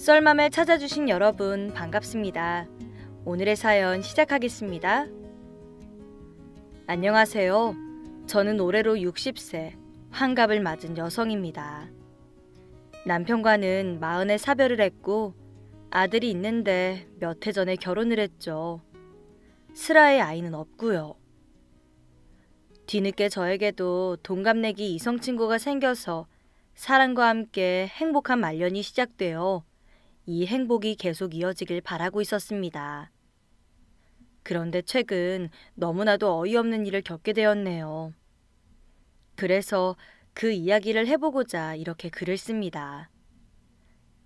썰맘을 찾아주신 여러분 반갑습니다. 오늘의 사연 시작하겠습니다. 안녕하세요. 저는 올해로 60세, 환갑을 맞은 여성입니다. 남편과는 마흔에 사별을 했고 아들이 있는데 몇 해 전에 결혼을 했죠. 슬아의 아이는 없고요. 뒤늦게 저에게도 동갑내기 이성 친구가 생겨서 사랑과 함께 행복한 말년이 시작되어 이 행복이 계속 이어지길 바라고 있었습니다. 그런데 최근 너무나도 어이없는 일을 겪게 되었네요. 그래서 그 이야기를 해보고자 이렇게 글을 씁니다.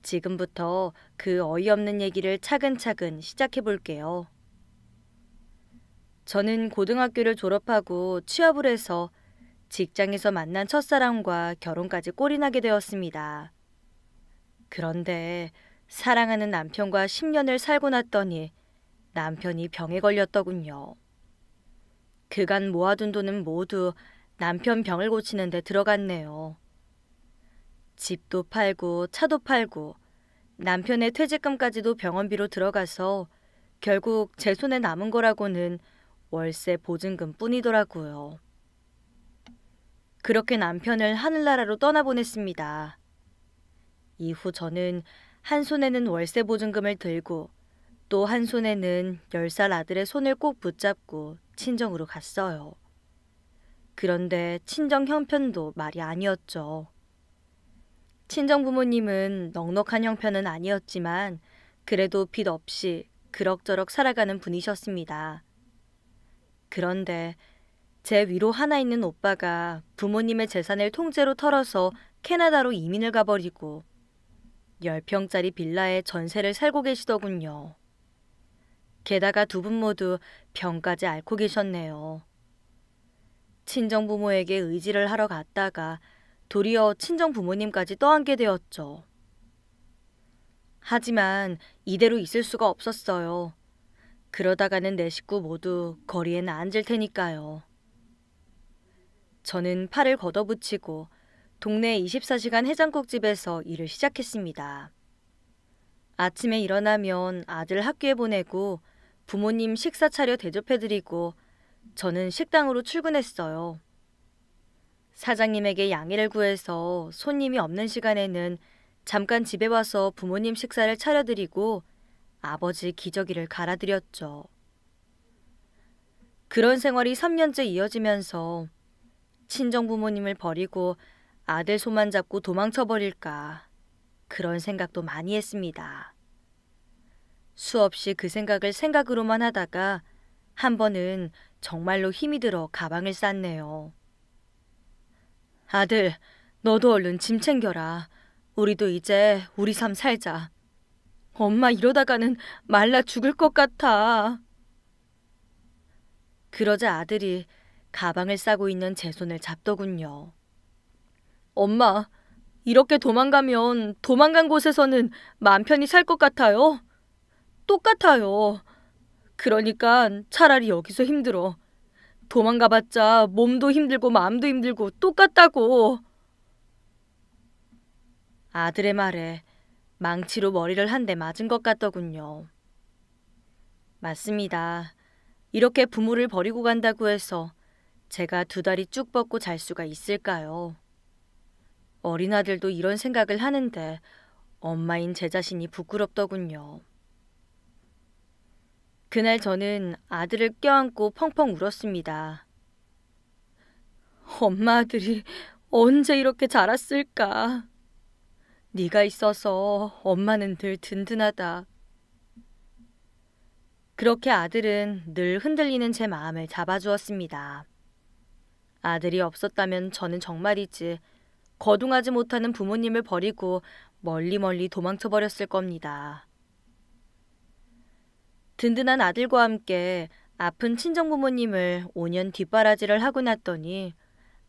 지금부터 그 어이없는 얘기를 차근차근 시작해 볼게요. 저는 고등학교를 졸업하고 취업을 해서 직장에서 만난 첫사랑과 결혼까지 꼬리나게 되었습니다. 그런데 사랑하는 남편과 10년을 살고 났더니 남편이 병에 걸렸더군요. 그간 모아둔 돈은 모두 남편 병을 고치는 데 들어갔네요. 집도 팔고 차도 팔고 남편의 퇴직금까지도 병원비로 들어가서 결국 제 손에 남은 거라고는 월세 보증금 뿐이더라고요. 그렇게 남편을 하늘나라로 떠나보냈습니다. 이후 저는 한 손에는 월세 보증금을 들고 또 한 손에는 열 살 아들의 손을 꼭 붙잡고 친정으로 갔어요. 그런데 친정 형편도 말이 아니었죠. 친정 부모님은 넉넉한 형편은 아니었지만 그래도 빚 없이 그럭저럭 살아가는 분이셨습니다. 그런데 제 위로 하나 있는 오빠가 부모님의 재산을 통째로 털어서 캐나다로 이민을 가버리고 열평짜리 빌라에 전세를 살고 계시더군요. 게다가 두 분 모두 병까지 앓고 계셨네요. 친정부모에게 의지를 하러 갔다가 도리어 친정부모님까지 떠안게 되었죠. 하지만 이대로 있을 수가 없었어요. 그러다가는 내 식구 모두 거리에 나앉을 테니까요. 저는 팔을 걷어붙이고 동네 24시간 해장국집에서 일을 시작했습니다. 아침에 일어나면 아들 학교에 보내고 부모님 식사 차려 대접해드리고 저는 식당으로 출근했어요. 사장님에게 양해를 구해서 손님이 없는 시간에는 잠깐 집에 와서 부모님 식사를 차려드리고 아버지 기저귀를 갈아드렸죠. 그런 생활이 3년째 이어지면서 친정 부모님을 버리고 아들 손만 잡고 도망쳐버릴까 그런 생각도 많이 했습니다. 수없이 그 생각을 생각으로만 하다가 한 번은 정말로 힘이 들어 가방을 쌌네요. 아들, 너도 얼른 짐 챙겨라. 우리도 이제 우리 삶 살자. 엄마 이러다가는 말라 죽을 것 같아. 그러자 아들이 가방을 싸고 있는 제 손을 잡더군요. 엄마, 이렇게 도망가면 도망간 곳에서는 맘 편히 살 것 같아요? 똑같아요. 그러니까 차라리 여기서 힘들어. 도망가봤자 몸도 힘들고 마음도 힘들고 똑같다고. 아들의 말에 망치로 머리를 한 대 맞은 것 같더군요. 맞습니다. 이렇게 부모를 버리고 간다고 해서 제가 두 다리 쭉 뻗고 잘 수가 있을까요? 어린아들도 이런 생각을 하는데 엄마인 제 자신이 부끄럽더군요. 그날 저는 아들을 껴안고 펑펑 울었습니다. 엄마 들이 언제 이렇게 자랐을까? 네가 있어서 엄마는 늘 든든하다. 그렇게 아들은 늘 흔들리는 제 마음을 잡아주었습니다. 아들이 없었다면 저는 정말이지 거동하지 못하는 부모님을 버리고 멀리 멀리 도망쳐 버렸을 겁니다. 든든한 아들과 함께 아픈 친정부모님을 5년 뒷바라지를 하고 났더니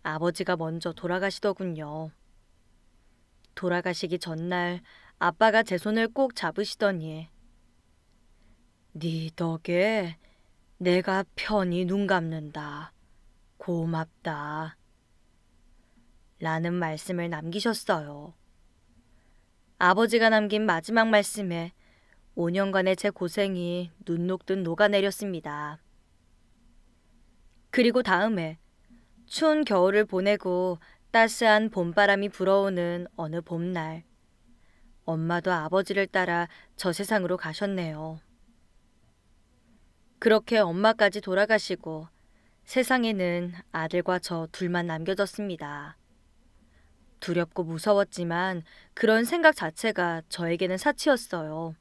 아버지가 먼저 돌아가시더군요. 돌아가시기 전날 아빠가 제 손을 꼭 잡으시더니 네 덕에 내가 편히 눈 감는다. 고맙다. 라는 말씀을 남기셨어요. 아버지가 남긴 마지막 말씀에 5년간의 제 고생이 눈 녹듯 녹아내렸습니다. 그리고 다음에 추운 겨울을 보내고 따스한 봄바람이 불어오는 어느 봄날 엄마도 아버지를 따라 저 세상으로 가셨네요. 그렇게 엄마까지 돌아가시고 세상에는 아들과 저 둘만 남겨졌습니다. 두렵고 무서웠지만 그런 생각 자체가 저에게는 사치였어요.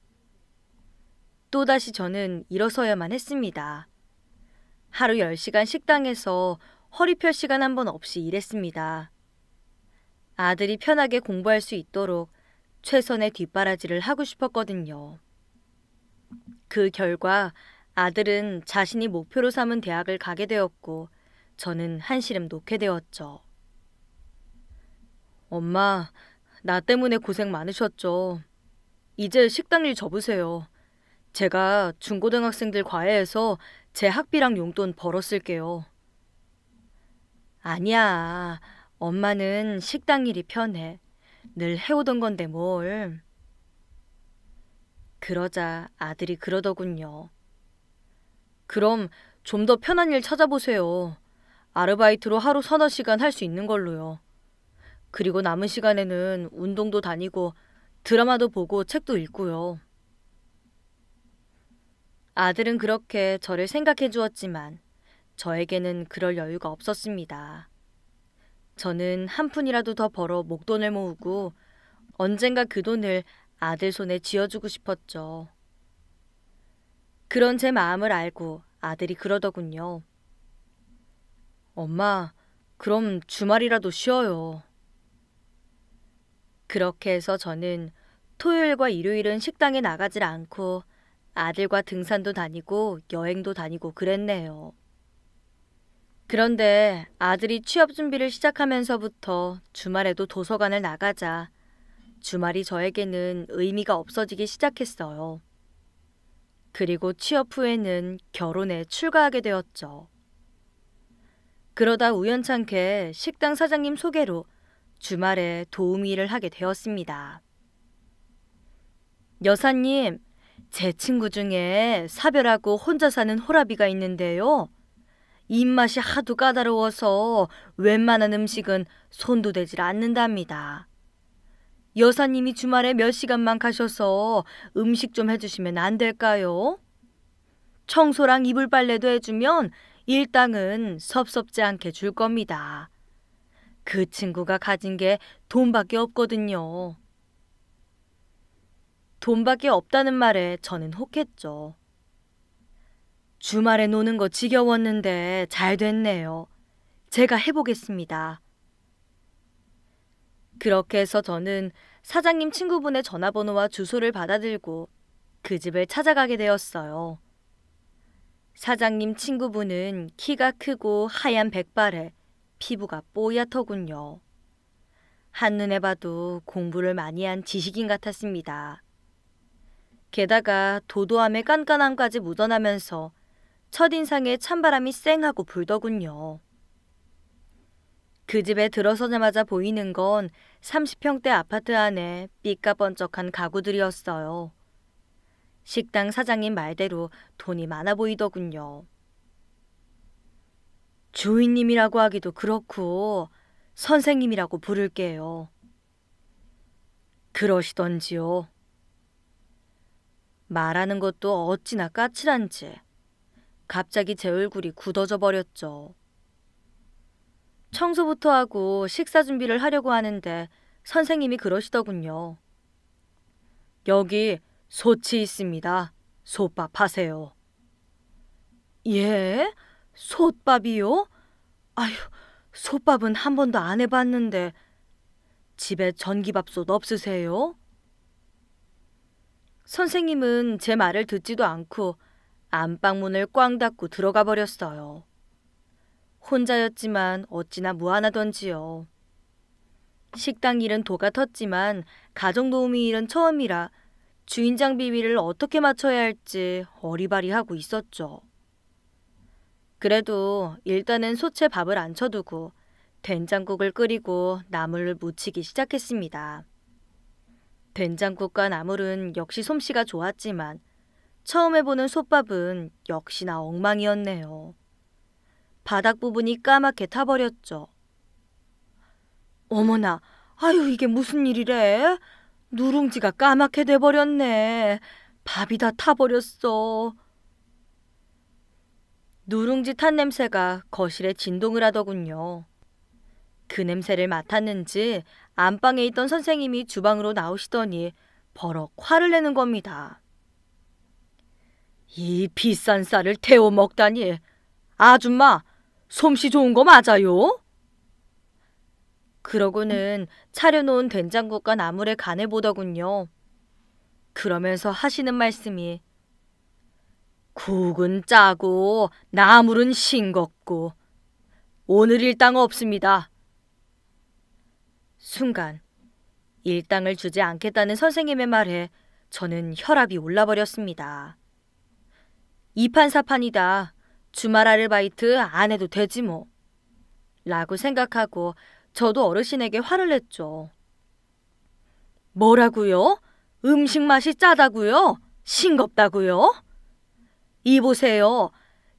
또다시 저는 일어서야만 했습니다. 하루 10시간 식당에서 허리 펴 시간 한 번 없이 일했습니다. 아들이 편하게 공부할 수 있도록 최선의 뒷바라지를 하고 싶었거든요. 그 결과 아들은 자신이 목표로 삼은 대학을 가게 되었고 저는 한시름 놓게 되었죠. 엄마, 나 때문에 고생 많으셨죠. 이제 식당 일 접으세요. 제가 중고등학생들 과외해서 제 학비랑 용돈 벌었을게요 아니야. 엄마는 식당 일이 편해. 늘 해오던 건데 뭘. 그러자 아들이 그러더군요. 그럼 좀 더 편한 일 찾아보세요. 아르바이트로 하루 서너 시간 할 수 있는 걸로요. 그리고 남은 시간에는 운동도 다니고 드라마도 보고 책도 읽고요. 아들은 그렇게 저를 생각해 주었지만 저에게는 그럴 여유가 없었습니다. 저는 한 푼이라도 더 벌어 목돈을 모으고 언젠가 그 돈을 아들 손에 쥐어주고 싶었죠. 그런 제 마음을 알고 아들이 그러더군요. 엄마, 그럼 주말이라도 쉬어요. 그렇게 해서 저는 토요일과 일요일은 식당에 나가질 않고 아들과 등산도 다니고 여행도 다니고 그랬네요. 그런데 아들이 취업 준비를 시작하면서부터 주말에도 도서관을 나가자 주말이 저에게는 의미가 없어지기 시작했어요. 그리고 취업 후에는 결혼에 출가하게 되었죠. 그러다 우연찮게 식당 사장님 소개로 주말에 도우미 일을 하게 되었습니다. 여사님, 제 친구 중에 사별하고 혼자 사는 호라비가 있는데요. 입맛이 하도 까다로워서 웬만한 음식은 손도 대질 않는답니다. 여사님이 주말에 몇 시간만 가셔서 음식 좀 해주시면 안 될까요? 청소랑 이불 빨래도 해주면 일당은 섭섭지 않게 줄 겁니다. 그 친구가 가진 게 돈밖에 없거든요. 돈밖에 없다는 말에 저는 혹했죠. 주말에 노는 거 지겨웠는데 잘 됐네요. 제가 해보겠습니다. 그렇게 해서 저는 사장님 친구분의 전화번호와 주소를 받아들고 그 집을 찾아가게 되었어요. 사장님 친구분은 키가 크고 하얀 백발에 피부가 뽀얗더군요. 한눈에 봐도 공부를 많이 한 지식인 같았습니다. 게다가 도도함의 깐깐함까지 묻어나면서 첫인상에 찬바람이 쌩하고 불더군요. 그 집에 들어서자마자 보이는 건 30평대 아파트 안에 삐까번쩍한 가구들이었어요. 식당 사장님 말대로 돈이 많아 보이더군요. 주인님이라고 하기도 그렇고 선생님이라고 부를게요. 그러시던지요. 말하는 것도 어찌나 까칠한지 갑자기 제 얼굴이 굳어져 버렸죠. 청소부터 하고 식사 준비를 하려고 하는데 선생님이 그러시더군요. 여기 소치 있습니다. 소밥 하세요. 예? 솥밥이요? 아휴, 솥밥은 한 번도 안 해봤는데 집에 전기밥솥 없으세요? 선생님은 제 말을 듣지도 않고 안방문을 꽝 닫고 들어가 버렸어요. 혼자였지만 어찌나 무안하던지요. 식당 일은 도가 텄지만 가정도우미 일은 처음이라 주인장 비위를 어떻게 맞춰야 할지 어리바리하고 있었죠. 그래도 일단은 소채 밥을 안 쳐두고 된장국을 끓이고 나물을 무치기 시작했습니다. 된장국과 나물은 역시 솜씨가 좋았지만 처음 해보는 솥밥은 역시나 엉망이었네요. 바닥 부분이 까맣게 타버렸죠. 어머나, 아유 이게 무슨 일이래? 누룽지가 까맣게 돼버렸네. 밥이 다 타버렸어. 누룽지 탄 냄새가 거실에 진동을 하더군요. 그 냄새를 맡았는지 안방에 있던 선생님이 주방으로 나오시더니 버럭 화를 내는 겁니다. 이 비싼 쌀을 태워 먹다니 아줌마 솜씨 좋은 거 맞아요? 그러고는 차려놓은 된장국과 나물에 간해 보더군요. 그러면서 하시는 말씀이 국은 짜고 나물은 싱겁고 오늘 일당 없습니다. 순간 일당을 주지 않겠다는 선생님의 말에 저는 혈압이 올라버렸습니다. 이판사판이다. 주말 아르바이트 안 해도 되지 뭐. 라고 생각하고 저도 어르신에게 화를 냈죠. 뭐라고요? 음식 맛이 짜다고요? 싱겁다고요? 이 보세요.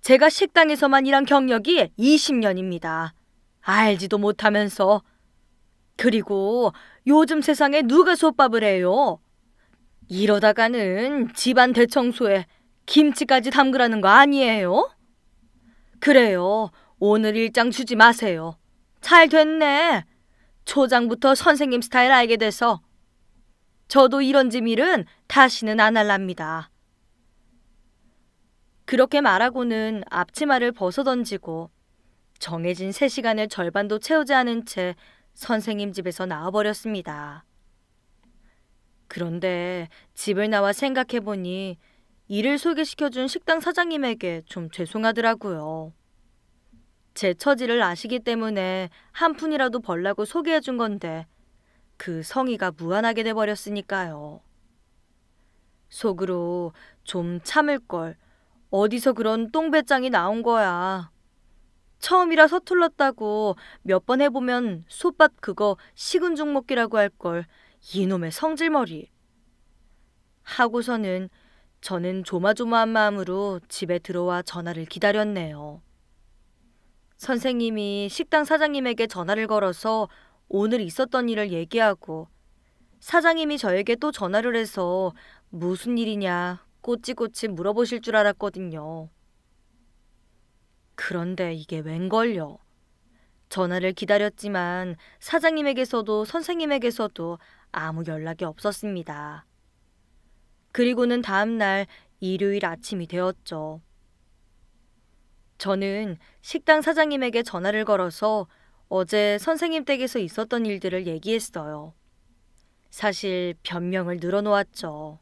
제가 식당에서만 일한 경력이 20년입니다. 알지도 못하면서. 그리고 요즘 세상에 누가 솥밥을 해요? 이러다가는 집안 대청소에 김치까지 담그라는 거 아니에요? 그래요. 오늘 일장 주지 마세요. 잘 됐네. 초장부터 선생님 스타일 알게 돼서. 저도 이런 짐 일은 다시는 안 할랍니다. 그렇게 말하고는 앞치마를 벗어던지고 정해진 세시간을 절반도 채우지 않은 채 선생님 집에서 나와버렸습니다. 그런데 집을 나와 생각해보니 이를 소개시켜준 식당 사장님에게 좀 죄송하더라고요. 제 처지를 아시기 때문에 한 푼이라도 벌라고 소개해준 건데 그 성의가 무한하게 돼버렸으니까요. 속으로 좀 참을 걸 어디서 그런 똥배짱이 나온 거야. 처음이라 서툴렀다고 몇 번 해보면 솥밥 그거 식은 죽 먹기라고 할 걸 이놈의 성질머리. 하고서는 저는 조마조마한 마음으로 집에 들어와 전화를 기다렸네요. 선생님이 식당 사장님에게 전화를 걸어서 오늘 있었던 일을 얘기하고 사장님이 저에게 또 전화를 해서 무슨 일이냐 꼬치꼬치 물어보실 줄 알았거든요. 그런데 이게 웬걸요? 전화를 기다렸지만 사장님에게서도 선생님에게서도 아무 연락이 없었습니다. 그리고는 다음날 일요일 아침이 되었죠. 저는 식당 사장님에게 전화를 걸어서 어제 선생님 댁에서 있었던 일들을 얘기했어요. 사실 변명을 늘어놓았죠.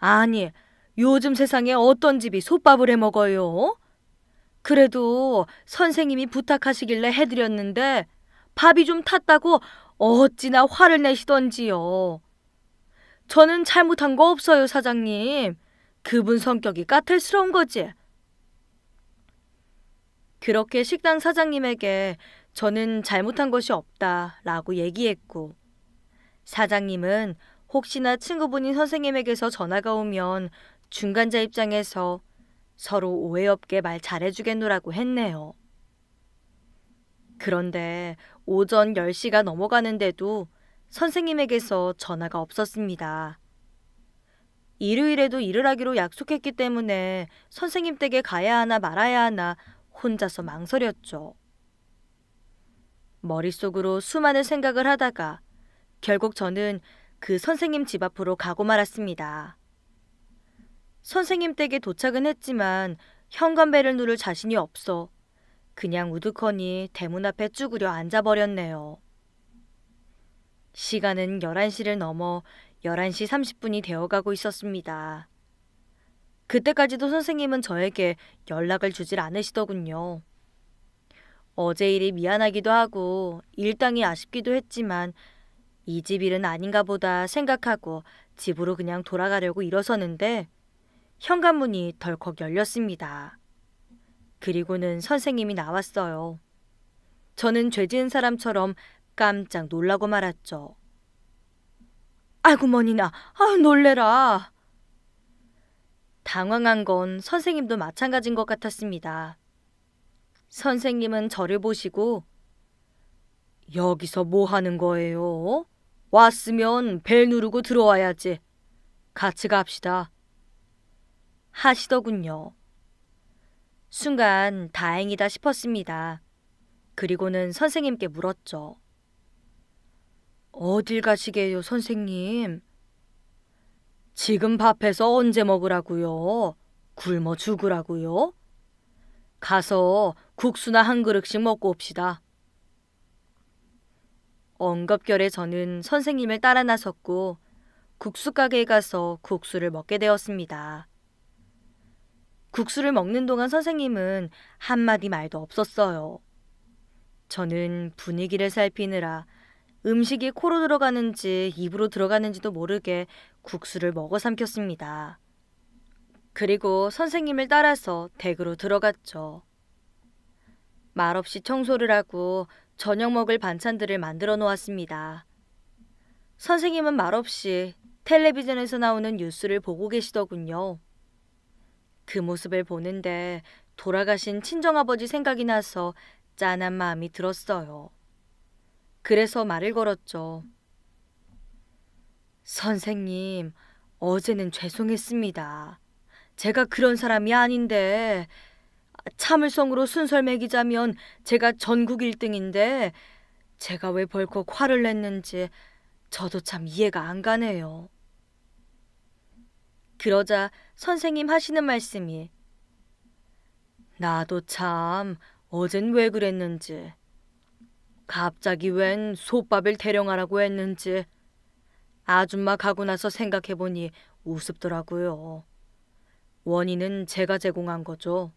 아니, 요즘 세상에 어떤 집이 솥밥을 해 먹어요? 그래도 선생님이 부탁하시길래 해드렸는데 밥이 좀 탔다고 어찌나 화를 내시던지요. 저는 잘못한 거 없어요, 사장님. 그분 성격이 까탈스러운 거지. 그렇게 식당 사장님에게 저는 잘못한 것이 없다라고 얘기했고, 사장님은 혹시나 친구분인 선생님에게서 전화가 오면 중간자 입장에서 서로 오해 없게 말 잘해주겠노라고 했네요. 그런데 오전 10시가 넘어가는데도 선생님에게서 전화가 없었습니다. 일요일에도 일을 하기로 약속했기 때문에 선생님 댁에 가야 하나 말아야 하나 혼자서 망설였죠. 머릿속으로 수많은 생각을 하다가 결국 저는 그 선생님 집 앞으로 가고 말았습니다. 선생님 댁에 도착은 했지만 현관벨을 누를 자신이 없어 그냥 우두커니 대문 앞에 쭈그려 앉아버렸네요. 시간은 11시를 넘어 11시 30분이 되어가고 있었습니다. 그때까지도 선생님은 저에게 연락을 주질 않으시더군요. 어제 일이 미안하기도 하고 일당이 아쉽기도 했지만 이집 일은 아닌가 보다 생각하고 집으로 그냥 돌아가려고 일어서는데 현관문이 덜컥 열렸습니다. 그리고는 선생님이 나왔어요. 저는 죄 지은 사람처럼 깜짝 놀라고 말았죠. 아이고 머니나, 아유 놀래라. 당황한 건 선생님도 마찬가지인 것 같았습니다. 선생님은 저를 보시고 여기서 뭐 하는 거예요? 왔으면 벨 누르고 들어와야지. 같이 갑시다. 하시더군요. 순간 다행이다 싶었습니다. 그리고는 선생님께 물었죠. 어딜 가시게요, 선생님? 지금 밥해서 언제 먹으라고요? 굶어 죽으라고요? 가서 국수나 한 그릇씩 먹고 옵시다. 엉겁결에 저는 선생님을 따라 나섰고 국수 가게에 가서 국수를 먹게 되었습니다. 국수를 먹는 동안 선생님은 한마디 말도 없었어요. 저는 분위기를 살피느라 음식이 코로 들어가는지 입으로 들어가는지도 모르게 국수를 먹어 삼켰습니다. 그리고 선생님을 따라서 댁으로 들어갔죠. 말없이 청소를 하고 저녁 먹을 반찬들을 만들어 놓았습니다. 선생님은 말없이 텔레비전에서 나오는 뉴스를 보고 계시더군요. 그 모습을 보는데 돌아가신 친정아버지 생각이 나서 짠한 마음이 들었어요. 그래서 말을 걸었죠. 선생님, 어제는 죄송했습니다. 제가 그런 사람이 아닌데 참을성으로 순설 매기자면 제가 전국 1등인데 제가 왜 벌컥 화를 냈는지 저도 참 이해가 안 가네요. 그러자 선생님 하시는 말씀이 나도 참 어젠 왜 그랬는지 갑자기 웬 솥밥을 대령하라고 했는지 아줌마 가고 나서 생각해보니 우습더라고요. 원인은 제가 제공한 거죠.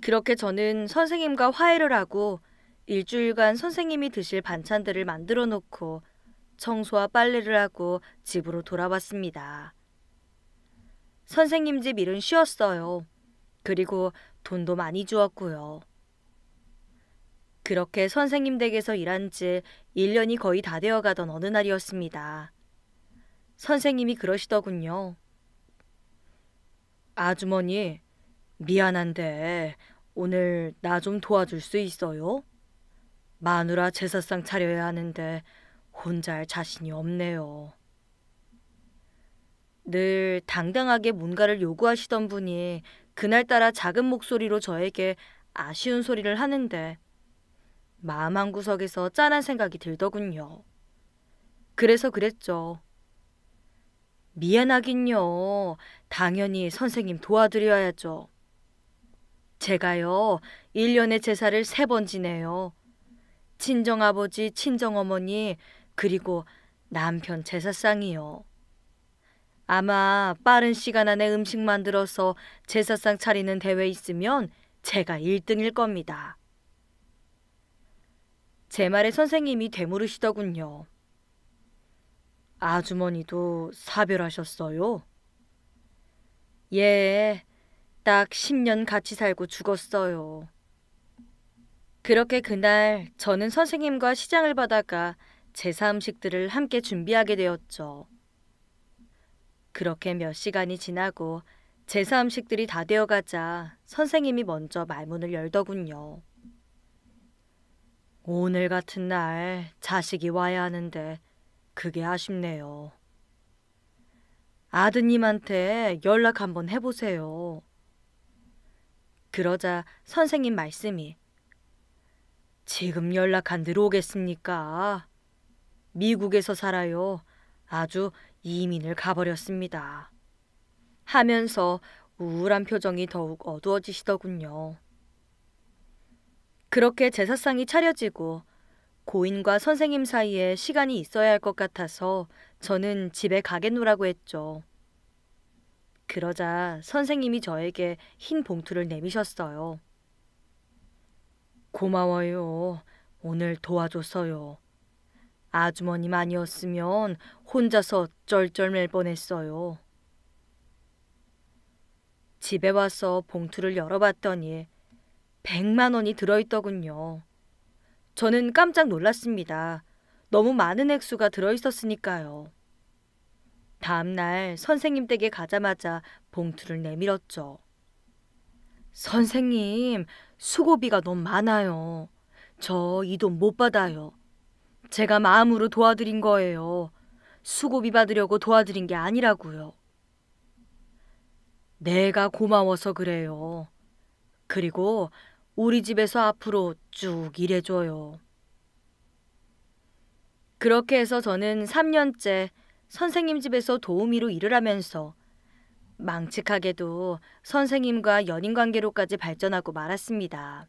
그렇게 저는 선생님과 화해를 하고 일주일간 선생님이 드실 반찬들을 만들어 놓고 청소와 빨래를 하고 집으로 돌아왔습니다. 선생님 집 일은 쉬었어요. 그리고 돈도 많이 주었고요. 그렇게 선생님 댁에서 일한 지 1년이 거의 다 되어 가던 어느 날이었습니다. 선생님이 그러시더군요. 아주머니, 미안한데 오늘 나 좀 도와줄 수 있어요? 마누라 제사상 차려야 하는데 혼자 할 자신이 없네요. 늘 당당하게 뭔가를 요구하시던 분이 그날따라 작은 목소리로 저에게 아쉬운 소리를 하는데 마음 한 구석에서 짠한 생각이 들더군요. 그래서 그랬죠. 미안하긴요. 당연히 선생님 도와드려야죠. 제가요, 1년에 제사를 세 번 지내요. 친정아버지, 친정어머니, 그리고 남편 제사상이요. 아마 빠른 시간 안에 음식 만들어서 제사상 차리는 대회 있으면 제가 1등일 겁니다. 제 말에 선생님이 되물으시더군요. 아주머니도 사별하셨어요? 예, 딱 10년 같이 살고 죽었어요. 그렇게 그날 저는 선생님과 시장을 받아가 제사 음식들을 함께 준비하게 되었죠. 그렇게 몇 시간이 지나고 제사 음식들이 다 되어가자 선생님이 먼저 말문을 열더군요. 오늘 같은 날 자식이 와야 하는데 그게 아쉽네요. 아드님한테 연락 한번 해보세요. 그러자 선생님 말씀이 지금 연락 안 들어오겠습니까? 미국에서 살아요. 아주 이민을 가버렸습니다. 하면서 우울한 표정이 더욱 어두워지시더군요. 그렇게 제사상이 차려지고 고인과 선생님 사이에 시간이 있어야 할 것 같아서 저는 집에 가겠노라고 했죠. 그러자 선생님이 저에게 흰 봉투를 내미셨어요. 고마워요. 오늘 도와줬어요 아주머님 아니었으면 혼자서 쩔쩔맬 뻔했어요. 집에 와서 봉투를 열어봤더니 백만 원이 들어있더군요. 저는 깜짝 놀랐습니다. 너무 많은 액수가 들어있었으니까요. 다음날 선생님 댁에 가자마자 봉투를 내밀었죠. 선생님, 수고비가 너무 많아요. 저 이 돈 못 받아요. 제가 마음으로 도와드린 거예요. 수고비 받으려고 도와드린 게 아니라고요. 내가 고마워서 그래요. 그리고 우리 집에서 앞으로 쭉 일해줘요. 그렇게 해서 저는 3년째 선생님 집에서 도우미로 일을 하면서 망측하게도 선생님과 연인 관계로까지 발전하고 말았습니다.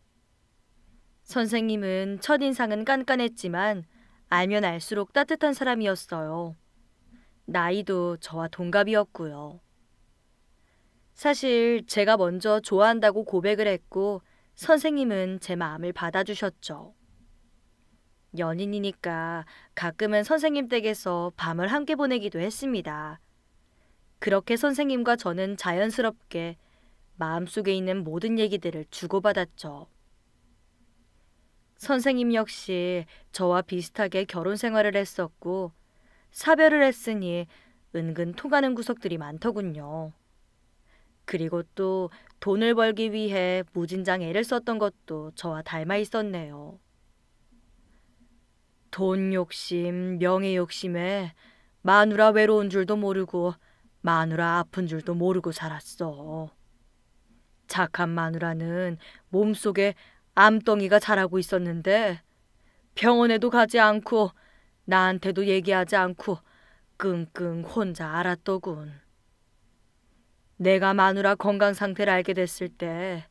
선생님은 첫인상은 깐깐했지만 알면 알수록 따뜻한 사람이었어요. 나이도 저와 동갑이었고요. 사실 제가 먼저 좋아한다고 고백을 했고 선생님은 제 마음을 받아주셨죠. 연인이니까 가끔은 선생님 댁에서 밤을 함께 보내기도 했습니다. 그렇게 선생님과 저는 자연스럽게 마음속에 있는 모든 얘기들을 주고받았죠. 선생님 역시 저와 비슷하게 결혼 생활을 했었고 사별을 했으니 은근 통하는 구석들이 많더군요. 그리고 또 돈을 벌기 위해 무진장 애를 썼던 것도 저와 닮아 있었네요. 돈 욕심, 명예 욕심에 마누라 외로운 줄도 모르고 마누라 아픈 줄도 모르고 살았어. 착한 마누라는 몸속에 암덩이가 자라고 있었는데 병원에도 가지 않고 나한테도 얘기하지 않고 끙끙 혼자 알았더군. 내가 마누라 건강 상태를 알게 됐을 때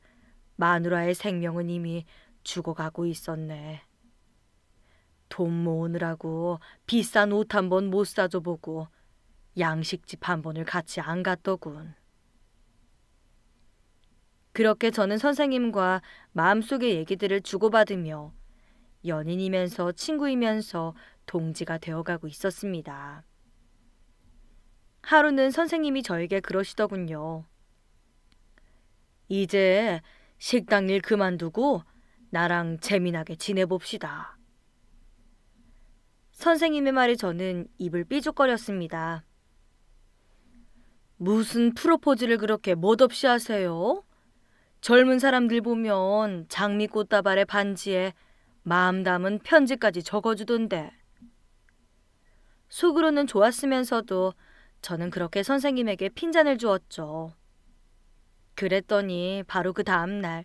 마누라의 생명은 이미 죽어가고 있었네. 돈 모으느라고 비싼 옷 한 번 못 사줘 보고 양식집 한 번을 같이 안 갔더군. 그렇게 저는 선생님과 마음속의 얘기들을 주고받으며 연인이면서 친구이면서 동지가 되어가고 있었습니다. 하루는 선생님이 저에게 그러시더군요. 이제 식당 일 그만두고 나랑 재미나게 지내봅시다. 선생님의 말에 저는 입을 삐죽거렸습니다. 무슨 프로포즈를 그렇게 멋없이 하세요? 젊은 사람들 보면 장미꽃 다발의 반지에 마음 담은 편지까지 적어주던데. 속으로는 좋았으면서도 저는 그렇게 선생님에게 핀잔을 주었죠. 그랬더니 바로 그 다음날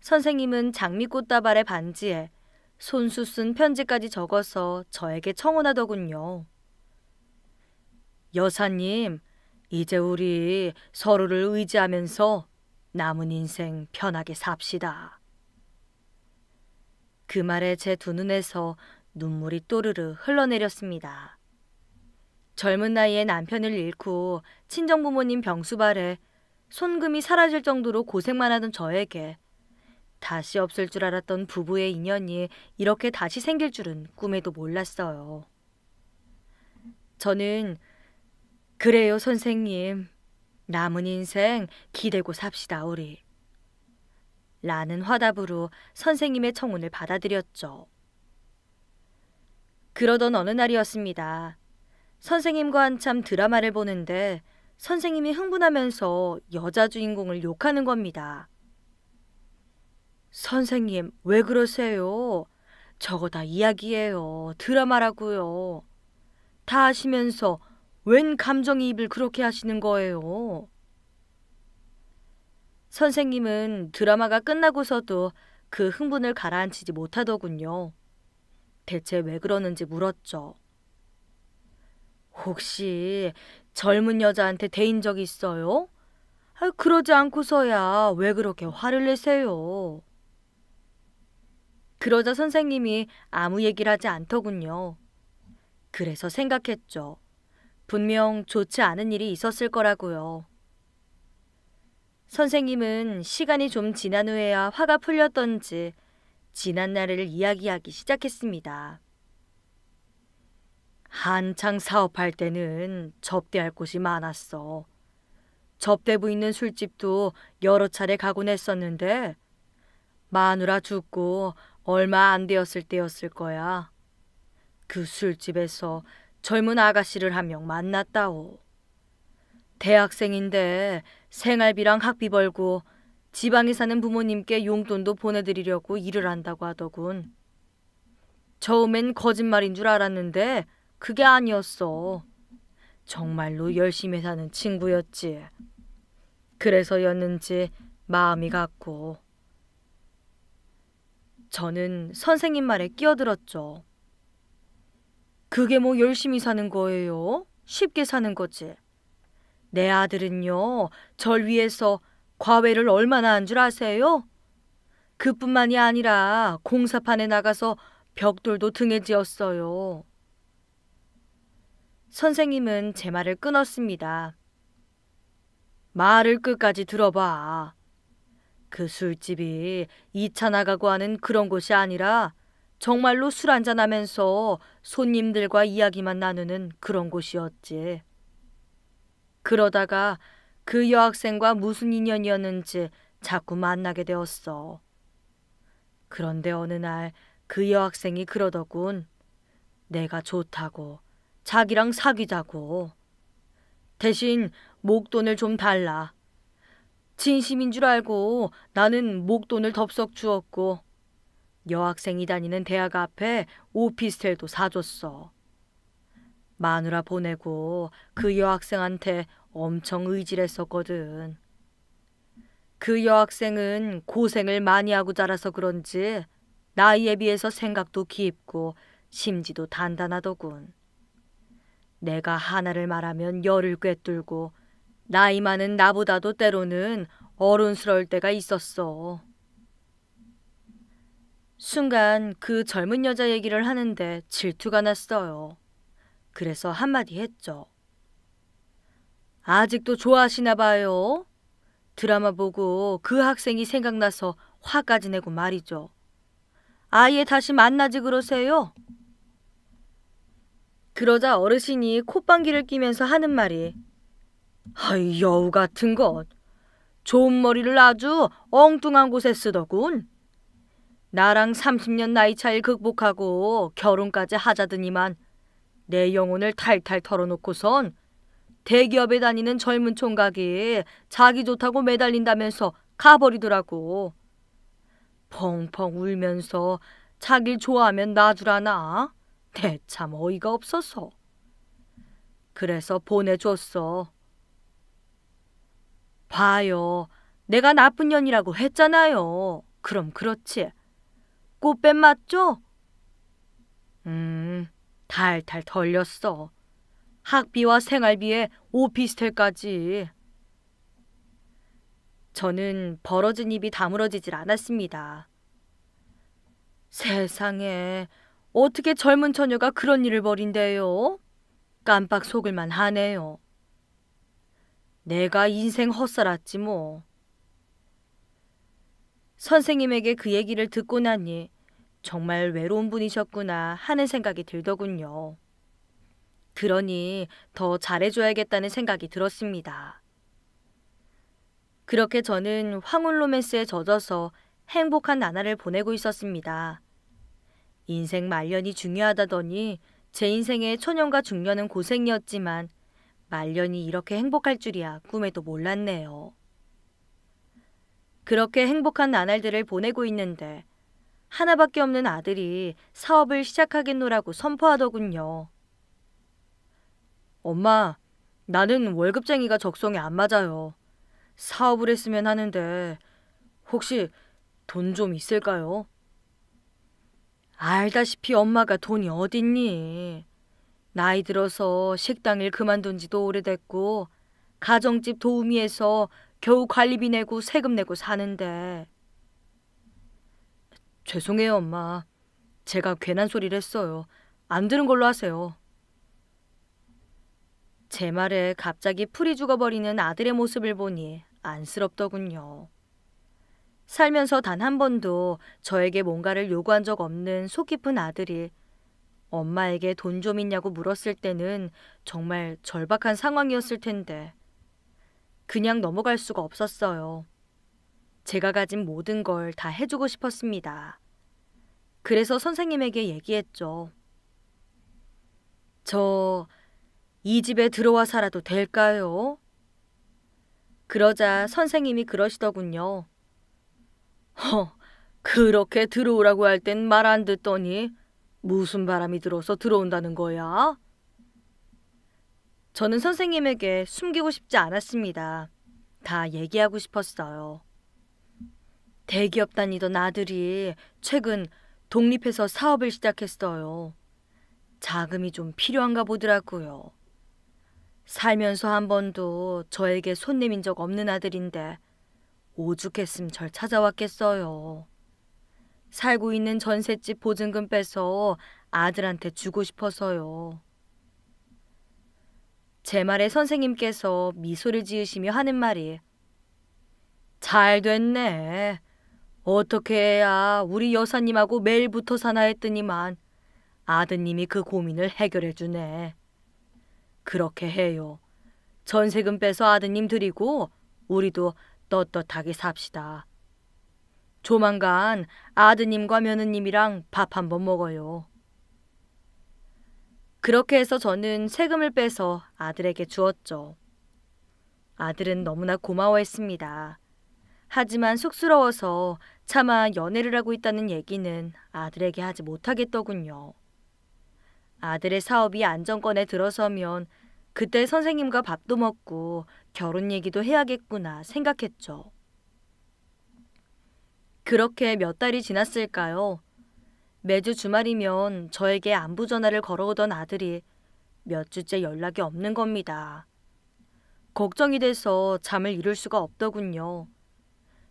선생님은 장미꽃 다발의 반지에 손수 쓴 편지까지 적어서 저에게 청혼하더군요. 여사님, 이제 우리 서로를 의지하면서 남은 인생 편하게 삽시다. 그 말에 제 두 눈에서 눈물이 또르르 흘러내렸습니다. 젊은 나이에 남편을 잃고 친정부모님 병수발에 손금이 사라질 정도로 고생만 하던 저에게 다시 없을 줄 알았던 부부의 인연이 이렇게 다시 생길 줄은 꿈에도 몰랐어요. 저는 그래요, 선생님. 남은 인생 기대고 삽시다, 우리. 라는 화답으로 선생님의 청혼을 받아들였죠. 그러던 어느 날이었습니다. 선생님과 한참 드라마를 보는데 선생님이 흥분하면서 여자 주인공을 욕하는 겁니다. 선생님, 왜 그러세요? 저거 다 이야기예요. 드라마라고요. 다 아시면서 웬 감정이입을 그렇게 하시는 거예요? 선생님은 드라마가 끝나고서도 그 흥분을 가라앉히지 못하더군요. 대체 왜 그러는지 물었죠. 혹시 젊은 여자한테 대인 적 있어요? 아, 그러지 않고서야 왜 그렇게 화를 내세요? 그러자 선생님이 아무 얘기를 하지 않더군요. 그래서 생각했죠. 분명 좋지 않은 일이 있었을 거라고요. 선생님은 시간이 좀 지난 후에야 화가 풀렸던지 지난 날을 이야기하기 시작했습니다. 한창 사업할 때는 접대할 곳이 많았어. 접대부 있는 술집도 여러 차례 가곤 했었는데 마누라 죽고 얼마 안 되었을 때였을 거야. 그 술집에서 젊은 아가씨를 한 명 만났다오. 대학생인데 생활비랑 학비 벌고 지방에 사는 부모님께 용돈도 보내드리려고 일을 한다고 하더군. 처음엔 거짓말인 줄 알았는데 그게 아니었어. 정말로 열심히 사는 친구였지. 그래서였는지 마음이 갔고 저는 선생님 말에 끼어들었죠. 그게 뭐 열심히 사는 거예요? 쉽게 사는 거지. 내 아들은요, 절 위해서 과외를 얼마나 한 줄 아세요? 그뿐만이 아니라 공사판에 나가서 벽돌도 등에 지었어요. 선생님은 제 말을 끊었습니다. 말을 끝까지 들어봐. 그 술집이 2차 나가고 하는 그런 곳이 아니라 정말로 술 한잔하면서 손님들과 이야기만 나누는 그런 곳이었지. 그러다가 그 여학생과 무슨 인연이었는지 자꾸 만나게 되었어. 그런데 어느 날 그 여학생이 그러더군. 내가 좋다고, 자기랑 사귀자고. 대신 목돈을 좀 달라. 진심인 줄 알고 나는 목돈을 덥석 주었고 여학생이 다니는 대학 앞에 오피스텔도 사줬어. 마누라 보내고 그 여학생한테 엄청 의지했었거든. 그 여학생은 고생을 많이 하고 자라서 그런지 나이에 비해서 생각도 깊고 심지도 단단하더군. 내가 하나를 말하면 열을 꿰뚫고 나이 많은 나보다도 때로는 어른스러울 때가 있었어. 순간 그 젊은 여자 얘기를 하는데 질투가 났어요. 그래서 한마디 했죠. 아직도 좋아하시나 봐요. 드라마 보고 그 학생이 생각나서 화까지 내고 말이죠. 아예 다시 만나지 그러세요? 그러자 어르신이 콧방귀를 끼면서 하는 말이 아이 여우 같은 것. 좋은 머리를 아주 엉뚱한 곳에 쓰더군. 나랑 30년 나이 차이 극복하고 결혼까지 하자더니만 내 영혼을 탈탈 털어놓고선 대기업에 다니는 젊은 총각이 자기 좋다고 매달린다면서 가버리더라고. 펑펑 울면서 자길 좋아하면 놔주라나? 대참 어이가 없어서. 그래서 보내줬어. 봐요. 내가 나쁜 년이라고 했잖아요. 그럼 그렇지. 꽃뱀 맞죠? 음, 달달 털렸어. 학비와 생활비에 오피스텔까지. 저는 벌어진 입이 다물어지질 않았습니다. 세상에, 어떻게 젊은 처녀가 그런 일을 벌인대요? 깜빡 속을만 하네요. 내가 인생 헛살았지 뭐. 선생님에게 그 얘기를 듣고 나니 정말 외로운 분이셨구나 하는 생각이 들더군요. 그러니 더 잘해줘야겠다는 생각이 들었습니다. 그렇게 저는 황혼 로맨스에 젖어서 행복한 나날을 보내고 있었습니다. 인생 말년이 중요하다더니 제 인생의 초년과 중년은 고생이었지만 말년이 이렇게 행복할 줄이야 꿈에도 몰랐네요. 그렇게 행복한 나날들을 보내고 있는데 하나밖에 없는 아들이 사업을 시작하겠노라고 선포하더군요. 엄마, 나는 월급쟁이가 적성에 안 맞아요. 사업을 했으면 하는데 혹시 돈 좀 있을까요? 알다시피 엄마가 돈이 어딨니? 나이 들어서 식당일 그만둔 지도 오래됐고 가정집 도우미에서 겨우 관리비 내고 세금 내고 사는데. 죄송해요, 엄마. 제가 괜한 소리를 했어요. 안 들은 걸로 하세요. 제 말에 갑자기 풀이 죽어버리는 아들의 모습을 보니 안쓰럽더군요. 살면서 단 한 번도 저에게 뭔가를 요구한 적 없는 속 깊은 아들이 엄마에게 돈 좀 있냐고 물었을 때는 정말 절박한 상황이었을 텐데. 그냥 넘어갈 수가 없었어요. 제가 가진 모든 걸 다 해주고 싶었습니다. 그래서 선생님에게 얘기했죠. 저, 이 집에 들어와 살아도 될까요? 그러자 선생님이 그러시더군요. 허, 그렇게 들어오라고 할 땐 말 안 듣더니 무슨 바람이 들어서 들어온다는 거야? 저는 선생님에게 숨기고 싶지 않았습니다. 다 얘기하고 싶었어요. 대기업 다니던 아들이 최근 독립해서 사업을 시작했어요. 자금이 좀 필요한가 보더라고요. 살면서 한 번도 저에게 손 내민 적 없는 아들인데 오죽했음 절 찾아왔겠어요. 살고 있는 전셋집 보증금 빼서 아들한테 주고 싶어서요. 제 말에 선생님께서 미소를 지으시며 하는 말이 잘 됐네. 어떻게 해야 우리 여사님하고 매일 붙어 사나 했더니만 아드님이 그 고민을 해결해 주네. 그렇게 해요. 전세금 빼서 아드님 드리고 우리도 떳떳하게 삽시다. 조만간 아드님과 며느님이랑 밥 한번 먹어요. 그렇게 해서 저는 세금을 빼서 아들에게 주었죠. 아들은 너무나 고마워했습니다. 하지만 쑥스러워서 차마 연애를 하고 있다는 얘기는 아들에게 하지 못하겠더군요. 아들의 사업이 안정권에 들어서면 그때 선생님과 밥도 먹고 결혼 얘기도 해야겠구나 생각했죠. 그렇게 몇 달이 지났을까요? 매주 주말이면 저에게 안부 전화를 걸어오던 아들이 몇 주째 연락이 없는 겁니다. 걱정이 돼서 잠을 이룰 수가 없더군요.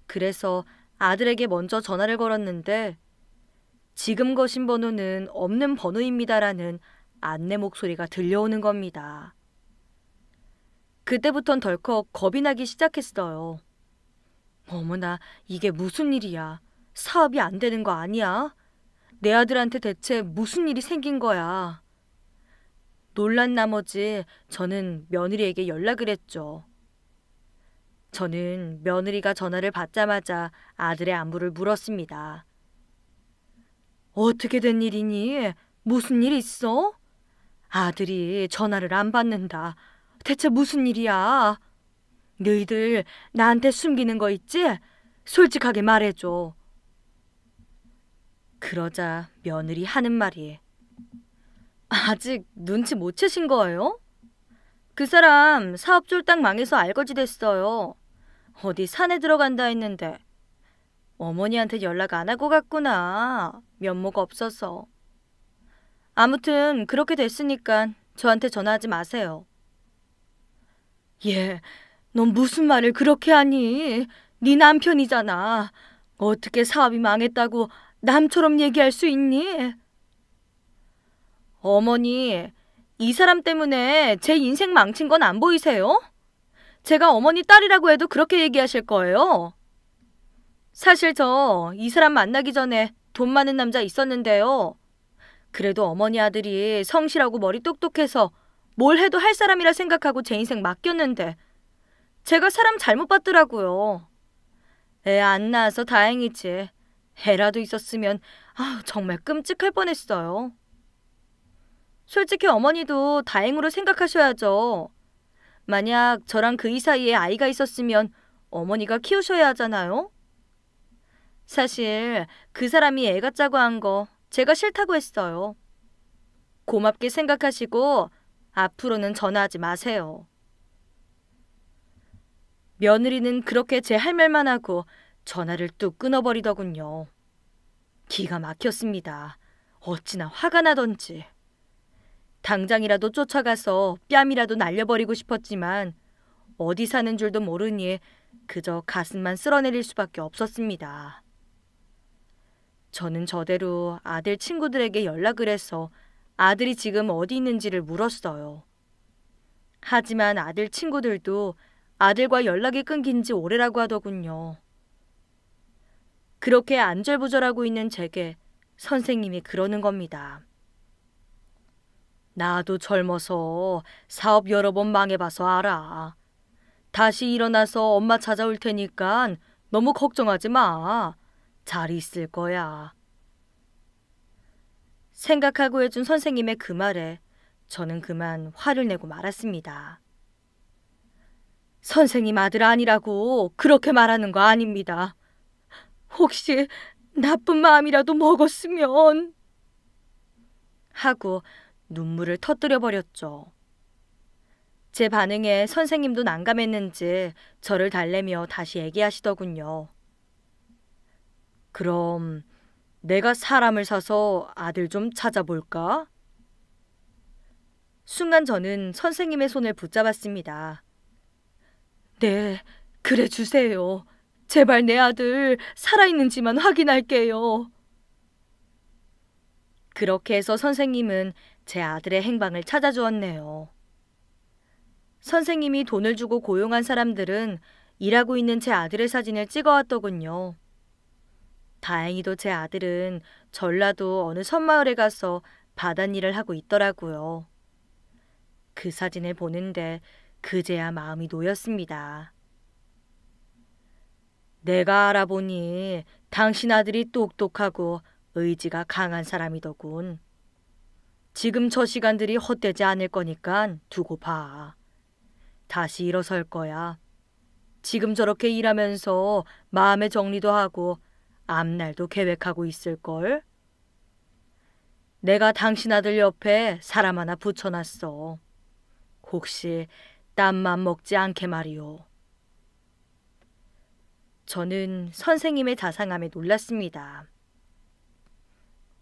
그래서 아들에게 먼저 전화를 걸었는데 지금 거신 번호는 없는 번호입니다라는 안내 목소리가 들려오는 겁니다. 그때부턴 덜컥 겁이 나기 시작했어요. 어머나, 이게 무슨 일이야. 사업이 안 되는 거 아니야? 내 아들한테 대체 무슨 일이 생긴 거야? 놀란 나머지 저는 며느리에게 연락을 했죠. 저는 며느리가 전화를 받자마자 아들의 안부를 물었습니다. 어떻게 된 일이니? 무슨 일 있어? 아들이 전화를 안 받는다. 대체 무슨 일이야? 너희들 나한테 숨기는 거 있지? 솔직하게 말해줘. 그러자 며느리 하는 말이 아직 눈치 못 채신 거예요? 그 사람 사업 쫄딱 망해서 알거지 됐어요. 어디 산에 들어간다 했는데 어머니한테 연락 안 하고 갔구나. 면목 없어서. 아무튼 그렇게 됐으니까 저한테 전화하지 마세요. 예, 넌 무슨 말을 그렇게 하니? 네 남편이잖아. 어떻게 사업이 망했다고 남처럼 얘기할 수 있니? 어머니, 이 사람 때문에 제 인생 망친 건 안 보이세요? 제가 어머니 딸이라고 해도 그렇게 얘기하실 거예요. 사실 저 이 사람 만나기 전에 돈 많은 남자 있었는데요. 그래도 어머니 아들이 성실하고 머리 똑똑해서 뭘 해도 할 사람이라 생각하고 제 인생 맡겼는데 제가 사람 잘못 봤더라고요. 애 안 낳아서 다행이지. 애라도 있었으면 아, 정말 끔찍할 뻔했어요. 솔직히 어머니도 다행으로 생각하셔야죠. 만약 저랑 그 이 사이에 아이가 있었으면 어머니가 키우셔야 하잖아요. 사실 그 사람이 애같자고한 거 제가 싫다고 했어요. 고맙게 생각하시고 앞으로는 전화하지 마세요. 며느리는 그렇게 제 할말만 하고 전화를 뚝 끊어버리더군요. 기가 막혔습니다. 어찌나 화가 나던지. 당장이라도 쫓아가서 뺨이라도 날려버리고 싶었지만 어디 사는 줄도 모르니 그저 가슴만 쓸어내릴 수밖에 없었습니다. 저는 저대로 아들 친구들에게 연락을 해서 아들이 지금 어디 있는지를 물었어요. 하지만 아들 친구들도 아들과 연락이 끊긴 지 오래라고 하더군요. 그렇게 안절부절하고 있는 제게 선생님이 그러는 겁니다. 나도 젊어서 사업 여러 번 망해봐서 알아. 다시 일어나서 엄마 찾아올 테니까 너무 걱정하지 마. 잘 있을 거야. 생각하고 해준 선생님의 그 말에 저는 그만 화를 내고 말았습니다. 선생님 아들 아니라고 그렇게 말하는 거 아닙니다. 혹시 나쁜 마음이라도 먹었으면 하고 눈물을 터뜨려 버렸죠. 제 반응에 선생님도 난감했는지 저를 달래며 다시 얘기하시더군요. 그럼 내가 사람을 사서 아들 좀 찾아볼까? 순간 저는 선생님의 손을 붙잡았습니다. 네, 그래 주세요. 제발 내 아들 살아있는지만 확인할게요. 그렇게 해서 선생님은 제 아들의 행방을 찾아주었네요. 선생님이 돈을 주고 고용한 사람들은 일하고 있는 제 아들의 사진을 찍어왔더군요. 다행히도 제 아들은 전라도 어느 섬마을에 가서 바닷일을 하고 있더라고요. 그 사진을 보는데 그제야 마음이 놓였습니다. 내가 알아보니 당신 아들이 똑똑하고 의지가 강한 사람이더군. 지금 저 시간들이 헛되지 않을 거니까 두고 봐. 다시 일어설 거야. 지금 저렇게 일하면서 마음의 정리도 하고 앞날도 계획하고 있을걸? 내가 당신 아들 옆에 사람 하나 붙여놨어. 혹시 땀만 먹지 않게 말이오. 저는 선생님의 자상함에 놀랐습니다.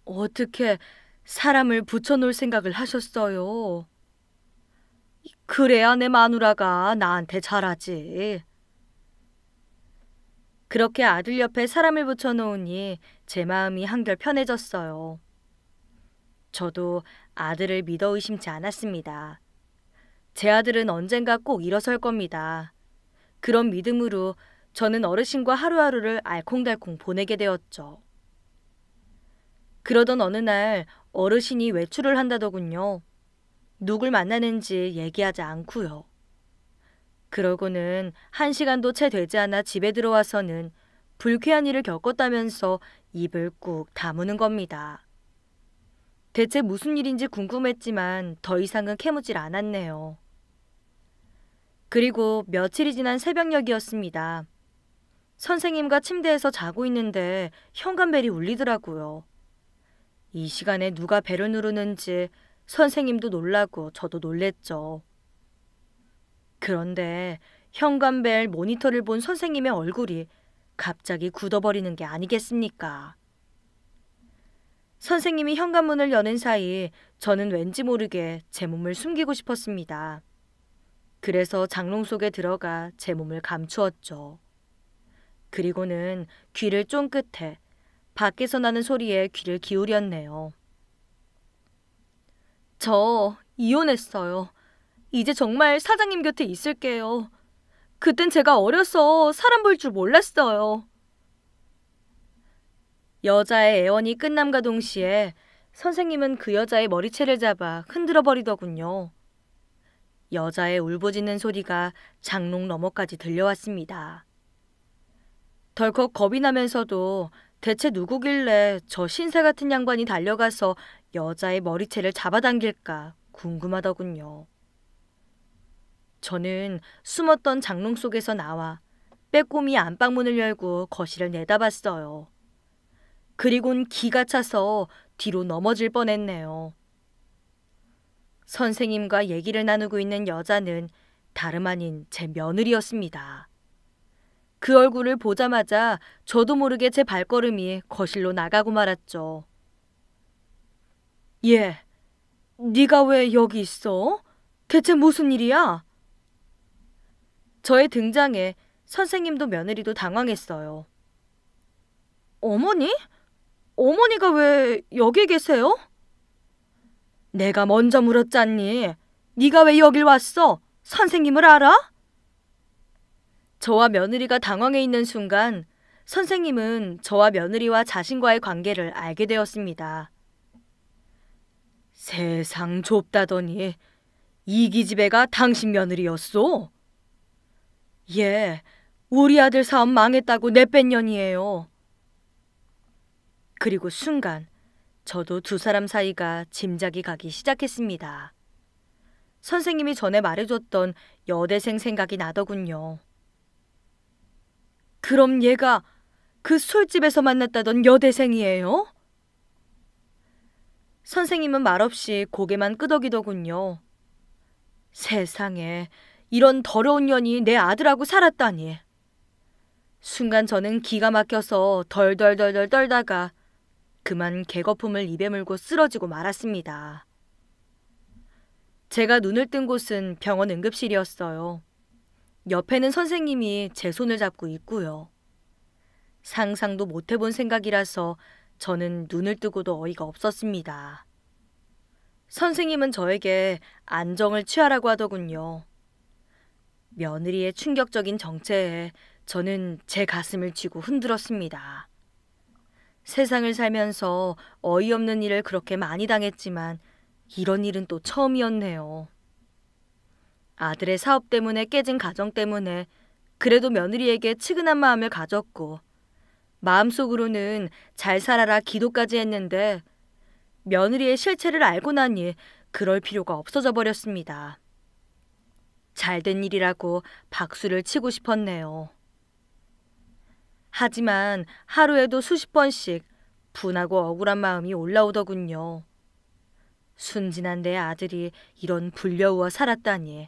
어떻게 사람을 붙여놓을 생각을 하셨어요? 그래야 내 마누라가 나한테 잘하지. 그렇게 아들 옆에 사람을 붙여놓으니 제 마음이 한결 편해졌어요. 저도 아들을 믿어 의심치 않았습니다. 제 아들은 언젠가 꼭 일어설 겁니다. 그런 믿음으로 저는 어르신과 하루하루를 알콩달콩 보내게 되었죠. 그러던 어느 날 어르신이 외출을 한다더군요. 누굴 만나는지 얘기하지 않고요. 그러고는 한 시간도 채 되지 않아 집에 들어와서는 불쾌한 일을 겪었다면서 입을 꾹 다무는 겁니다. 대체 무슨 일인지 궁금했지만 더 이상은 캐묻질 않았네요. 그리고 며칠이 지난 새벽녘이었습니다. 선생님과 침대에서 자고 있는데 현관벨이 울리더라고요. 이 시간에 누가 벨을 누르는지 선생님도 놀라고 저도 놀랬죠. 그런데 현관벨 모니터를 본 선생님의 얼굴이 갑자기 굳어버리는 게 아니겠습니까? 선생님이 현관문을 여는 사이 저는 왠지 모르게 제 몸을 숨기고 싶었습니다. 그래서 장롱 속에 들어가 제 몸을 감추었죠. 그리고는 귀를 쫑긋해 밖에서 나는 소리에 귀를 기울였네요. 저 이혼했어요. 이제 정말 사장님 곁에 있을게요. 그땐 제가 어려서 사람 볼 줄 몰랐어요. 여자의 애원이 끝남과 동시에 선생님은 그 여자의 머리채를 잡아 흔들어 버리더군요. 여자의 울부짖는 소리가 장롱 너머까지 들려왔습니다. 덜컥 겁이 나면서도 대체 누구길래 저 신세 같은 양반이 달려가서 여자의 머리채를 잡아당길까 궁금하더군요. 저는 숨었던 장롱 속에서 나와 빼꼼히 안방문을 열고 거실을 내다봤어요. 그리곤 기가 차서 뒤로 넘어질 뻔했네요. 선생님과 얘기를 나누고 있는 여자는 다름 아닌 제 며느리였습니다. 그 얼굴을 보자마자 저도 모르게 제 발걸음이 거실로 나가고 말았죠. 예, 네가 왜 여기 있어? 대체 무슨 일이야? 저의 등장에 선생님도 며느리도 당황했어요. 어머니? 어머니가 왜 여기 계세요? 내가 먼저 물었잖니. 네가 왜 여길 왔어? 선생님을 알아? 저와 며느리가 당황해 있는 순간 선생님은 저와 며느리와 자신과의 관계를 알게 되었습니다. 세상 좁다더니 이기집애가 당신 며느리였소? 예, 우리 아들 사업 망했다고 내뺀 년이에요. 그리고 순간 저도 두 사람 사이가 짐작이 가기 시작했습니다. 선생님이 전에 말해줬던 여대생 생각이 나더군요. 그럼 얘가 그 술집에서 만났다던 여대생이에요? 선생님은 말없이 고개만 끄덕이더군요. 세상에, 이런 더러운 년이 내 아들하고 살았다니. 순간 저는 기가 막혀서 덜덜덜덜 떨다가 그만 개거품을 입에 물고 쓰러지고 말았습니다. 제가 눈을 뜬 곳은 병원 응급실이었어요. 옆에는 선생님이 제 손을 잡고 있고요. 상상도 못 해본 생각이라서 저는 눈을 뜨고도 어이가 없었습니다. 선생님은 저에게 안정을 취하라고 하더군요. 며느리의 충격적인 정체에 저는 제 가슴을 쥐고 흔들었습니다. 세상을 살면서 어이없는 일을 그렇게 많이 당했지만 이런 일은 또 처음이었네요. 아들의 사업 때문에 깨진 가정 때문에 그래도 며느리에게 측은한 마음을 가졌고 마음속으로는 잘 살아라 기도까지 했는데 며느리의 실체를 알고 나니 그럴 필요가 없어져 버렸습니다. 잘 된 일이라고 박수를 치고 싶었네요. 하지만 하루에도 수십 번씩 분하고 억울한 마음이 올라오더군요. 순진한 내 아들이 이런 불려우어 살았다니.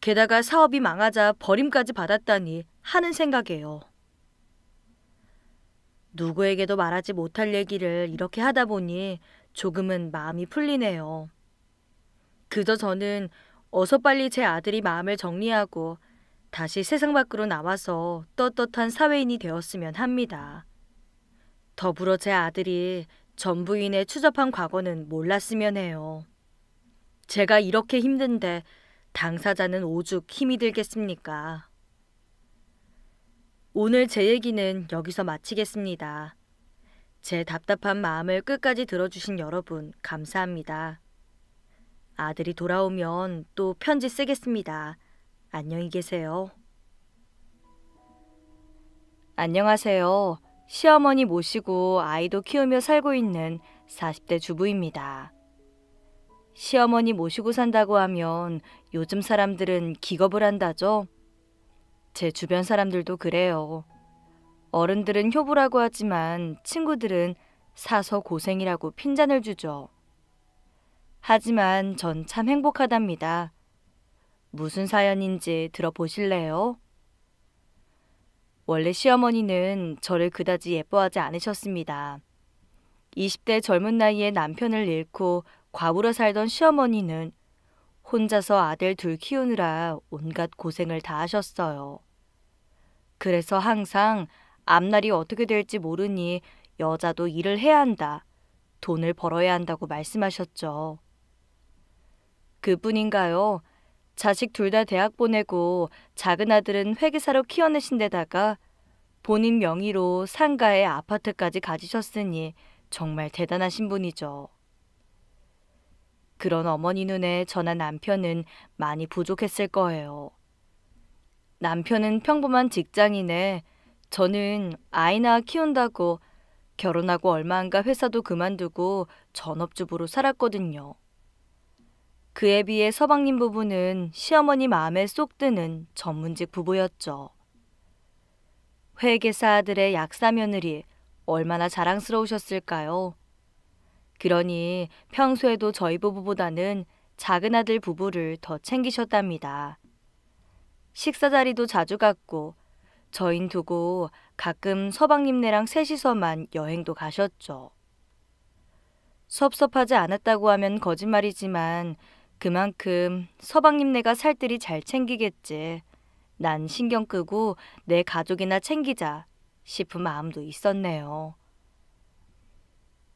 게다가 사업이 망하자 버림까지 받았다니 하는 생각이에요. 누구에게도 말하지 못할 얘기를 이렇게 하다 보니 조금은 마음이 풀리네요. 그저 저는 어서 빨리 제 아들이 마음을 정리하고 다시 세상 밖으로 나와서 떳떳한 사회인이 되었으면 합니다. 더불어 제 아들이 전부인의 추접한 과거는 몰랐으면 해요. 제가 이렇게 힘든데 당사자는 오죽 힘이 들겠습니까? 오늘 제 얘기는 여기서 마치겠습니다. 제 답답한 마음을 끝까지 들어주신 여러분, 감사합니다. 아들이 돌아오면 또 편지 쓰겠습니다. 안녕히 계세요. 안녕하세요. 시어머니 모시고 아이도 키우며 살고 있는 40대 주부입니다. 시어머니 모시고 산다고 하면 요즘 사람들은 기겁을 한다죠? 제 주변 사람들도 그래요. 어른들은 효부라고 하지만 친구들은 사서 고생이라고 핀잔을 주죠. 하지만 전 참 행복하답니다. 무슨 사연인지 들어보실래요? 원래 시어머니는 저를 그다지 예뻐하지 않으셨습니다. 20대 젊은 나이에 남편을 잃고 과부로 살던 시어머니는 혼자서 아들 둘 키우느라 온갖 고생을 다 하셨어요. 그래서 항상 앞날이 어떻게 될지 모르니 여자도 일을 해야 한다, 돈을 벌어야 한다고 말씀하셨죠. 그뿐인가요? 자식 둘 다 대학 보내고 작은 아들은 회계사로 키워내신 데다가 본인 명의로 상가에 아파트까지 가지셨으니 정말 대단하신 분이죠. 그런 어머니 눈에 전한 남편은 많이 부족했을 거예요. 남편은 평범한 직장인에 저는 아이나 키운다고 결혼하고 얼마 안가 회사도 그만두고 전업주부로 살았거든요. 그에 비해 서방님 부부는 시어머니 마음에 쏙 드는 전문직 부부였죠. 회계사 들의 약사 며느리 얼마나 자랑스러우셨을까요? 그러니 평소에도 저희 부부보다는 작은 아들 부부를 더 챙기셨답니다. 식사 자리도 자주 갔고 저인 두고 가끔 서방님네랑 셋이서만 여행도 가셨죠. 섭섭하지 않았다고 하면 거짓말이지만 그만큼 서방님네가 살뜰히 잘 챙기겠지. 난 신경 끄고 내 가족이나 챙기자 싶은 마음도 있었네요.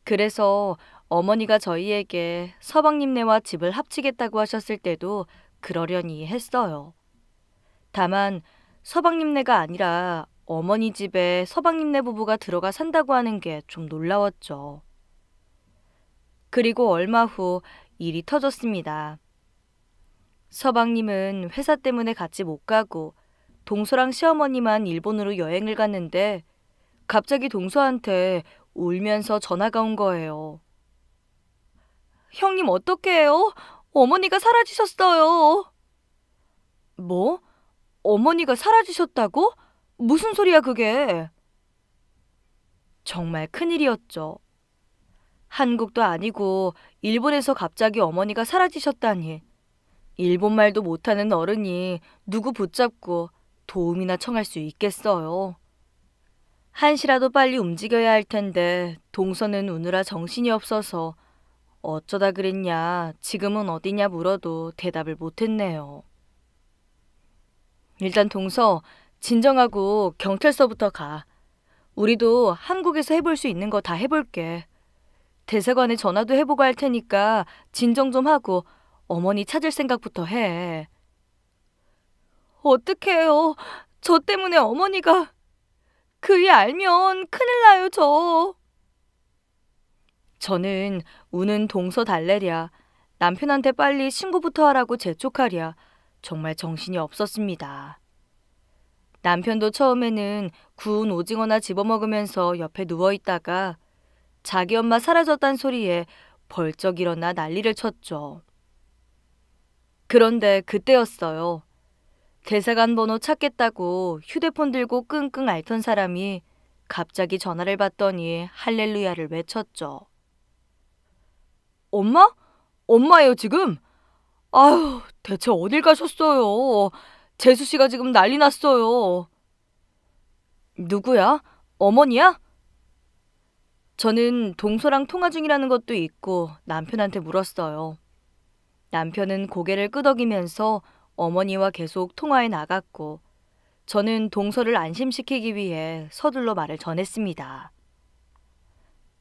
그래서 어머니가 저희에게 서방님네와 집을 합치겠다고 하셨을 때도 그러려니 했어요. 다만 서방님네가 아니라 어머니 집에 서방님네 부부가 들어가 산다고 하는 게 좀 놀라웠죠. 그리고 얼마 후 일이 터졌습니다. 서방님은 회사 때문에 같이 못 가고 동서랑 시어머니만 일본으로 여행을 갔는데 갑자기 동서한테 울면서 전화가 온 거예요. 형님 어떻게 해요? 어머니가 사라지셨어요. 뭐? 어머니가 사라지셨다고? 무슨 소리야 그게? 정말 큰일이었죠. 한국도 아니고 일본에서 갑자기 어머니가 사라지셨다니. 일본 말도 못하는 어른이 누구 붙잡고 도움이나 청할 수 있겠어요. 한시라도 빨리 움직여야 할 텐데 동서는 우느라 정신이 없어서 어쩌다 그랬냐, 지금은 어디냐 물어도 대답을 못했네요. 일단 동서, 진정하고 경찰서부터 가. 우리도 한국에서 해볼 수 있는 거 다 해볼게. 대사관에 전화도 해보고 할 테니까 진정 좀 하고 어머니 찾을 생각부터 해. 어떡해요. 저 때문에 어머니가 그이 알면 큰일 나요, 저. 저는 우는 동서 달래랴 남편한테 빨리 신고부터 하라고 재촉하랴 정말 정신이 없었습니다. 남편도 처음에는 구운 오징어나 집어먹으면서 옆에 누워있다가 자기 엄마 사라졌단 소리에 벌쩍 일어나 난리를 쳤죠. 그런데 그때였어요. 대사관 번호 찾겠다고 휴대폰 들고 끙끙 앓던 사람이 갑자기 전화를 받더니 할렐루야를 외쳤죠. 엄마? 엄마예요, 지금? 아휴, 대체 어딜 가셨어요? 재수 씨가 지금 난리 났어요. 누구야? 어머니야? 저는 동서랑 통화 중이라는 것도 있고 남편한테 물었어요. 남편은 고개를 끄덕이면서 어머니와 계속 통화에 나갔고 저는 동서를 안심시키기 위해 서둘러 말을 전했습니다.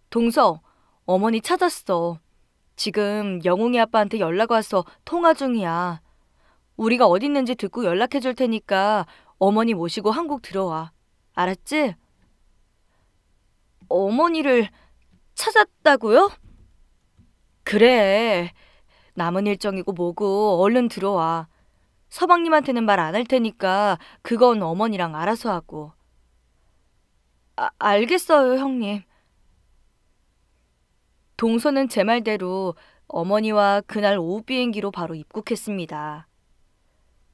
동서, 어머니 찾았어. 지금 영웅이 아빠한테 연락 와서 통화 중이야. 우리가 어딨는지 듣고 연락해 줄 테니까 어머니 모시고 한국 들어와. 알았지? 어머니를 찾았다고요? 그래. 남은 일정이고 뭐고 얼른 들어와. 서방님한테는 말 안 할 테니까 그건 어머니랑 알아서 하고. 아, 알겠어요, 형님. 동서는 제 말대로 어머니와 그날 오후 비행기로 바로 입국했습니다.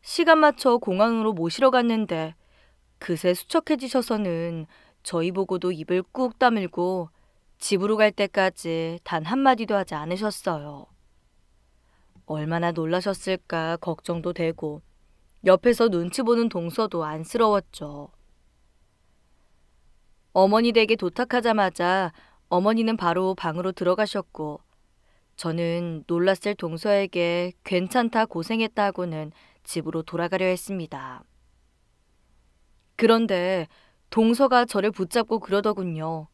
시간 맞춰 공항으로 모시러 갔는데 그새 수척해지셔서는 저희 보고도 입을 꾹 다물고 집으로 갈 때까지 단 한마디도 하지 않으셨어요. 얼마나 놀라셨을까 걱정도 되고 옆에서 눈치 보는 동서도 안쓰러웠죠. 어머니 댁에 도착하자마자 어머니는 바로 방으로 들어가셨고 저는 놀랐을 동서에게 괜찮다 고생했다 하고는 집으로 돌아가려 했습니다. 그런데 동서가 저를 붙잡고 그러더군요.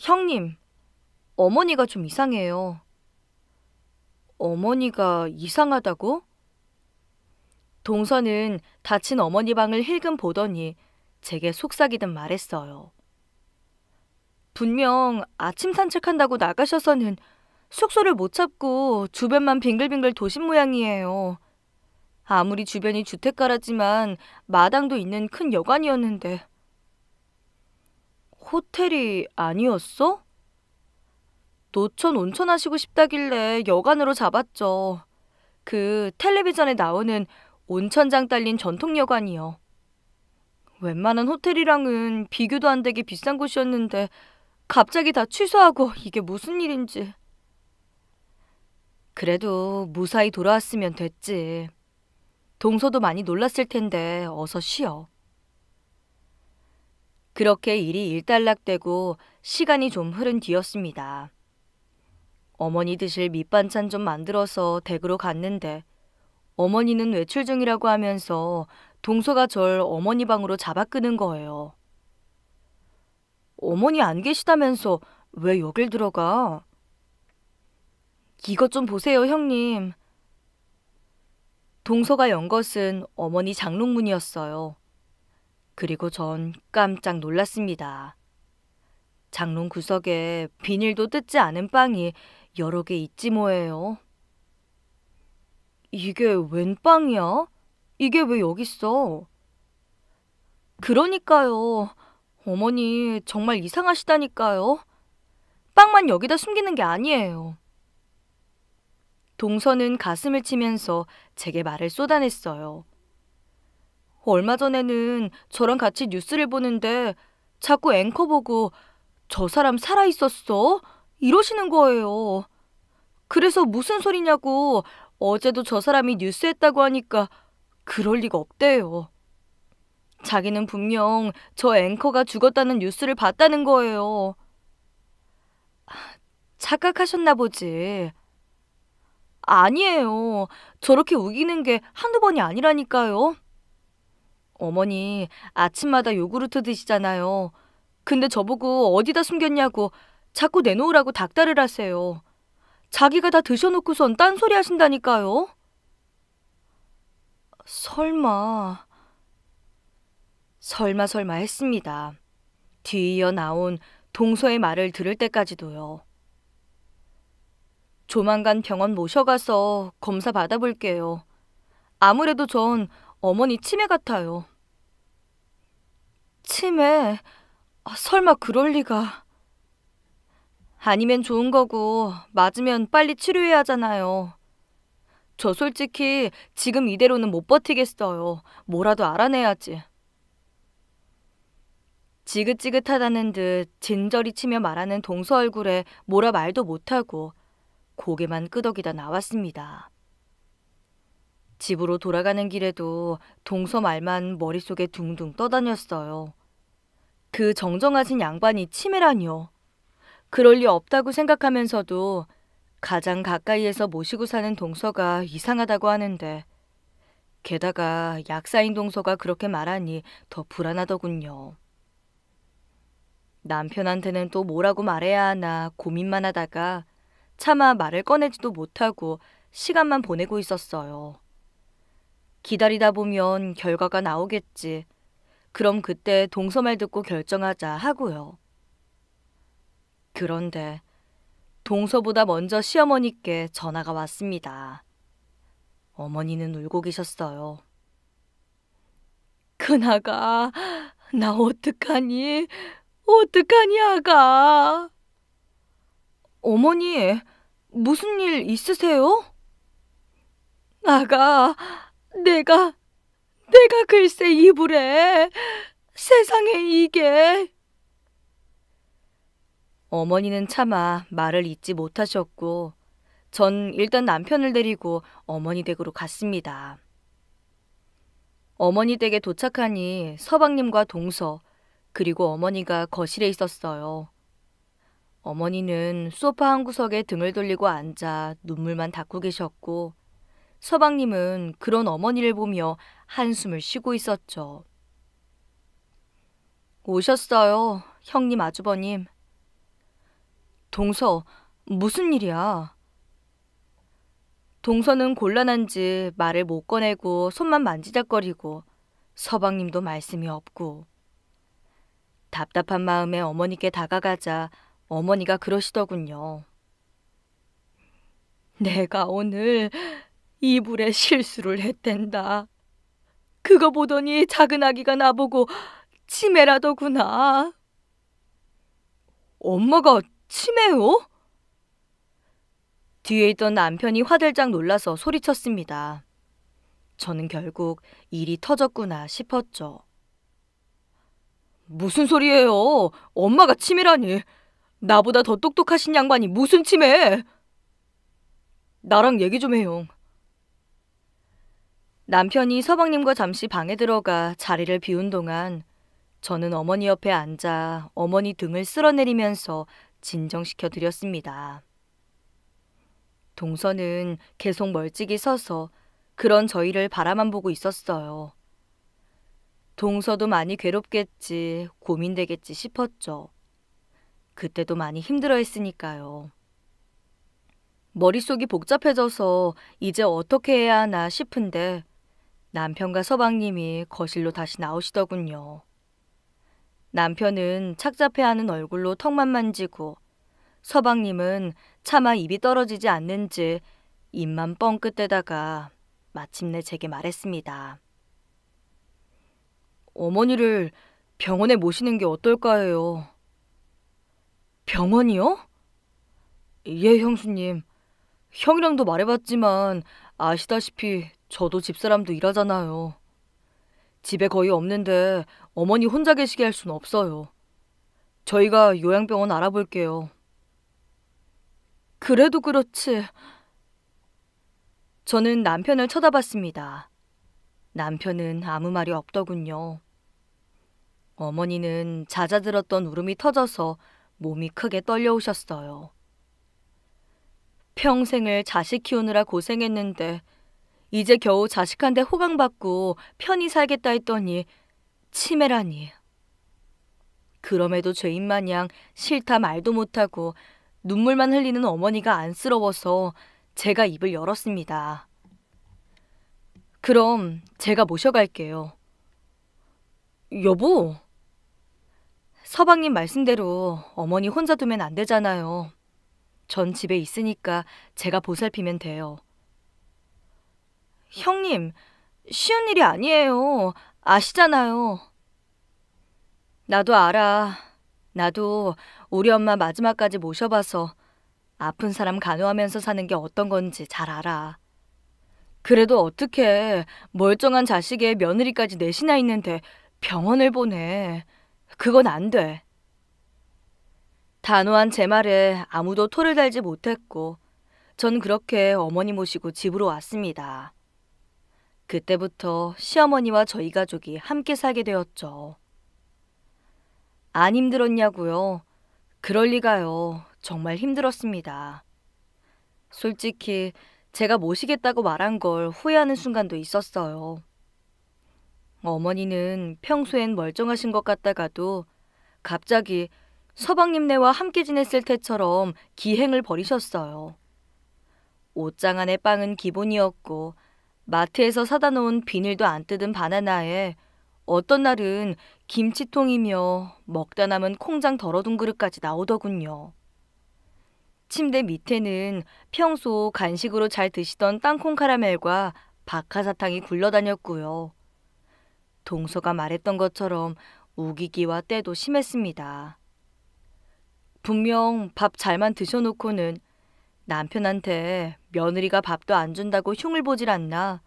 형님, 어머니가 좀 이상해요. 어머니가 이상하다고? 동서는 다친 어머니 방을 힐금 보더니 제게 속삭이듯 말했어요. 분명 아침 산책한다고 나가셔서는 숙소를 못찾고 주변만 빙글빙글 도심 모양이에요. 아무리 주변이 주택가라지만 마당도 있는 큰 여관이었는데. 호텔이 아니었어? 노천 온천 하시고 싶다길래 여관으로 잡았죠. 그 텔레비전에 나오는 온천장 딸린 전통 여관이요. 웬만한 호텔이랑은 비교도 안 되게 비싼 곳이었는데 갑자기 다 취소하고 이게 무슨 일인지. 그래도 무사히 돌아왔으면 됐지. 동서도 많이 놀랐을 텐데 어서 쉬어. 그렇게 일이 일단락되고 시간이 좀 흐른 뒤였습니다. 어머니 드실 밑반찬 좀 만들어서 댁으로 갔는데 어머니는 외출 중이라고 하면서 동서가 절 어머니 방으로 잡아 끄는 거예요. 어머니 안 계시다면서 왜 여길 들어가? 이것 좀 보세요, 형님. 동서가 연 것은 어머니 장롱문이었어요. 그리고 전 깜짝 놀랐습니다. 장롱 구석에 비닐도 뜯지 않은 빵이 여러 개 있지 뭐예요. 이게 웬 빵이야? 이게 왜 여기 있어? 그러니까요. 어머니 정말 이상하시다니까요. 빵만 여기다 숨기는 게 아니에요. 동서는 가슴을 치면서 제게 말을 쏟아냈어요. 얼마 전에는 저랑 같이 뉴스를 보는데 자꾸 앵커 보고 저 사람 살아있었어? 이러시는 거예요. 그래서 무슨 소리냐고 어제도 저 사람이 뉴스 했다고 하니까 그럴 리가 없대요. 자기는 분명 저 앵커가 죽었다는 뉴스를 봤다는 거예요. 아, 착각하셨나 보지. 아니에요. 저렇게 우기는 게 한두 번이 아니라니까요. 어머니, 아침마다 요구르트 드시잖아요. 근데 저보고 어디다 숨겼냐고 자꾸 내놓으라고 닥달을 하세요. 자기가 다 드셔놓고선 딴소리 하신다니까요. 설마... 설마 설마 했습니다. 뒤이어 나온 동서의 말을 들을 때까지도요. 조만간 병원 모셔가서 검사 받아볼게요. 아무래도 전 어머니 치매 같아요. 치매? 아, 설마 그럴 리가. 아니면 좋은 거고 맞으면 빨리 치료해야 하잖아요. 저 솔직히 지금 이대로는 못 버티겠어요. 뭐라도 알아내야지. 지긋지긋하다는 듯 진저리 치며 말하는 동서 얼굴에 뭐라 말도 못하고 고개만 끄덕이다 나왔습니다. 집으로 돌아가는 길에도 동서 말만 머릿속에 둥둥 떠다녔어요. 그 정정하신 양반이 치매라니요. 그럴 리 없다고 생각하면서도 가장 가까이에서 모시고 사는 동서가 이상하다고 하는데 게다가 약사인 동서가 그렇게 말하니 더 불안하더군요. 남편한테는 또 뭐라고 말해야 하나 고민만 하다가 차마 말을 꺼내지도 못하고 시간만 보내고 있었어요. 기다리다 보면 결과가 나오겠지. 그럼 그때 동서말 듣고 결정하자 하고요. 그런데 동서보다 먼저 시어머니께 전화가 왔습니다. 어머니는 울고 계셨어요. 그나가나 어떡하니? 어떡하니, 아가? 어머니, 무슨 일 있으세요? 나가, 내가, 내가 글쎄 이불에 세상에 이게. 어머니는 차마 말을 잊지 못하셨고, 전 일단 남편을 데리고 어머니 댁으로 갔습니다. 어머니 댁에 도착하니 서방님과 동서, 그리고 어머니가 거실에 있었어요. 어머니는 소파 한 구석에 등을 돌리고 앉아 눈물만 닦고 계셨고 서방님은 그런 어머니를 보며 한숨을 쉬고 있었죠. 오셨어요, 형님 아주버님. 동서, 무슨 일이야? 동서는 곤란한지 말을 못 꺼내고 손만 만지작거리고 서방님도 말씀이 없고 답답한 마음에 어머니께 다가가자 어머니가 그러시더군요. 내가 오늘 이불에 실수를 했댄다. 그거 보더니 작은 아기가 나보고 치매라더구나. 엄마가 치매요? 뒤에 있던 남편이 화들짝 놀라서 소리쳤습니다. 저는 결국 일이 터졌구나 싶었죠. 무슨 소리예요? 엄마가 치매라니. 나보다 더 똑똑하신 양반이 무슨 침해? 나랑 얘기 좀 해요. 남편이 서방님과 잠시 방에 들어가 자리를 비운 동안 저는 어머니 옆에 앉아 어머니 등을 쓸어내리면서 진정시켜 드렸습니다. 동서는 계속 멀찍이 서서 그런 저희를 바라만 보고 있었어요. 동서도 많이 괴롭겠지, 고민되겠지 싶었죠. 그때도 많이 힘들어 했으니까요. 머릿속이 복잡해져서 이제 어떻게 해야 하나 싶은데 남편과 서방님이 거실로 다시 나오시더군요. 남편은 착잡해하는 얼굴로 턱만 만지고 서방님은 차마 입이 떨어지지 않는지 입만 뻥 끝대다가 마침내 제게 말했습니다. 어머니를 병원에 모시는 게 어떨까 해요. 병원이요? 예, 형수님. 형이랑도 말해봤지만 아시다시피 저도 집사람도 일하잖아요. 집에 거의 없는데 어머니 혼자 계시게 할 순 없어요. 저희가 요양병원 알아볼게요. 그래도 그렇지. 저는 남편을 쳐다봤습니다. 남편은 아무 말이 없더군요. 어머니는 잦아들었던 울음이 터져서 몸이 크게 떨려오셨어요. 평생을 자식 키우느라 고생했는데 이제 겨우 자식한테 호강받고 편히 살겠다 했더니 치매라니. 그럼에도 죄인 마냥 싫다 말도 못하고 눈물만 흘리는 어머니가 안쓰러워서 제가 입을 열었습니다. 그럼 제가 모셔갈게요. 여보, 서방님 말씀대로 어머니 혼자 두면 안 되잖아요. 전 집에 있으니까 제가 보살피면 돼요. 형님, 쉬운 일이 아니에요. 아시잖아요. 나도 알아. 나도 우리 엄마 마지막까지 모셔봐서 아픈 사람 간호하면서 사는 게 어떤 건지 잘 알아. 그래도 어떻게 멀쩡한 자식의 며느리까지 내시나 있는데 병원을 보내. 그건 안 돼. 단호한 제 말에 아무도 토를 달지 못했고 전 그렇게 어머니 모시고 집으로 왔습니다. 그때부터 시어머니와 저희 가족이 함께 살게 되었죠. 안 힘들었냐고요? 그럴 리가요. 정말 힘들었습니다. 솔직히 제가 모시겠다고 말한 걸 후회하는 순간도 있었어요. 어머니는 평소엔 멀쩡하신 것 같다가도 갑자기 서방님네와 함께 지냈을 때처럼 기행을 벌이셨어요. 옷장 안에 빵은 기본이었고 마트에서 사다 놓은 비닐도 안 뜯은 바나나에 어떤 날은 김치통이며 먹다 남은 콩장 덜어둔 그릇까지 나오더군요. 침대 밑에는 평소 간식으로 잘 드시던 땅콩 카라멜과 박하사탕이 굴러다녔고요. 동서가 말했던 것처럼 우기기와 때도 심했습니다. 분명 밥 잘만 드셔놓고는 남편한테 며느리가 밥도 안 준다고 흉을 보질 않나.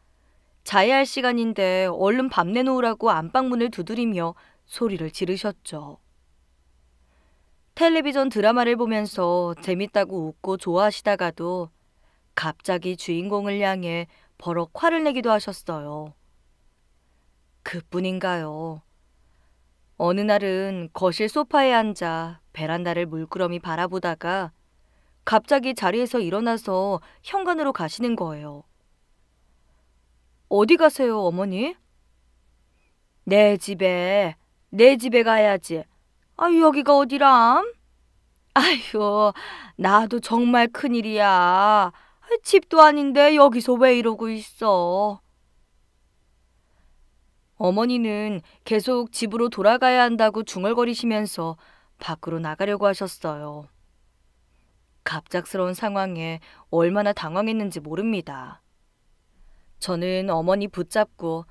자야할 시간인데 얼른 밥 내놓으라고 안방문을 두드리며 소리를 지르셨죠. 텔레비전 드라마를 보면서 재밌다고 웃고 좋아하시다가도 갑자기 주인공을 향해 버럭 화를 내기도 하셨어요. 그뿐인가요. 어느 날은 거실 소파에 앉아 베란다를 물끄러미 바라보다가 갑자기 자리에서 일어나서 현관으로 가시는 거예요. 어디 가세요, 어머니? 내 집에, 내 집에 가야지. 아유, 여기가 어디람? 아휴 나도 정말 큰일이야. 아, 집도 아닌데 여기서 왜 이러고 있어. 어머니는 계속 집으로 돌아가야 한다고 중얼거리시면서 밖으로 나가려고 하셨어요. 갑작스러운 상황에 얼마나 당황했는지 모릅니다. 저는 어머니 붙잡고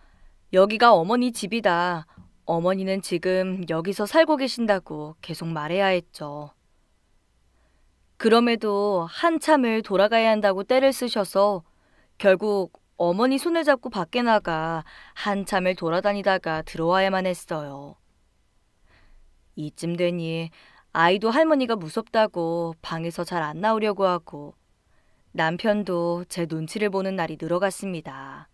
여기가 어머니 집이다. 어머니는 지금 여기서 살고 계신다고 계속 말해야 했죠. 그럼에도 한참을 돌아가야 한다고 때를 쓰셔서 결국 어머니 손을 잡고 밖에 나가 한참을 돌아다니다가 들어와야만 했어요. 이쯤 되니 아이도 할머니가 무섭다고 방에서 잘 안 나오려고 하고 남편도 제 눈치를 보는 날이 늘어갔습니다.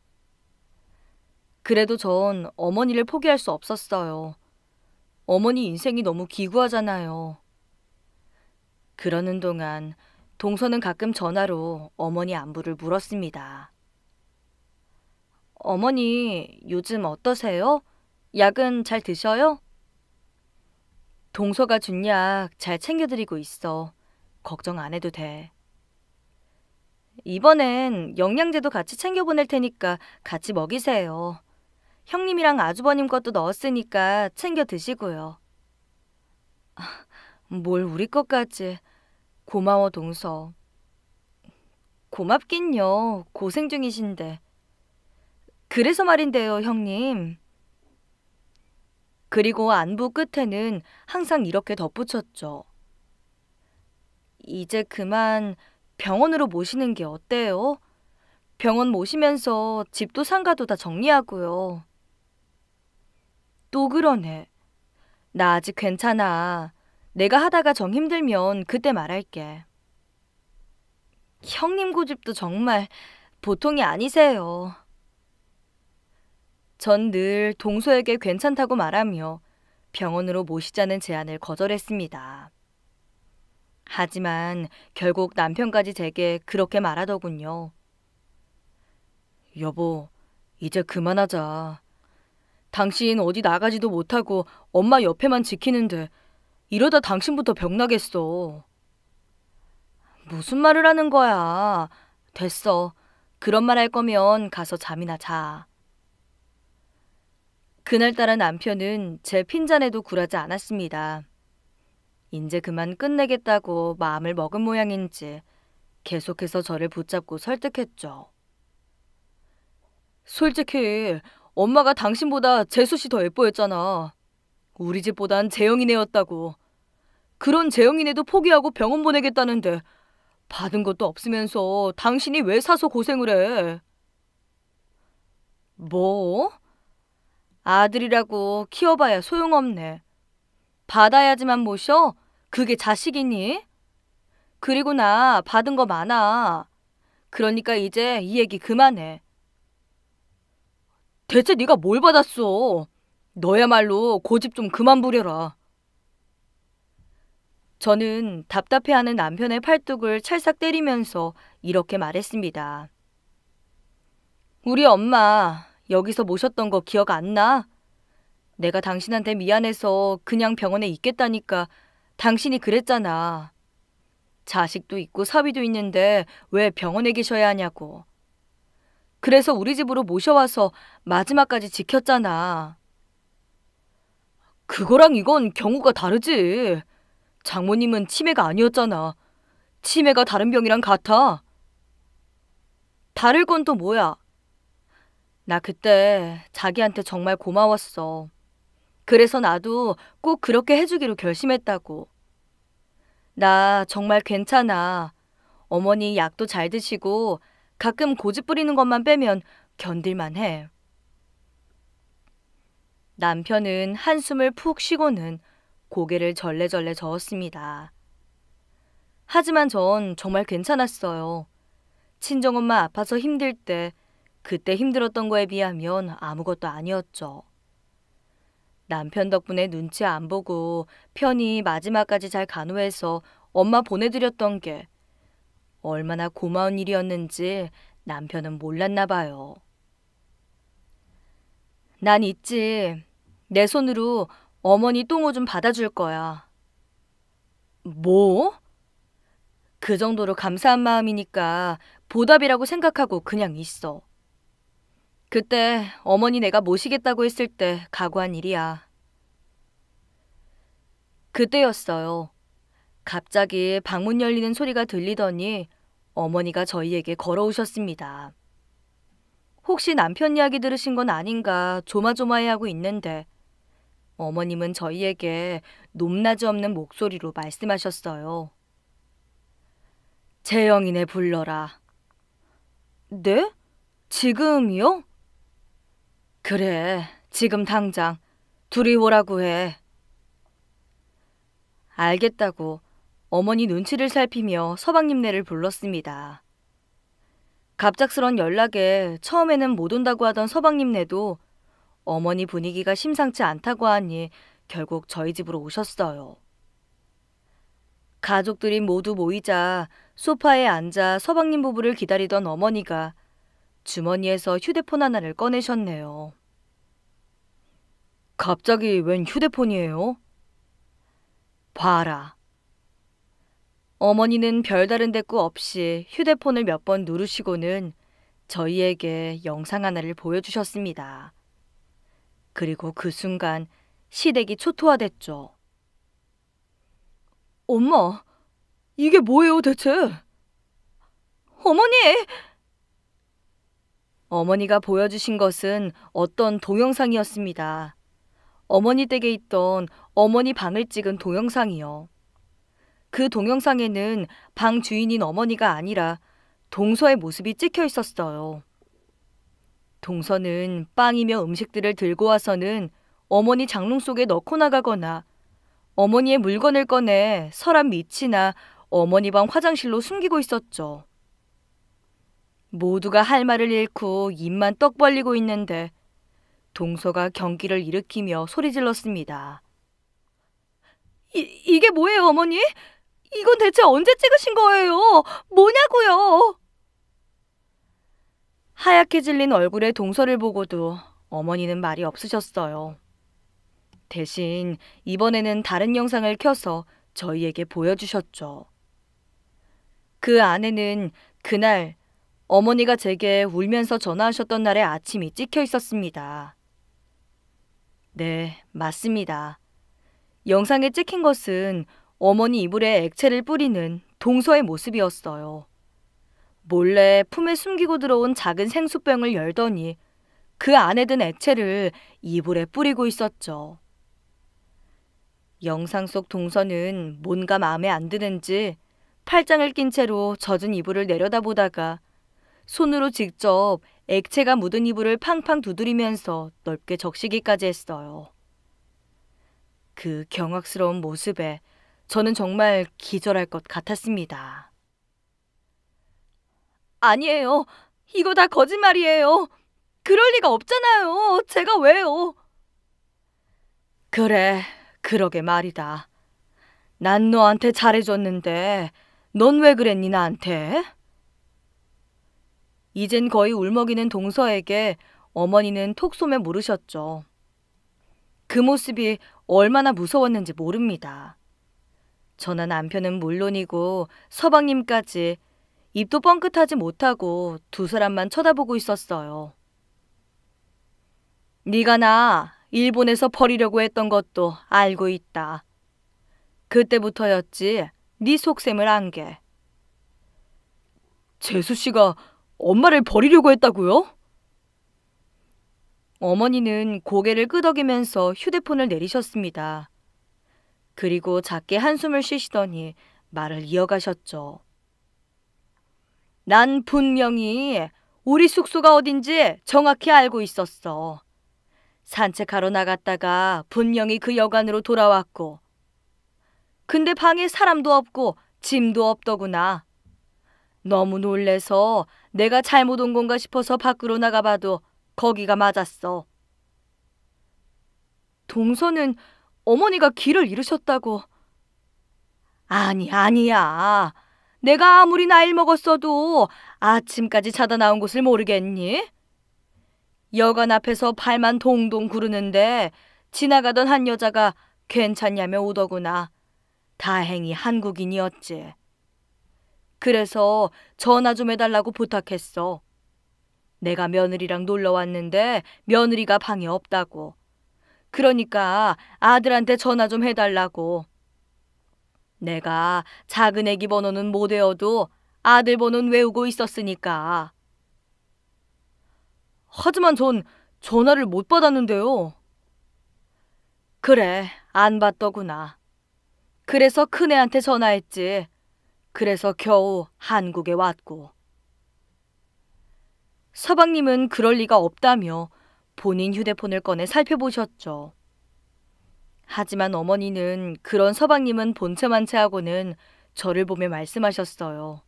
그래도 전 어머니를 포기할 수 없었어요. 어머니 인생이 너무 기구하잖아요. 그러는 동안 동서는 가끔 전화로 어머니 안부를 물었습니다. 어머니 요즘 어떠세요? 약은 잘 드셔요? 동서가 준 약 잘 챙겨드리고 있어. 걱정 안 해도 돼. 이번엔 영양제도 같이 챙겨보낼 테니까 같이 먹이세요. 형님이랑 아주버님 것도 넣었으니까 챙겨 드시고요. 아, 뭘 우리 것까지. 고마워, 동서. 고맙긴요. 고생 중이신데. 그래서 말인데요, 형님. 그리고 안부 끝에는 항상 이렇게 덧붙였죠. 이제 그만 병원으로 모시는 게 어때요? 병원 모시면서 집도 상가도 다 정리하고요. 또 그러네. 나 아직 괜찮아. 내가 하다가 정 힘들면 그때 말할게. 형님 고집도 정말 보통이 아니세요. 전늘 동서에게 괜찮다고 말하며 병원으로 모시자는 제안을 거절했습니다. 하지만 결국 남편까지 제게 그렇게 말하더군요. 여보, 이제 그만하자. 당신 어디 나가지도 못하고 엄마 옆에만 지키는데 이러다 당신부터 병나겠어. 무슨 말을 하는 거야. 됐어. 그런 말 할 거면 가서 잠이나 자. 그날따라 남편은 제 핀잔에도 굴하지 않았습니다. 이제 그만 끝내겠다고 마음을 먹은 모양인지 계속해서 저를 붙잡고 설득했죠. 솔직히 엄마가 당신보다 재수씨 더 예뻐했잖아. 우리 집보단 재영이네였다고. 그런 재영이네도 포기하고 병원 보내겠다는데 받은 것도 없으면서 당신이 왜 사서 고생을 해? 뭐? 아들이라고 키워봐야 소용없네. 받아야지만 모셔? 그게 자식이니? 그리고 나 받은 거 많아. 그러니까 이제 이 얘기 그만해. 대체 네가 뭘 받았어? 너야말로 고집 좀 그만 부려라. 저는 답답해하는 남편의 팔뚝을 찰싹 때리면서 이렇게 말했습니다. 우리 엄마 여기서 모셨던 거 기억 안 나? 내가 당신한테 미안해서 그냥 병원에 있겠다니까 당신이 그랬잖아. 자식도 있고 사위도 있는데 왜 병원에 계셔야 하냐고. 그래서 우리 집으로 모셔와서 마지막까지 지켰잖아. 그거랑 이건 경우가 다르지. 장모님은 치매가 아니었잖아. 치매가 다른 병이랑 같아. 다를 건 또 뭐야? 나 그때 자기한테 정말 고마웠어. 그래서 나도 꼭 그렇게 해주기로 결심했다고. 나 정말 괜찮아. 어머니 약도 잘 드시고 가끔 고집 부리는 것만 빼면 견딜만 해. 남편은 한숨을 푹 쉬고는 고개를 절레절레 저었습니다. 하지만 전 정말 괜찮았어요. 친정엄마 아파서 힘들 때 그때 힘들었던 거에 비하면 아무것도 아니었죠. 남편 덕분에 눈치 안 보고 편히 마지막까지 잘 간호해서 엄마 보내드렸던 게 얼마나 고마운 일이었는지 남편은 몰랐나 봐요. 난 있지. 내 손으로 어머니 똥오 좀 받아줄 거야. 뭐? 그 정도로 감사한 마음이니까 보답이라고 생각하고 그냥 있어. 그때 어머니 내가 모시겠다고 했을 때 각오한 일이야. 그때였어요. 갑자기 방문 열리는 소리가 들리더니 어머니가 저희에게 걸어오셨습니다. 혹시 남편 이야기 들으신 건 아닌가 조마조마해하고 있는데 어머님은 저희에게 높낮이 없는 목소리로 말씀하셨어요. 재영이네 불러라. 네? 지금이요? 그래, 지금 당장 둘이 오라고 해. 알겠다고 어머니 눈치를 살피며 서방님네를 불렀습니다. 갑작스런 연락에 처음에는 못 온다고 하던 서방님네도 어머니 분위기가 심상치 않다고 하니 결국 저희 집으로 오셨어요. 가족들이 모두 모이자 소파에 앉아 서방님 부부를 기다리던 어머니가 주머니에서 휴대폰 하나를 꺼내셨네요. 갑자기 웬 휴대폰이에요? 봐라. 어머니는 별다른 대꾸 없이 휴대폰을 몇 번 누르시고는 저희에게 영상 하나를 보여주셨습니다. 그리고 그 순간 시댁이 초토화됐죠. 엄마, 이게 뭐예요 대체? 어머니! 어머니가 보여주신 것은 어떤 동영상이었습니다. 어머니 댁에 있던 어머니 방을 찍은 동영상이요. 그 동영상에는 방 주인인 어머니가 아니라 동서의 모습이 찍혀 있었어요. 동서는 빵이며 음식들을 들고 와서는 어머니 장롱 속에 넣고 나가거나 어머니의 물건을 꺼내 서랍 밑이나 어머니 방 화장실로 숨기고 있었죠. 모두가 할 말을 잃고 입만 떡 벌리고 있는데 동서가 경기를 일으키며 소리 질렀습니다. 이, 이게 뭐예요, 어머니? 이건 대체 언제 찍으신 거예요? 뭐냐고요? 하얗게 질린 얼굴의 동서를 보고도 어머니는 말이 없으셨어요. 대신 이번에는 다른 영상을 켜서 저희에게 보여주셨죠. 그 안에는 그날 어머니가 제게 울면서 전화하셨던 날의 아침이 찍혀 있었습니다. 네, 맞습니다. 영상에 찍힌 것은 어머니 이불에 액체를 뿌리는 동서의 모습이었어요. 몰래 품에 숨기고 들어온 작은 생수병을 열더니 그 안에 든 액체를 이불에 뿌리고 있었죠. 영상 속 동서는 뭔가 마음에 안 드는지 팔짱을 낀 채로 젖은 이불을 내려다보다가 손으로 직접 액체가 묻은 이불을 팡팡 두드리면서 넓게 적시기까지 했어요. 그 경악스러운 모습에 저는 정말 기절할 것 같았습니다. 아니에요. 이거 다 거짓말이에요. 그럴 리가 없잖아요. 제가 왜요? 그래, 그러게 말이다. 난 너한테 잘해줬는데 넌 왜 그랬니 나한테? 이젠 거의 울먹이는 동서에게 어머니는 톡쏘에 물으셨죠. 그 모습이 얼마나 무서웠는지 모릅니다. 저나 남편은 물론이고 서방님까지 입도 뻥끗하지 못하고 두 사람만 쳐다보고 있었어요. 네가 나 일본에서 버리려고 했던 것도 알고 있다. 그때부터였지 네 속셈을 안 게. 재수 씨가 엄마를 버리려고 했다고요? 어머니는 고개를 끄덕이면서 휴대폰을 내리셨습니다. 그리고 작게 한숨을 쉬시더니 말을 이어가셨죠. 난 분명히 우리 숙소가 어딘지 정확히 알고 있었어. 산책하러 나갔다가 분명히 그 여관으로 돌아왔고. 근데 방에 사람도 없고 짐도 없더구나. 너무 놀래서 내가 잘못 온 건가 싶어서 밖으로 나가봐도 거기가 맞았어. 동서는 어머니가 길을 잃으셨다고. 아니, 아니야. 내가 아무리 나이 먹었어도 아침까지 자다 나온 곳을 모르겠니? 여관 앞에서 발만 동동 구르는데 지나가던 한 여자가 괜찮냐며 오더구나. 다행히 한국인이었지. 그래서 전화 좀 해달라고 부탁했어. 내가 며느리랑 놀러 왔는데 며느리가 방에 없다고. 그러니까 아들한테 전화 좀 해달라고. 내가 작은 애기 번호는 못 외워도 아들 번호는 외우고 있었으니까. 하지만 전 전화를 못 받았는데요. 그래, 안 받더구나. 그래서 큰애한테 전화했지. 그래서 겨우 한국에 왔고. 서방님은 그럴 리가 없다며 본인 휴대폰을 꺼내 살펴보셨죠. 하지만 어머니는 그런 서방님은 본체만 체하고는 저를 보며 말씀하셨어요.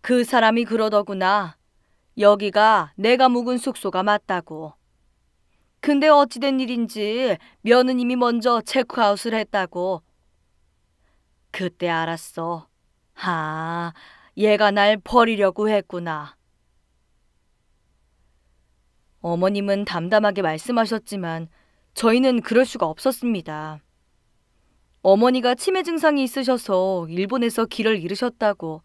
그 사람이 그러더구나. 여기가 내가 묵은 숙소가 맞다고. 근데 어찌된 일인지 며느님이 먼저 체크아웃을 했다고 그때 알았어. 아, 얘가 날 버리려고 했구나. 어머님은 담담하게 말씀하셨지만 저희는 그럴 수가 없었습니다. 어머니가 치매 증상이 있으셔서 일본에서 길을 잃으셨다고.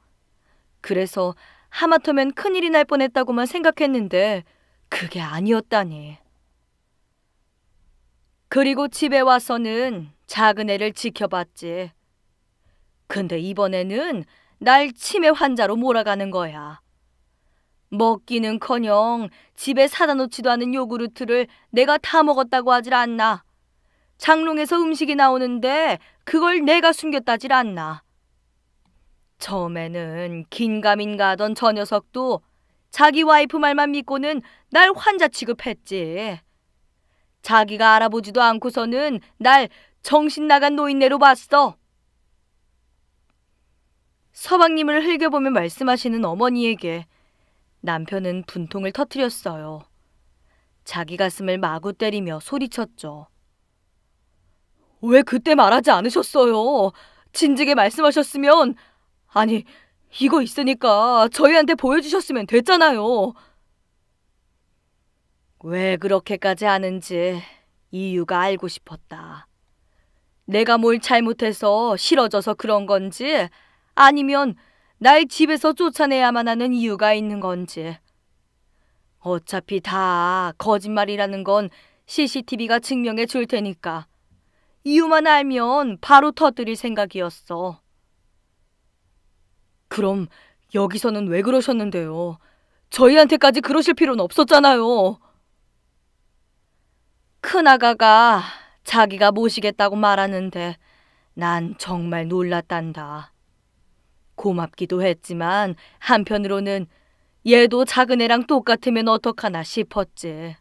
그래서 하마터면 큰일이 날 뻔했다고만 생각했는데 그게 아니었다니. 그리고 집에 와서는 작은 애를 지켜봤지. 근데 이번에는 날 치매 환자로 몰아가는 거야. 먹기는커녕 집에 사다 놓지도 않은 요구르트를 내가 다 먹었다고 하질 않나. 장롱에서 음식이 나오는데 그걸 내가 숨겼다질 않나. 처음에는 긴가민가 하던 저 녀석도 자기 와이프 말만 믿고는 날 환자 취급했지. 자기가 알아보지도 않고서는 날 정신 나간 노인네로 봤어. 서방님을 흘겨보며 말씀하시는 어머니에게 남편은 분통을 터뜨렸어요. 자기 가슴을 마구 때리며 소리쳤죠. 왜 그때 말하지 않으셨어요? 진즉에 말씀하셨으면 아니 이거 있으니까 저희한테 보여주셨으면 됐잖아요. 왜 그렇게까지 하는지 이유가 알고 싶었다. 내가 뭘 잘못해서 싫어져서 그런 건지 아니면 날 집에서 쫓아내야만 하는 이유가 있는 건지. 어차피 다 거짓말이라는 건 CCTV가 증명해 줄 테니까. 이유만 알면 바로 터뜨릴 생각이었어. 그럼 여기서는 왜 그러셨는데요? 저희한테까지 그러실 필요는 없었잖아요. 큰아가가 자기가 모시겠다고 말하는데 난 정말 놀랐단다. 고맙기도 했지만 한편으로는 얘도 작은 애랑 똑같으면 어떡하나 싶었지.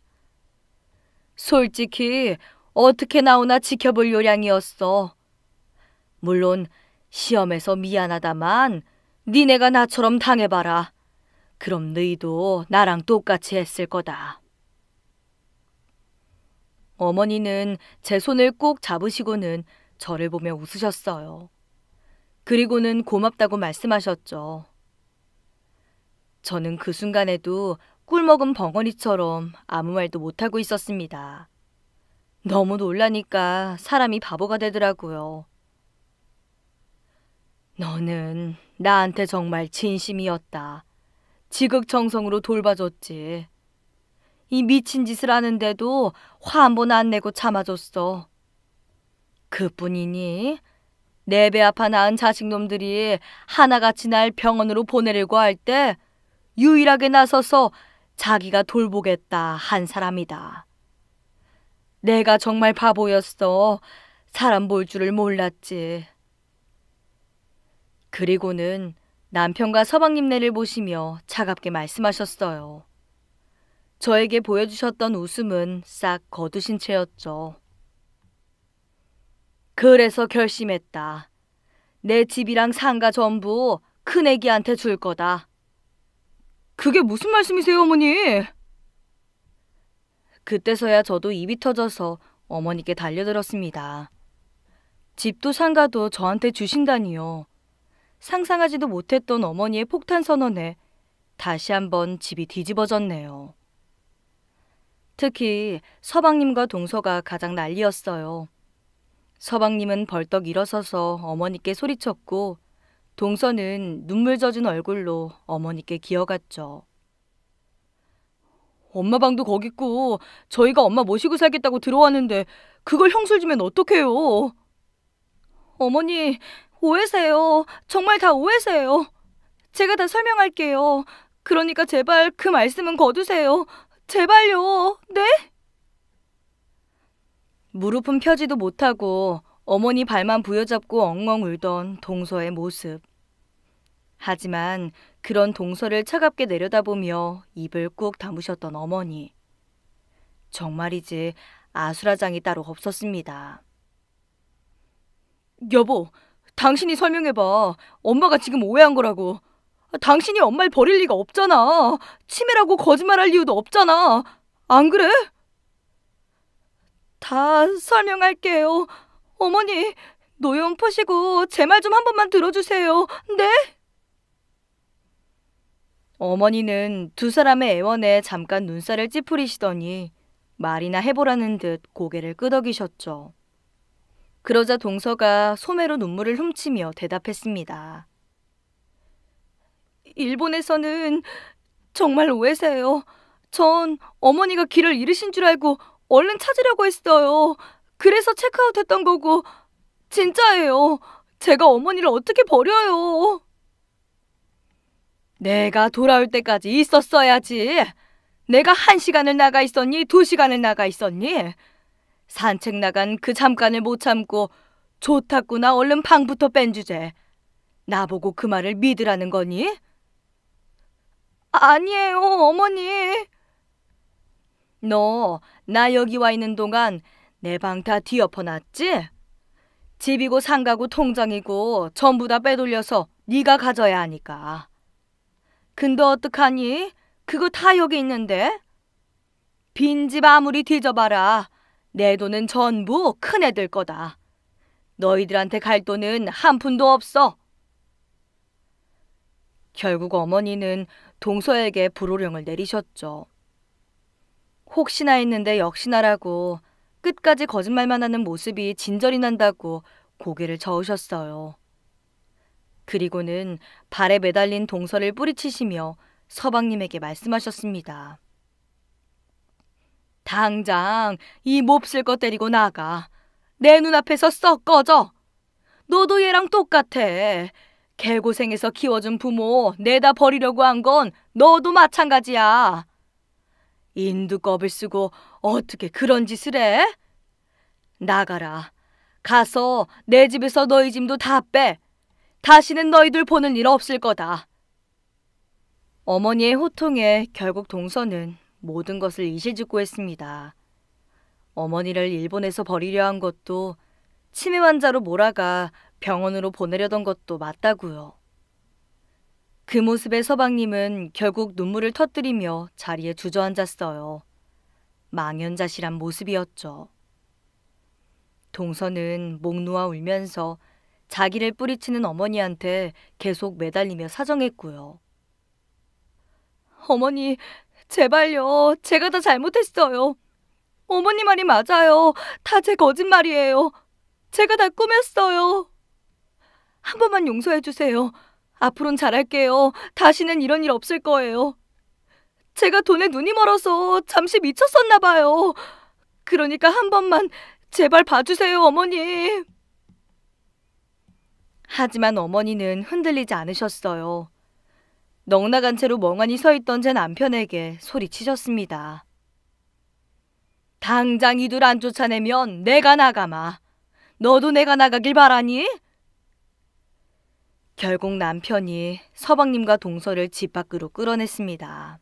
솔직히 어떻게 나오나 지켜볼 요량이었어. 물론 시험에서 미안하다만 니네가 나처럼 당해봐라. 그럼 너희도 나랑 똑같이 했을 거다. 어머니는 제 손을 꼭 잡으시고는 저를 보며 웃으셨어요. 그리고는 고맙다고 말씀하셨죠. 저는 그 순간에도 꿀 먹은 벙어리처럼 아무 말도 못하고 있었습니다. 너무 놀라니까 사람이 바보가 되더라고요. 너는 나한테 정말 진심이었다. 지극정성으로 돌봐줬지. 이 미친 짓을 하는데도 화 한 번 안 내고 참아줬어. 그뿐이니 네배 아파 낳은 자식놈들이 하나같이 날 병원으로 보내려고 할 때 유일하게 나서서 자기가 돌보겠다 한 사람이다. 내가 정말 바보였어. 사람 볼 줄을 몰랐지. 그리고는 남편과 서방님네를 보시며 차갑게 말씀하셨어요. 저에게 보여주셨던 웃음은 싹 거두신 채였죠. 그래서 결심했다. 내 집이랑 상가 전부 큰애기한테 줄 거다. 그게 무슨 말씀이세요, 어머니? 그때서야 저도 입이 터져서 어머니께 달려들었습니다. 집도 상가도 저한테 주신다니요. 상상하지도 못했던 어머니의 폭탄 선언에 다시 한번 집이 뒤집어졌네요. 특히 서방님과 동서가 가장 난리였어요. 서방님은 벌떡 일어서서 어머니께 소리쳤고 동서는 눈물 젖은 얼굴로 어머니께 기어갔죠. 엄마 방도 거기 있고 저희가 엄마 모시고 살겠다고 들어왔는데 그걸 형술 주면 어떡해요. 어머니 오해세요. 정말 다 오해세요. 제가 다 설명할게요. 그러니까 제발 그 말씀은 거두세요. 제발요. 네? 무릎은 펴지도 못하고 어머니 발만 부여잡고 엉엉 울던 동서의 모습. 하지만 그런 동서를 차갑게 내려다보며 입을 꾹 다무셨던 어머니. 정말이지 아수라장이 따로 없었습니다. 여보, 당신이 설명해봐. 엄마가 지금 오해한 거라고. 당신이 엄마를 버릴 리가 없잖아. 치매라고 거짓말할 이유도 없잖아. 안 그래? 다 설명할게요. 어머니, 노용 푸시고 제 말 좀 한 번만 들어주세요. 네? 어머니는 두 사람의 애원에 잠깐 눈살을 찌푸리시더니 말이나 해보라는 듯 고개를 끄덕이셨죠. 그러자 동서가 소매로 눈물을 훔치며 대답했습니다. 일본에서는 정말 오해세요. 전 어머니가 길을 잃으신 줄 알고 얼른 찾으려고 했어요. 그래서 체크아웃 했던 거고 진짜예요. 제가 어머니를 어떻게 버려요. 내가 돌아올 때까지 있었어야지. 내가 한 시간을 나가 있었니? 두 시간을 나가 있었니? 산책 나간 그 잠깐을 못 참고 좋다꾸나 얼른 방부터 뺀 주제. 나보고 그 말을 믿으라는 거니? 아니에요, 어머니. 너, 나 여기 와 있는 동안 내 방 다 뒤엎어놨지? 집이고 상가고 통장이고 전부 다 빼돌려서 네가 가져야 하니까. 근데 어떡하니? 그거 다 여기 있는데? 빈 집 아무리 뒤져봐라. 내 돈은 전부 큰애들 거다. 너희들한테 갈 돈은 한 푼도 없어. 결국 어머니는 동서에게 불호령을 내리셨죠. 혹시나 했는데 역시나라고 끝까지 거짓말만 하는 모습이 진절이 난다고 고개를 저으셨어요. 그리고는 발에 매달린 동서를 뿌리치시며 서방님에게 말씀하셨습니다. 당장 이 몹쓸 것때리고 나가. 내 눈앞에서 썩 꺼져. 너도 얘랑 똑같아. 개고생해서 키워준 부모 내다 버리려고 한 건 너도 마찬가지야. 인두껍을 쓰고 어떻게 그런 짓을 해? 나가라. 가서 내 집에서 너희 짐도 다 빼. 다시는 너희들 보는 일 없을 거다. 어머니의 호통에 결국 동서는 모든 것을 이실직고 했습니다. 어머니를 일본에서 버리려 한 것도 치매 환자로 몰아가 병원으로 보내려던 것도 맞다고요. 그 모습에 서방님은 결국 눈물을 터뜨리며 자리에 주저앉았어요. 망연자실한 모습이었죠. 동서는 목 놓아 울면서 자기를 뿌리치는 어머니한테 계속 매달리며 사정했고요. 어머니, 제발요. 제가 다 잘못했어요. 어머니 말이 맞아요. 다 제 거짓말이에요. 제가 다 꾸몄어요. 한 번만 용서해 주세요. 앞으론 잘할게요. 다시는 이런 일 없을 거예요. 제가 돈에 눈이 멀어서 잠시 미쳤었나 봐요. 그러니까 한 번만 제발 봐주세요, 어머니. 하지만 어머니는 흔들리지 않으셨어요. 넉나간 채로 멍하니 서 있던 제 남편에게 소리치셨습니다. 당장 이 둘 안 쫓아내면 내가 나가마. 너도 내가 나가길 바라니? 결국 남편이 서방님과 동서를 집 밖으로 끌어냈습니다.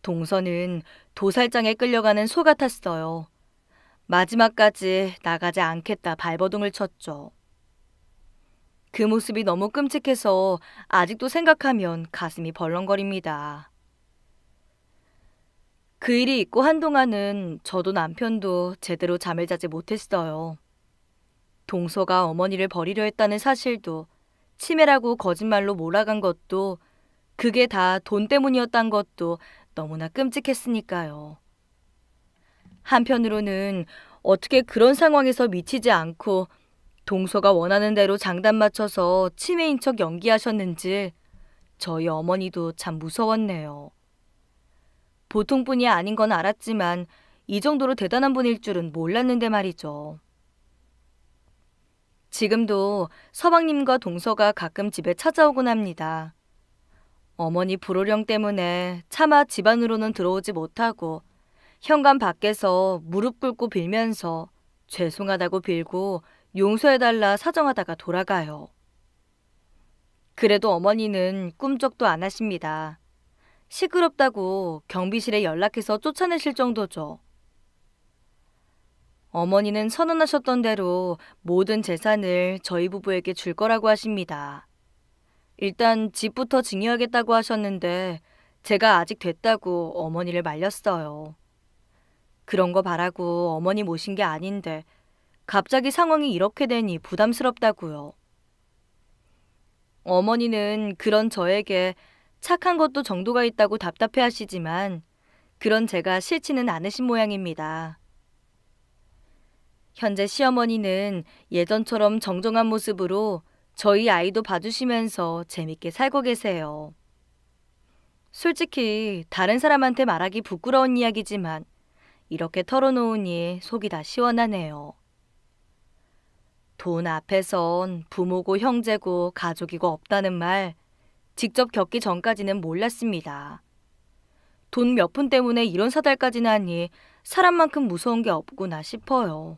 동서는 도살장에 끌려가는 소 같았어요. 마지막까지 나가지 않겠다 발버둥을 쳤죠. 그 모습이 너무 끔찍해서 아직도 생각하면 가슴이 벌렁거립니다. 그 일이 있고 한동안은 저도 남편도 제대로 잠을 자지 못했어요. 동서가 어머니를 버리려 했다는 사실도 치매라고 거짓말로 몰아간 것도 그게 다 돈 때문이었단 것도 너무나 끔찍했으니까요. 한편으로는 어떻게 그런 상황에서 미치지 않고 동서가 원하는 대로 장단 맞춰서 치매인 척 연기하셨는지 저희 어머니도 참 무서웠네요. 보통뿐이 아닌 건 알았지만 이 정도로 대단한 분일 줄은 몰랐는데 말이죠. 지금도 서방님과 동서가 가끔 집에 찾아오곤 합니다. 어머니 불호령 때문에 차마 집안으로는 들어오지 못하고 현관 밖에서 무릎 꿇고 빌면서 죄송하다고 빌고 용서해달라 사정하다가 돌아가요. 그래도 어머니는 꿈쩍도 안 하십니다. 시끄럽다고 경비실에 연락해서 쫓아내실 정도죠. 어머니는 선언하셨던 대로 모든 재산을 저희 부부에게 줄 거라고 하십니다. 일단 집부터 증여하겠다고 하셨는데 제가 아직 됐다고 어머니를 말렸어요. 그런 거 바라고 어머니 모신 게 아닌데 갑자기 상황이 이렇게 되니 부담스럽다고요. 어머니는 그런 저에게 착한 것도 정도가 있다고 답답해 하시지만 그런 제가 싫지는 않으신 모양입니다. 현재 시어머니는 예전처럼 정정한 모습으로 저희 아이도 봐주시면서 재밌게 살고 계세요. 솔직히 다른 사람한테 말하기 부끄러운 이야기지만 이렇게 털어놓으니 속이 다 시원하네요. 돈 앞에선 부모고 형제고 가족이고 없다는 말 직접 겪기 전까지는 몰랐습니다. 돈 몇 푼 때문에 이런 사달까지는 하니 사람만큼 무서운 게 없구나 싶어요.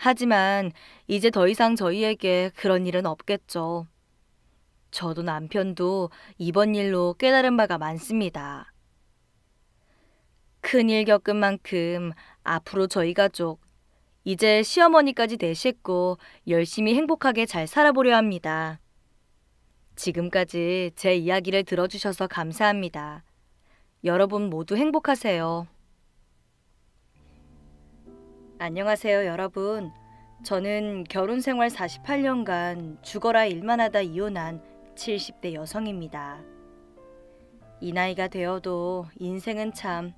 하지만 이제 더 이상 저희에게 그런 일은 없겠죠. 저도 남편도 이번 일로 깨달은 바가 많습니다. 큰일 겪은 만큼 앞으로 저희 가족, 이제 시어머니까지 되시고 열심히 행복하게 잘 살아보려 합니다. 지금까지 제 이야기를 들어주셔서 감사합니다. 여러분 모두 행복하세요. 안녕하세요, 여러분. 저는 결혼 생활 48년간 죽어라 일만 하다 이혼한 70대 여성입니다. 이 나이가 되어도 인생은 참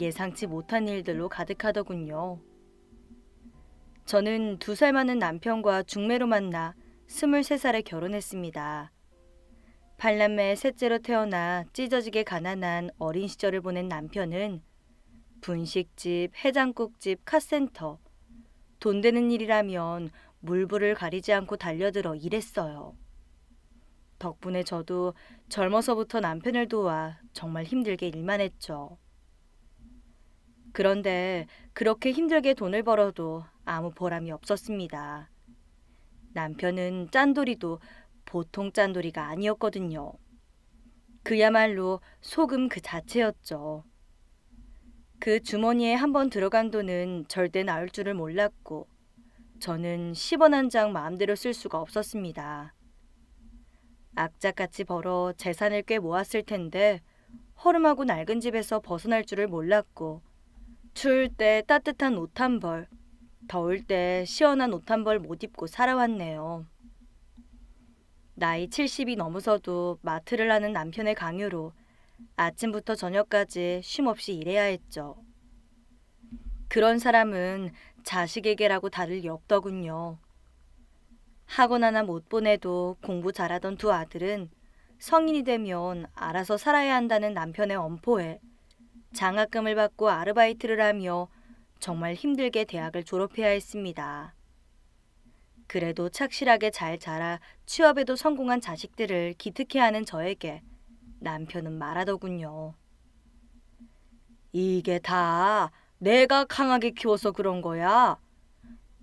예상치 못한 일들로 가득하더군요. 저는 두 살 많은 남편과 중매로 만나 23살에 결혼했습니다. 팔남매 셋째로 태어나 찢어지게 가난한 어린 시절을 보낸 남편은 분식집, 해장국집, 카센터. 돈 되는 일이라면 물불을 가리지 않고 달려들어 일했어요. 덕분에 저도 젊어서부터 남편을 도와 정말 힘들게 일만 했죠. 그런데 그렇게 힘들게 돈을 벌어도 아무 보람이 없었습니다. 남편은 짠돌이도 보통 짠돌이가 아니었거든요. 그야말로 소금 그 자체였죠. 그 주머니에 한 번 들어간 돈은 절대 나올 줄을 몰랐고 저는 10원 한 장 마음대로 쓸 수가 없었습니다. 악자같이 벌어 재산을 꽤 모았을 텐데 허름하고 낡은 집에서 벗어날 줄을 몰랐고 추울 때 따뜻한 옷 한 벌, 더울 때 시원한 옷 한 벌 못 입고 살아왔네요. 나이 70이 넘어서도 마트를 하는 남편의 강요로 아침부터 저녁까지 쉼 없이 일해야 했죠. 그런 사람은 자식에게라고 다를 역더군요. 학원 하나 못 보내도 공부 잘하던 두 아들은 성인이 되면 알아서 살아야 한다는 남편의 엄포에 장학금을 받고 아르바이트를 하며 정말 힘들게 대학을 졸업해야 했습니다. 그래도 착실하게 잘 자라 취업에도 성공한 자식들을 기특해하는 저에게 남편은 말하더군요. 이게 다 내가 강하게 키워서 그런 거야.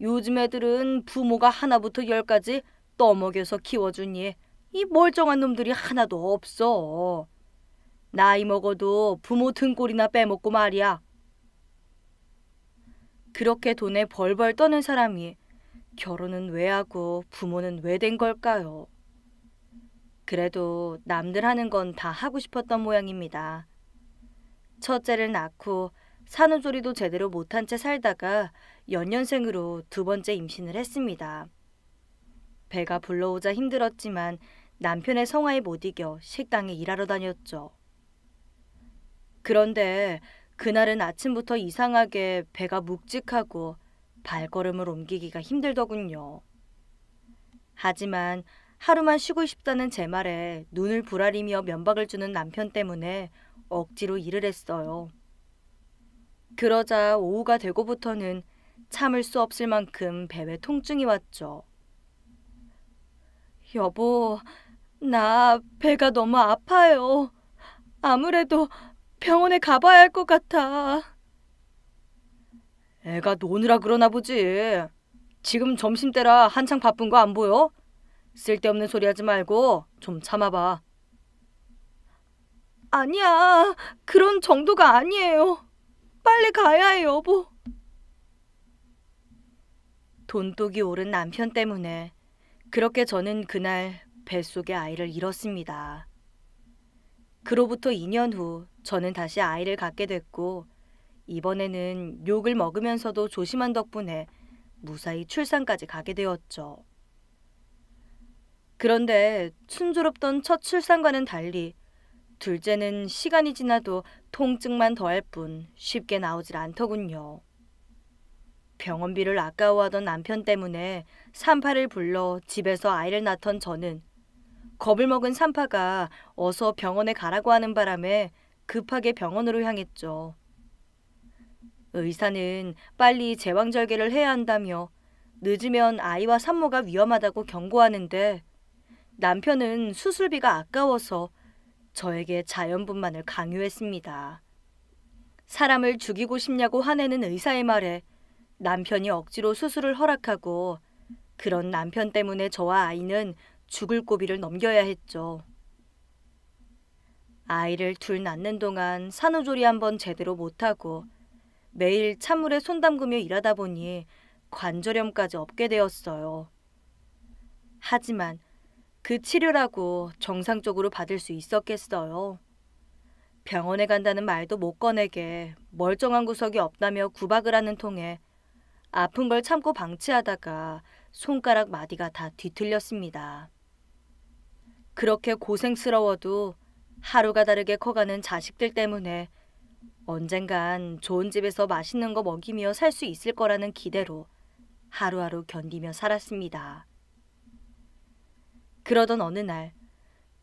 요즘 애들은 부모가 하나부터 열까지 떠먹여서 키워주니 이 멀쩡한 놈들이 하나도 없어. 나이 먹어도 부모 등골이나 빼먹고 말이야. 그렇게 돈에 벌벌 떠는 사람이 결혼은 왜 하고 부모는 왜 된 걸까요? 그래도 남들 하는 건 다 하고 싶었던 모양입니다. 첫째를 낳고 산후조리도 제대로 못한 채 살다가 연년생으로 두 번째 임신을 했습니다. 배가 불러오자 힘들었지만 남편의 성화에 못 이겨 식당에 일하러 다녔죠. 그런데 그날은 아침부터 이상하게 배가 묵직하고 발걸음을 옮기기가 힘들더군요. 하지만 하루만 쉬고 싶다는 제 말에 눈을 부라리며 면박을 주는 남편 때문에 억지로 일을 했어요. 그러자 오후가 되고부터는 참을 수 없을 만큼 배에 통증이 왔죠. 여보, 나 배가 너무 아파요. 아무래도 병원에 가봐야 할 것 같아. 애가 노느라 그러나 보지. 지금 점심때라 한창 바쁜 거 안 보여? 쓸데없는 소리 하지 말고 좀 참아봐. 아니야. 그런 정도가 아니에요. 빨리 가야 해, 여보. 돈독이 오른 남편 때문에 그렇게 저는 그날 뱃속에 아이를 잃었습니다. 그로부터 2년 후 저는 다시 아이를 갖게 됐고 이번에는 욕을 먹으면서도 조심한 덕분에 무사히 출산까지 가게 되었죠. 그런데 순조롭던 첫 출산과는 달리 둘째는 시간이 지나도 통증만 더할 뿐 쉽게 나오질 않더군요. 병원비를 아까워하던 남편 때문에 산파를 불러 집에서 아이를 낳던 저는 겁을 먹은 산파가 어서 병원에 가라고 하는 바람에 급하게 병원으로 향했죠. 의사는 빨리 제왕절개를 해야 한다며 늦으면 아이와 산모가 위험하다고 경고하는데 남편은 수술비가 아까워서 저에게 자연분만을 강요했습니다. 사람을 죽이고 싶냐고 화내는 의사의 말에 남편이 억지로 수술을 허락하고 그런 남편 때문에 저와 아이는 죽을 고비를 넘겨야 했죠. 아이를 둘 낳는 동안 산후조리 한번 제대로 못하고 매일 찬물에 손 담그며 일하다 보니 관절염까지 없게 되었어요. 하지만 그 치료라고 정상적으로 받을 수 있었겠어요. 병원에 간다는 말도 못 꺼내게 멀쩡한 구석이 없다며 구박을 하는 통에 아픈 걸 참고 방치하다가 손가락 마디가 다 뒤틀렸습니다. 그렇게 고생스러워도 하루가 다르게 커가는 자식들 때문에 언젠간 좋은 집에서 맛있는 거 먹이며 살 수 있을 거라는 기대로 하루하루 견디며 살았습니다. 그러던 어느 날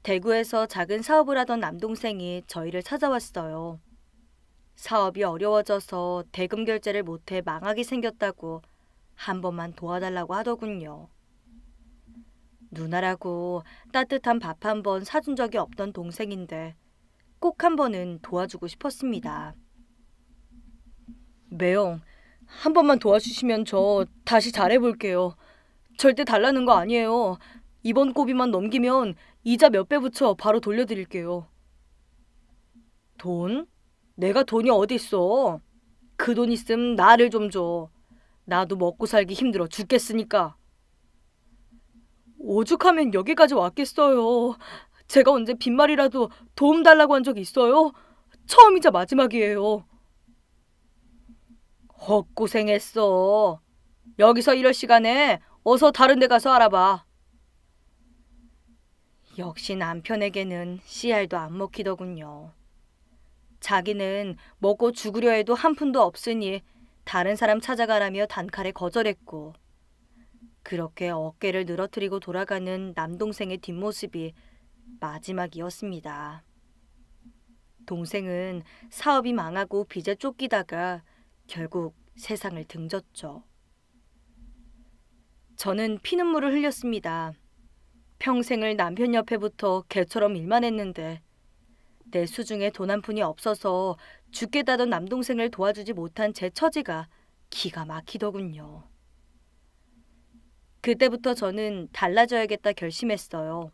대구에서 작은 사업을 하던 남동생이 저희를 찾아왔어요. 사업이 어려워져서 대금 결제를 못해 망하게 생겼다고 한 번만 도와달라고 하더군요. 누나라고 따뜻한 밥 한 번 사준 적이 없던 동생인데 꼭 한 번은 도와주고 싶었습니다. 매영, 한 번만 도와주시면 저 다시 잘해볼게요. 절대 달라는 거 아니에요. 이번 고비만 넘기면 이자 몇 배 붙여 바로 돌려드릴게요. 돈? 내가 돈이 어디 있어? 그 돈 있음 나를 좀 줘. 나도 먹고 살기 힘들어 죽겠으니까. 오죽하면 여기까지 왔겠어요. 제가 언제 빈말이라도 도움 달라고 한 적 있어요? 처음이자 마지막이에요. 헛고생했어. 여기서 이럴 시간에 어서 다른 데 가서 알아봐. 역시 남편에게는 씨알도 안 먹히더군요. 자기는 먹고 죽으려 해도 한 푼도 없으니 다른 사람 찾아가라며 단칼에 거절했고 그렇게 어깨를 늘어뜨리고 돌아가는 남동생의 뒷모습이 마지막이었습니다. 동생은 사업이 망하고 빚에 쫓기다가 결국 세상을 등졌죠. 저는 피눈물을 흘렸습니다. 평생을 남편 옆에 부터 개처럼 일만 했는데 내 수중에 돈 한 푼이 없어서 죽게다던 남동생을 도와주지 못한 제 처지가 기가 막히더군요. 그때부터 저는 달라져야겠다 결심했어요.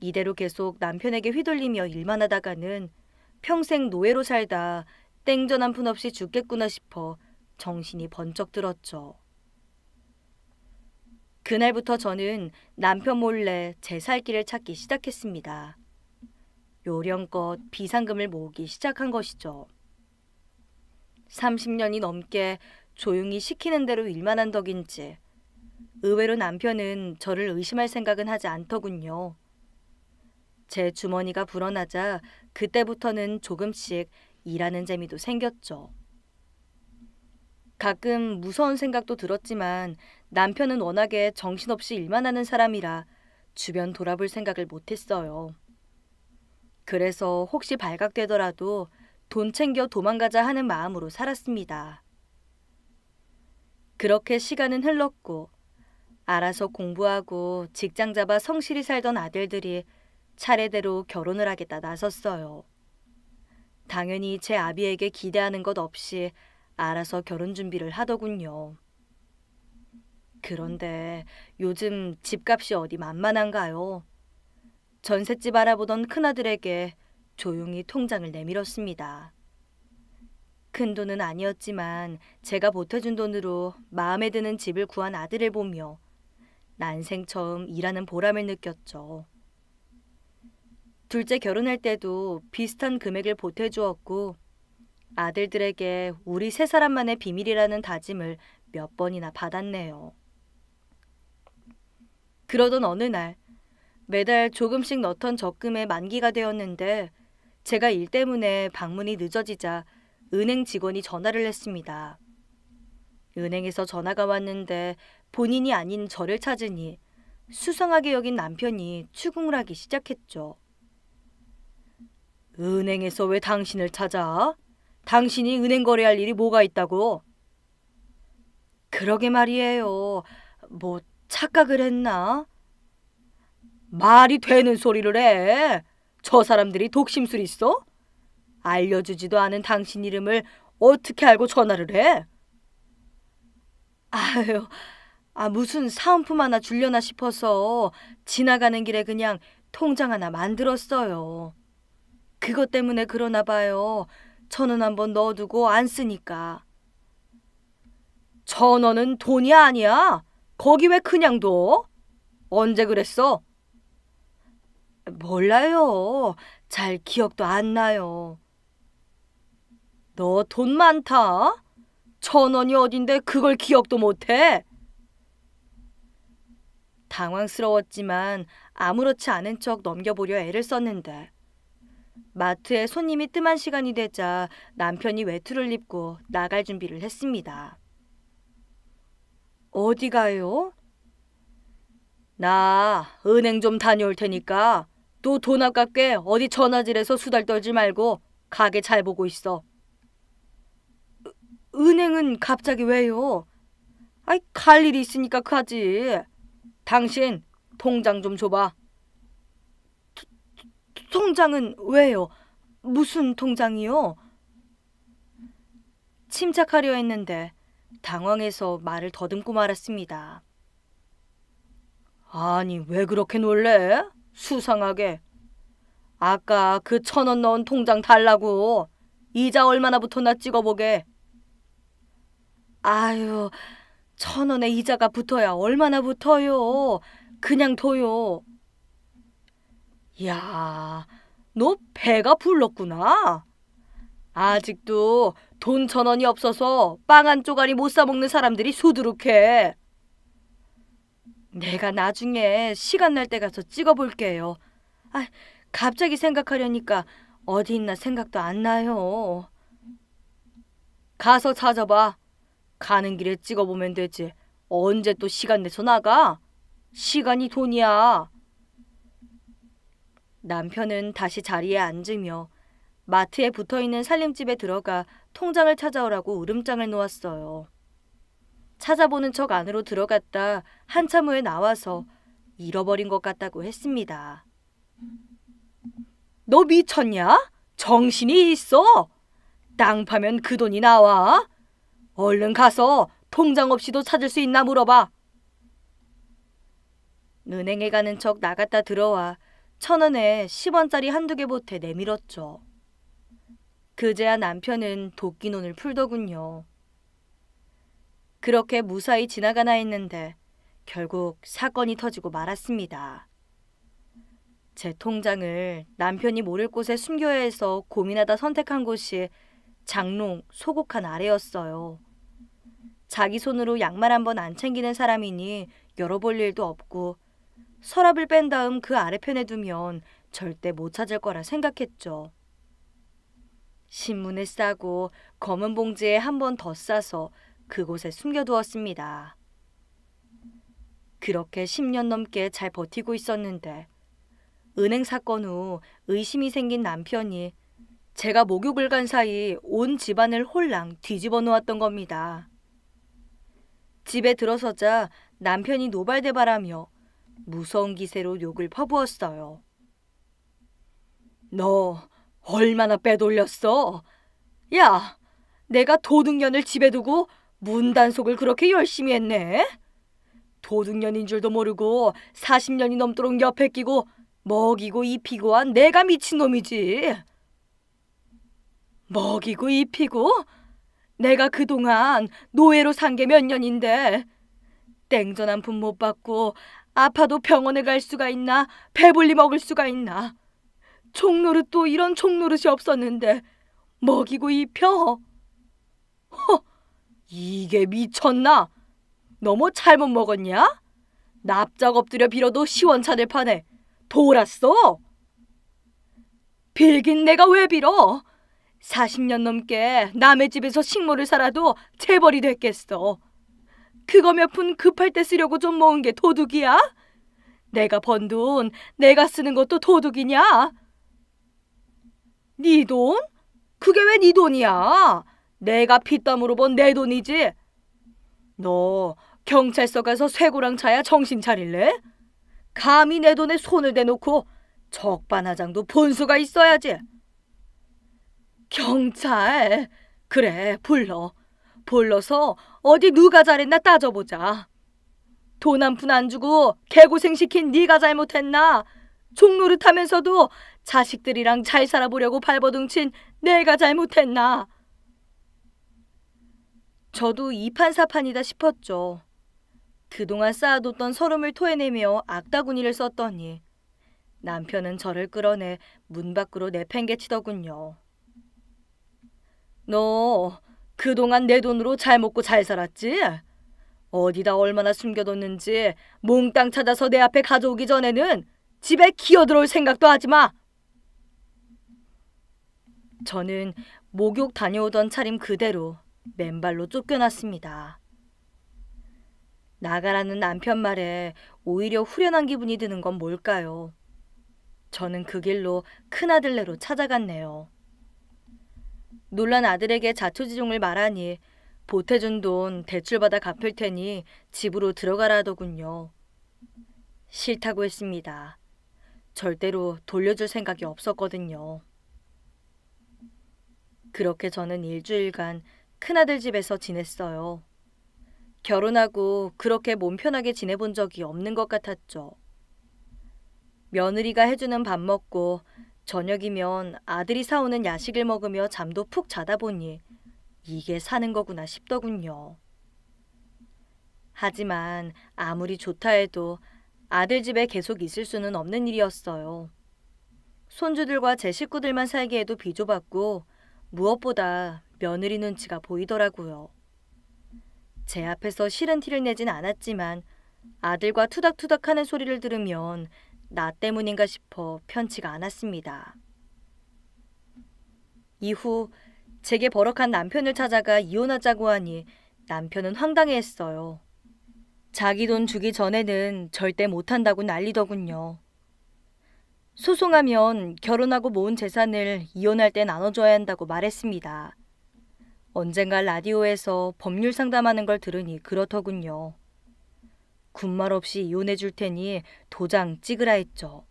이대로 계속 남편에게 휘둘리며 일만 하다가는 평생 노예로 살다 땡전 한 푼 없이 죽겠구나 싶어 정신이 번쩍 들었죠. 그날부터 저는 남편 몰래 제 살 길을 찾기 시작했습니다. 요령껏 비상금을 모으기 시작한 것이죠. 30년이 넘게 조용히 시키는 대로 일만 한 덕인지 의외로 남편은 저를 의심할 생각은 하지 않더군요. 제 주머니가 불어나자 그때부터는 조금씩 일하는 재미도 생겼죠. 가끔 무서운 생각도 들었지만 남편은 워낙에 정신없이 일만 하는 사람이라 주변 돌아볼 생각을 못했어요. 그래서 혹시 발각되더라도 돈 챙겨 도망가자 하는 마음으로 살았습니다. 그렇게 시간은 흘렀고 알아서 공부하고 직장 잡아 성실히 살던 아들들이 차례대로 결혼을 하겠다 나섰어요. 당연히 제 아비에게 기대하는 것 없이 알아서 결혼 준비를 하더군요. 그런데 요즘 집값이 어디 만만한가요? 전셋집 알아보던 큰아들에게 조용히 통장을 내밀었습니다. 큰 돈은 아니었지만 제가 보태준 돈으로 마음에 드는 집을 구한 아들을 보며 난생 처음 일하는 보람을 느꼈죠. 둘째 결혼할 때도 비슷한 금액을 보태주었고 아들들에게 우리 세 사람만의 비밀이라는 다짐을 몇 번이나 받았네요. 그러던 어느 날 매달 조금씩 넣던 적금의 만기가 되었는데 제가 일 때문에 방문이 늦어지자 은행 직원이 전화를 했습니다. 은행에서 전화가 왔는데 본인이 아닌 저를 찾으니 수상하게 여긴 남편이 추궁을 하기 시작했죠. 은행에서 왜 당신을 찾아? 당신이 은행 거래할 일이 뭐가 있다고? 그러게 말이에요. 뭐 착각을 했나? 말이 되는 소리를 해. 저 사람들이 독심술 있어? 알려주지도 않은 당신 이름을 어떻게 알고 전화를 해? 아유, 아 무슨 사은품 하나 줄려나 싶어서 지나가는 길에 그냥 통장 하나 만들었어요. 그것 때문에 그러나 봐요. 천원 한번 넣어두고 안 쓰니까. 천 원은 돈이 아니야. 거기 왜 그냥 둬? 언제 그랬어? 몰라요. 잘 기억도 안 나요. 너 돈 많다. 천 원이 어딘데 그걸 기억도 못해? 당황스러웠지만 아무렇지 않은 척 넘겨보려 애를 썼는데 마트에 손님이 뜸한 시간이 되자 남편이 외투를 입고 나갈 준비를 했습니다. 어디 가요? 나 은행 좀 다녀올 테니까 또 돈 아깝게 어디 전화질해서 수달 떨지 말고 가게 잘 보고 있어. 은행은 갑자기 왜요? 아이 갈 일이 있으니까 가지. 당신 통장 좀 줘봐. 도, 통장은 왜요? 무슨 통장이요? 침착하려 했는데 당황해서 말을 더듬고 말았습니다. 아니, 왜 그렇게 놀래? 수상하게. 아까 그 천 원 넣은 통장 달라고. 이자 얼마나 붙었나 찍어보게. 아유, 천 원에 이자가 붙어야 얼마나 붙어요. 그냥 둬요. 야, 너 배가 불렀구나. 아직도 돈천 원이 없어서 빵 한 쪼가리 못사 먹는 사람들이 수두룩해. 내가 나중에 시간 날 때 가서 찍어볼게요. 아, 갑자기 생각하려니까 어디 있나 생각도 안 나요. 가서 찾아봐. 가는 길에 찍어보면 되지. 언제 또 시간 내서 나가? 시간이 돈이야. 남편은 다시 자리에 앉으며 마트에 붙어 있는 살림집에 들어가 통장을 찾아오라고 울음장을 놓았어요. 찾아보는 척 안으로 들어갔다 한참 후에 나와서 잃어버린 것 같다고 했습니다. 너 미쳤냐? 정신이 있어? 땅 파면 그 돈이 나와? 얼른 가서 통장 없이도 찾을 수 있나 물어봐. 은행에 가는 척 나갔다 들어와 천 원에 1 0 원짜리 한두 개 보태 내밀었죠. 그제야 남편은 도끼논을 풀더군요. 그렇게 무사히 지나가나 했는데 결국 사건이 터지고 말았습니다. 제 통장을 남편이 모를 곳에 숨겨야 해서 고민하다 선택한 곳이 장롱 소곡한 아래였어요. 자기 손으로 양말 한 번 안 챙기는 사람이니 열어볼 일도 없고 서랍을 뺀 다음 그 아래편에 두면 절대 못 찾을 거라 생각했죠. 신문에 싸고 검은 봉지에 한 번 더 싸서 그곳에 숨겨두었습니다. 그렇게 10년 넘게 잘 버티고 있었는데 은행 사건 후 의심이 생긴 남편이 제가 목욕을 간 사이 온 집안을 홀랑 뒤집어 놓았던 겁니다. 집에 들어서자 남편이 노발대발하며 무서운 기세로 욕을 퍼부었어요. 너 얼마나 빼돌렸어? 야, 내가 도둑년을 집에 두고 문단속을 그렇게 열심히 했네? 도둑년인 줄도 모르고 40년이 넘도록 옆에 끼고 먹이고 입히고 한 내가 미친놈이지. 먹이고 입히고? 내가 그동안 노예로 산 게 몇 년인데 땡전 한 푼 못 받고 아파도 병원에 갈 수가 있나 배불리 먹을 수가 있나 총노릇도 이런 총노릇이 없었는데 먹이고 입혀. 허, 이게 미쳤나? 너무 뭐 잘못 먹었냐? 납작 엎드려 빌어도 시원찮을 판에 돌았어? 빌긴 내가 왜 빌어? 40년 넘게 남의 집에서 식물을 살아도 재벌이 됐겠어. 그거 몇 푼 급할 때 쓰려고 좀 모은 게 도둑이야? 내가 번 돈 내가 쓰는 것도 도둑이냐? 네 돈? 그게 왜 네 돈이야? 내가 피땀으로 번 내 돈이지. 너 경찰서 가서 쇠고랑 차야 정신 차릴래? 감히 내 돈에 손을 대놓고 적반하장도 본수가 있어야지. 경찰. 그래, 불러. 불러서 어디 누가 잘했나 따져보자. 돈 한 푼 안 주고 개고생시킨 네가 잘못했나? 종로릇 하면서도 자식들이랑 잘 살아보려고 발버둥친 내가 잘못했나. 저도 이판사판이다 싶었죠. 그동안 쌓아뒀던 서름을 토해내며 악다구니를 썼더니 남편은 저를 끌어내 문 밖으로 내팽개치더군요. 너 그동안 내 돈으로 잘 먹고 잘 살았지? 어디다 얼마나 숨겨뒀는지 몽땅 찾아서 내 앞에 가져오기 전에는 집에 기어들어올 생각도 하지 마. 저는 목욕 다녀오던 차림 그대로 맨발로 쫓겨났습니다. 나가라는 남편 말에 오히려 후련한 기분이 드는 건 뭘까요? 저는 그 길로 큰아들네로 찾아갔네요. 놀란 아들에게 자초지종을 말하니 보태준 돈 대출받아 갚을 테니 집으로 들어가라 하더군요. 싫다고 했습니다. 절대로 돌려줄 생각이 없었거든요. 그렇게 저는 일주일간 큰아들 집에서 지냈어요. 결혼하고 그렇게 몸 편하게 지내본 적이 없는 것 같았죠. 며느리가 해주는 밥 먹고 저녁이면 아들이 사오는 야식을 먹으며 잠도 푹 자다 보니 이게 사는 거구나 싶더군요. 하지만 아무리 좋다 해도 아들 집에 계속 있을 수는 없는 일이었어요. 손주들과 제 식구들만 살기에도 비좁았고 무엇보다 며느리 눈치가 보이더라고요. 제 앞에서 싫은 티를 내진 않았지만 아들과 투닥투닥 하는 소리를 들으면 나 때문인가 싶어 편치가 않았습니다. 이후 제게 버럭한 남편을 찾아가 이혼하자고 하니 남편은 황당해했어요. 자기 돈 주기 전에는 절대 못한다고 난리더군요. 소송하면 결혼하고 모은 재산을 이혼할 때 나눠줘야 한다고 말했습니다. 언젠가 라디오에서 법률 상담하는 걸 들으니 그렇더군요. 군말 없이 이혼해 줄 테니 도장 찍으라 했죠.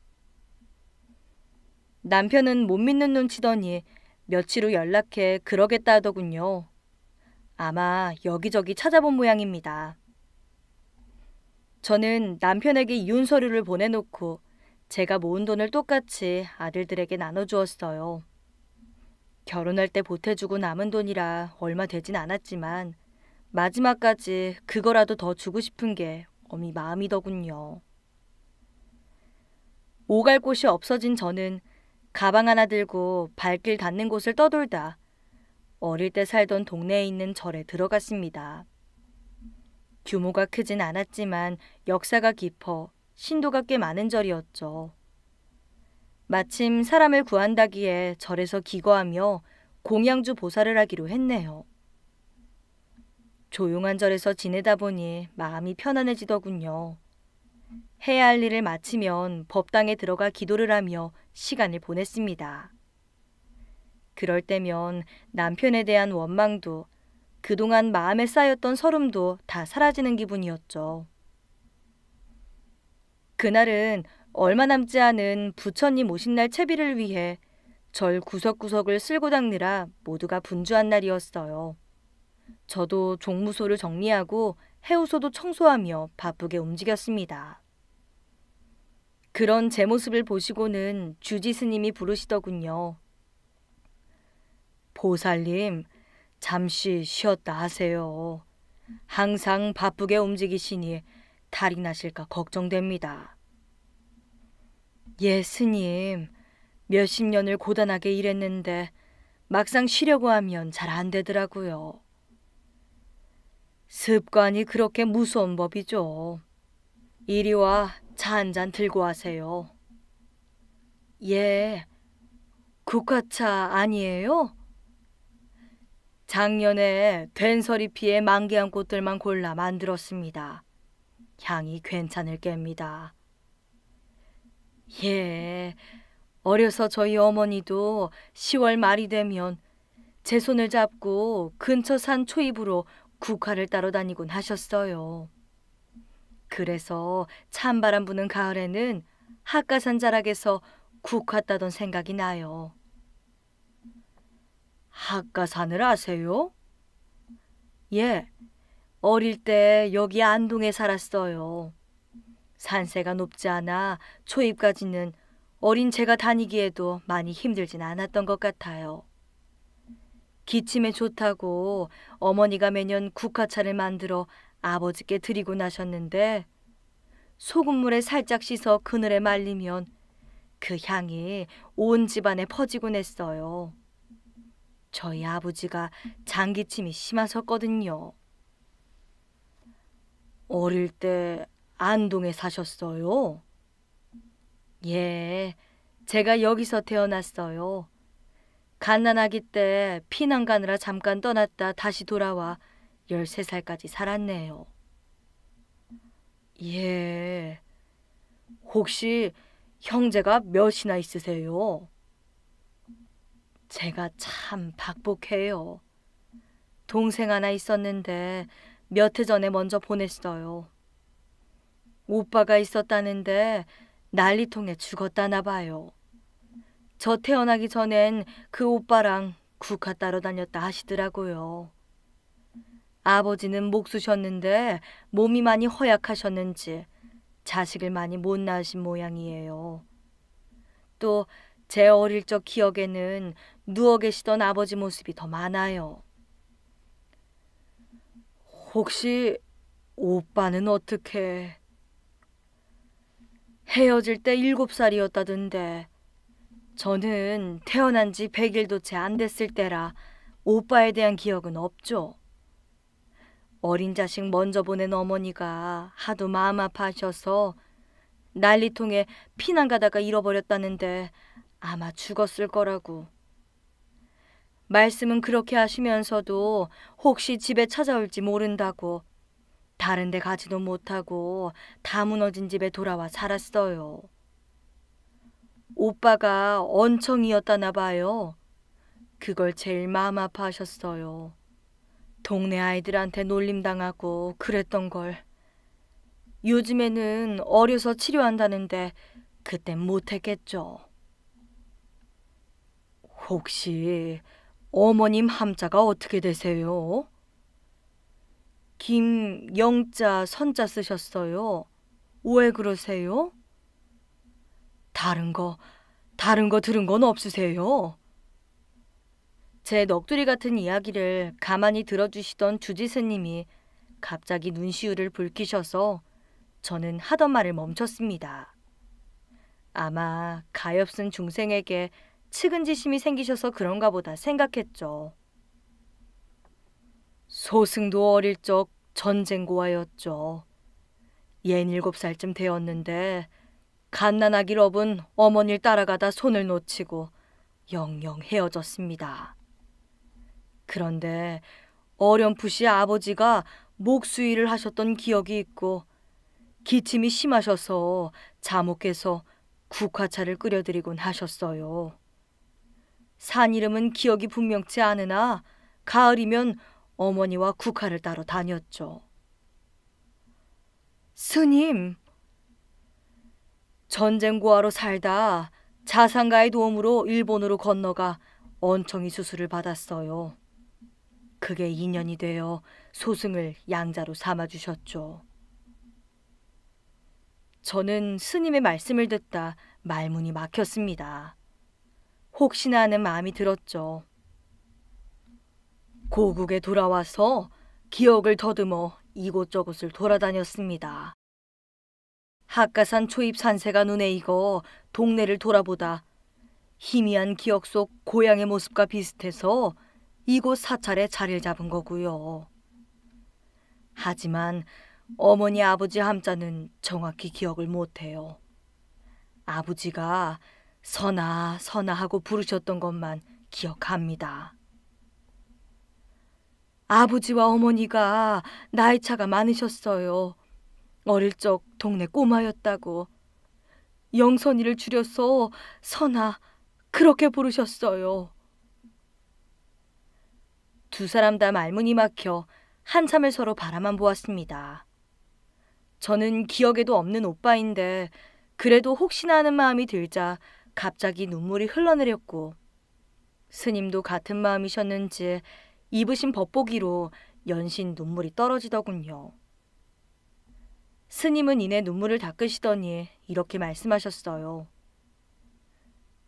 남편은 못 믿는 눈치더니 며칠 후 연락해 그러겠다 하더군요. 아마 여기저기 찾아본 모양입니다. 저는 남편에게 이혼 서류를 보내놓고 제가 모은 돈을 똑같이 아들들에게 나눠주었어요. 결혼할 때 보태주고 남은 돈이라 얼마 되진 않았지만 마지막까지 그거라도 더 주고 싶은 게 어미 마음이더군요. 오갈 곳이 없어진 저는 가방 하나 들고 발길 닿는 곳을 떠돌다 어릴 때 살던 동네에 있는 절에 들어갔습니다. 규모가 크진 않았지만 역사가 깊어 신도가 꽤 많은 절이었죠. 마침 사람을 구한다기에 절에서 기거하며 공양주 보살을 하기로 했네요. 조용한 절에서 지내다 보니 마음이 편안해지더군요. 해야 할 일을 마치면 법당에 들어가 기도를 하며 시간을 보냈습니다. 그럴 때면 남편에 대한 원망도 그동안 마음에 쌓였던 서름도 다 사라지는 기분이었죠. 그날은 얼마 남지 않은 부처님 오신 날 채비를 위해 절 구석구석을 쓸고 닦느라 모두가 분주한 날이었어요. 저도 종무소를 정리하고 해우소도 청소하며 바쁘게 움직였습니다. 그런 제 모습을 보시고는 주지 스님이 부르시더군요. 보살님, 잠시 쉬었다 하세요. 항상 바쁘게 움직이시니 탈이 나실까 걱정됩니다. 예, 스님. 몇십 년을 고단하게 일했는데 막상 쉬려고 하면 잘 안 되더라고요. 습관이 그렇게 무서운 법이죠. 이리 와, 차 한 잔 들고 하세요. 예, 국화차 아니에요? 작년에 된서리 피에 만개한 꽃들만 골라 만들었습니다. 향이 괜찮을 겁니다. 예, 어려서 저희 어머니도 10월 말이 되면 제 손을 잡고 근처 산 초입으로 국화를 따러 다니곤 하셨어요. 그래서 찬바람 부는 가을에는 학가산 자락에서 국화 따던 생각이 나요. 학가산을 아세요? 예, 어릴 때 여기 안동에 살았어요. 산세가 높지 않아 초입까지는 어린 제가 다니기에도 많이 힘들진 않았던 것 같아요. 기침에 좋다고 어머니가 매년 국화차를 만들어 아버지께 드리고 나셨는데 소금물에 살짝 씻어 그늘에 말리면 그 향이 온 집안에 퍼지곤 했어요. 저희 아버지가 장기침이 심하셨거든요. 어릴 때 안동에 사셨어요? 예, 제가 여기서 태어났어요. 갓난아기 때 피난 가느라 잠깐 떠났다 다시 돌아와 13살까지 살았네요. 예, 혹시 형제가 몇이나 있으세요? 제가 참 박복해요. 동생 하나 있었는데 몇해 전에 먼저 보냈어요. 오빠가 있었다는데 난리통에 죽었다나 봐요. 저 태어나기 전엔 그 오빠랑 국화 따러 다녔다 하시더라고요. 아버지는 목수셨는데 몸이 많이 허약하셨는지 자식을 많이 못 낳으신 모양이에요. 또 제 어릴 적 기억에는 누워 계시던 아버지 모습이 더 많아요. 혹시 오빠는 어떻게? 헤어질 때 일곱 살이었다던데 저는 태어난 지 100일도 채 안 됐을 때라 오빠에 대한 기억은 없죠. 어린 자식 먼저 보낸 어머니가 하도 마음 아파하셔서 난리통에 피난 가다가 잃어버렸다는데 아마 죽었을 거라고 말씀은 그렇게 하시면서도 혹시 집에 찾아올지 모른다고 다른 데 가지도 못하고 다 무너진 집에 돌아와 살았어요. 오빠가 언청이었다나 봐요. 그걸 제일 마음 아파하셨어요. 동네 아이들한테 놀림당하고 그랬던 걸. 요즘에는 어려서 치료한다는데 그땐 못했겠죠. 혹시 어머님 함자가 어떻게 되세요? 김영자 선자 쓰셨어요. 왜 그러세요? 다른 거, 다른 거 들은 건 없으세요? 제 넋두리 같은 이야기를 가만히 들어주시던 주지스님이 갑자기 눈시울을 붉히셔서 저는 하던 말을 멈췄습니다. 아마 가엾은 중생에게 측은지심이 생기셔서 그런가 보다 생각했죠. 소승도 어릴 적 전쟁고아였죠. 옛일곱 살쯤 되었는데 갓난아기 럽은 어머니를 따라가다 손을 놓치고 영영 헤어졌습니다. 그런데 어렴풋이 아버지가 목수일을 하셨던 기억이 있고 기침이 심하셔서 자목해서 국화차를 끓여드리곤 하셨어요. 산 이름은 기억이 분명치 않으나 가을이면 어머니와 국화를 따러 다녔죠. 스님, 전쟁고아로 살다 자산가의 도움으로 일본으로 건너가 언청이 수술을 받았어요. 그게 인연이 되어 소승을 양자로 삼아주셨죠. 저는 스님의 말씀을 듣다 말문이 막혔습니다. 혹시나 하는 마음이 들었죠. 고국에 돌아와서 기억을 더듬어 이곳저곳을 돌아다녔습니다. 학가산 초입 산세가 눈에 익어 동네를 돌아보다 희미한 기억 속 고향의 모습과 비슷해서 이곳 사찰에 자리를 잡은 거고요. 하지만 어머니 아버지 함자는 정확히 기억을 못해요. 아버지가 선아, 선아 하고 부르셨던 것만 기억합니다. 아버지와 어머니가 나이 차가 많으셨어요. 어릴 적 동네 꼬마였다고. 영선이를 줄여서 선아, 그렇게 부르셨어요. 두 사람 다 말문이 막혀 한참을 서로 바라만 보았습니다. 저는 기억에도 없는 오빠인데 그래도 혹시나 하는 마음이 들자 갑자기 눈물이 흘러내렸고 스님도 같은 마음이셨는지 입으신 법보기로 연신 눈물이 떨어지더군요. 스님은 이내 눈물을 닦으시더니 이렇게 말씀하셨어요.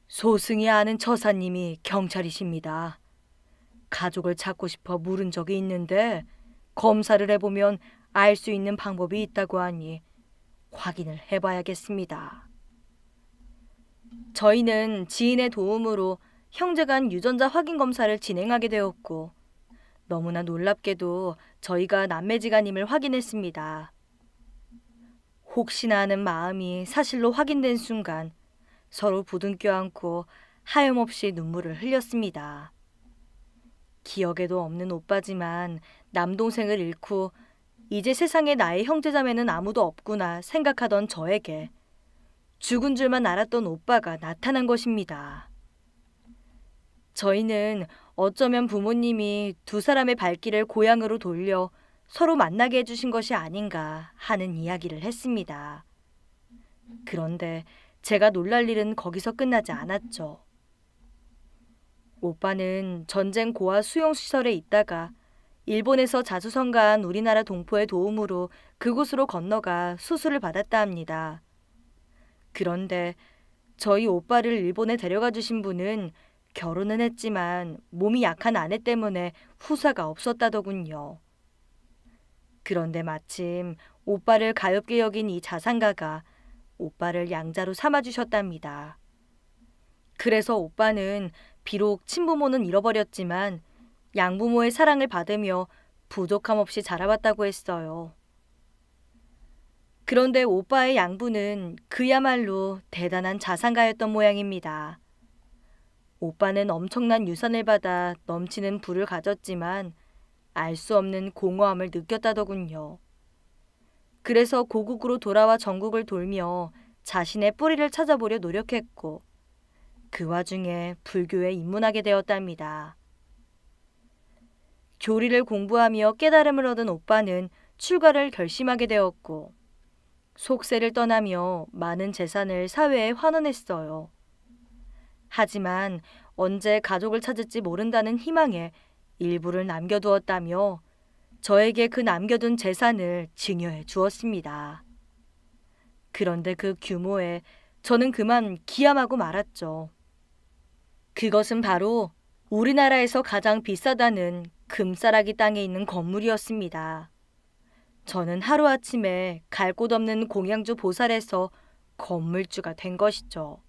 소승이 아는 처사님이 경찰이십니다. 가족을 찾고 싶어 물은 적이 있는데 검사를 해보면 알 수 있는 방법이 있다고 하니 확인을 해봐야겠습니다. 저희는 지인의 도움으로 형제간 유전자 확인 검사를 진행하게 되었고 너무나 놀랍게도 저희가 남매지간임을 확인했습니다. 혹시나 하는 마음이 사실로 확인된 순간 서로 부둥켜 안고 하염없이 눈물을 흘렸습니다. 기억에도 없는 오빠지만 남동생을 잃고 이제 세상에 나의 형제자매는 아무도 없구나 생각하던 저에게 죽은 줄만 알았던 오빠가 나타난 것입니다. 저희는 어쩌면 부모님이 두 사람의 발길을 고향으로 돌려 서로 만나게 해주신 것이 아닌가 하는 이야기를 했습니다. 그런데 제가 놀랄 일은 거기서 끝나지 않았죠. 오빠는 전쟁 고아 수용시설에 있다가 일본에서 자수성가한 우리나라 동포의 도움으로 그곳으로 건너가 수술을 받았다 합니다. 그런데 저희 오빠를 일본에 데려가 주신 분은 결혼은 했지만 몸이 약한 아내 때문에 후사가 없었다더군요. 그런데 마침 오빠를 가엾게 여긴 이 자산가가 오빠를 양자로 삼아주셨답니다. 그래서 오빠는 비록 친부모는 잃어버렸지만 양부모의 사랑을 받으며 부족함 없이 자라왔다고 했어요. 그런데 오빠의 양부는 그야말로 대단한 자산가였던 모양입니다. 오빠는 엄청난 유산을 받아 넘치는 부를 가졌지만 알 수 없는 공허함을 느꼈다더군요. 그래서 고국으로 돌아와 전국을 돌며 자신의 뿌리를 찾아보려 노력했고 그 와중에 불교에 입문하게 되었답니다. 교리를 공부하며 깨달음을 얻은 오빠는 출가를 결심하게 되었고 속세를 떠나며 많은 재산을 사회에 환원했어요. 하지만 언제 가족을 찾을지 모른다는 희망에 일부를 남겨두었다며 저에게 그 남겨둔 재산을 증여해 주었습니다. 그런데 그 규모에 저는 그만 기암하고 말았죠. 그것은 바로 우리나라에서 가장 비싸다는 금싸라기 땅에 있는 건물이었습니다. 저는 하루아침에 갈 곳 없는 공양주 보살에서 건물주가 된 것이죠.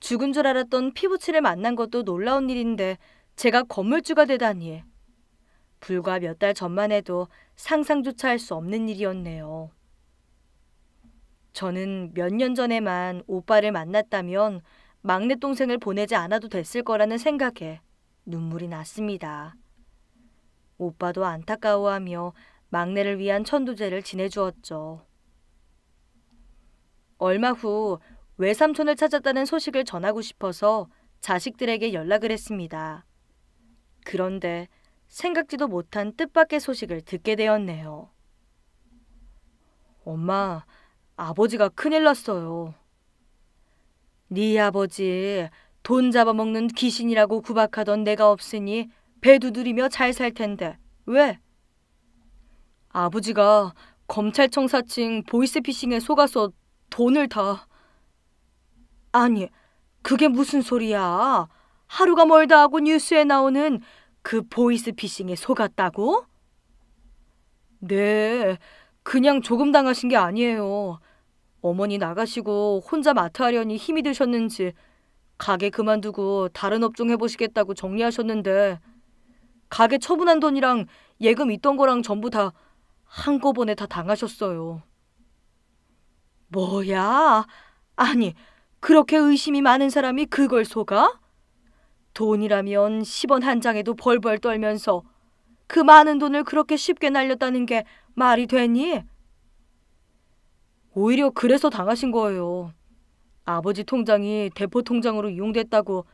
죽은 줄 알았던 피부치를 만난 것도 놀라운 일인데 제가 건물주가 되다니. 불과 몇 달 전만 해도 상상조차 할 수 없는 일이었네요. 저는 몇 년 전에만 오빠를 만났다면 막내 동생을 보내지 않아도 됐을 거라는 생각에 눈물이 났습니다. 오빠도 안타까워하며 막내를 위한 천두제를 지내주었죠. 얼마 후 외삼촌을 찾았다는 소식을 전하고 싶어서 자식들에게 연락을 했습니다. 그런데 생각지도 못한 뜻밖의 소식을 듣게 되었네요. 엄마, 아버지가 큰일 났어요. 네 아버지 돈 잡아먹는 귀신이라고 구박하던 내가 없으니 배 두드리며 잘 살 텐데 왜 아버지가 검찰청 사칭 보이스피싱에 속아서 돈을 다... 아니, 그게 무슨 소리야? 하루가 멀다 하고 뉴스에 나오는 그 보이스피싱에 속았다고? 네, 그냥 조금 당하신 게 아니에요. 어머니 나가시고 혼자 마트 하려니 힘이 드셨는지 가게 그만두고 다른 업종 해보시겠다고 정리하셨는데 가게 처분한 돈이랑 예금 있던 거랑 전부 다 한꺼번에 다 당하셨어요. 뭐야? 아니, 그렇게 의심이 많은 사람이 그걸 속아? 돈이라면 10원 한 장에도 벌벌 떨면서 그 많은 돈을 그렇게 쉽게 날렸다는 게 말이 되니? 오히려 그래서 당하신 거예요. 아버지 통장이 대포 통장으로 이용됐다고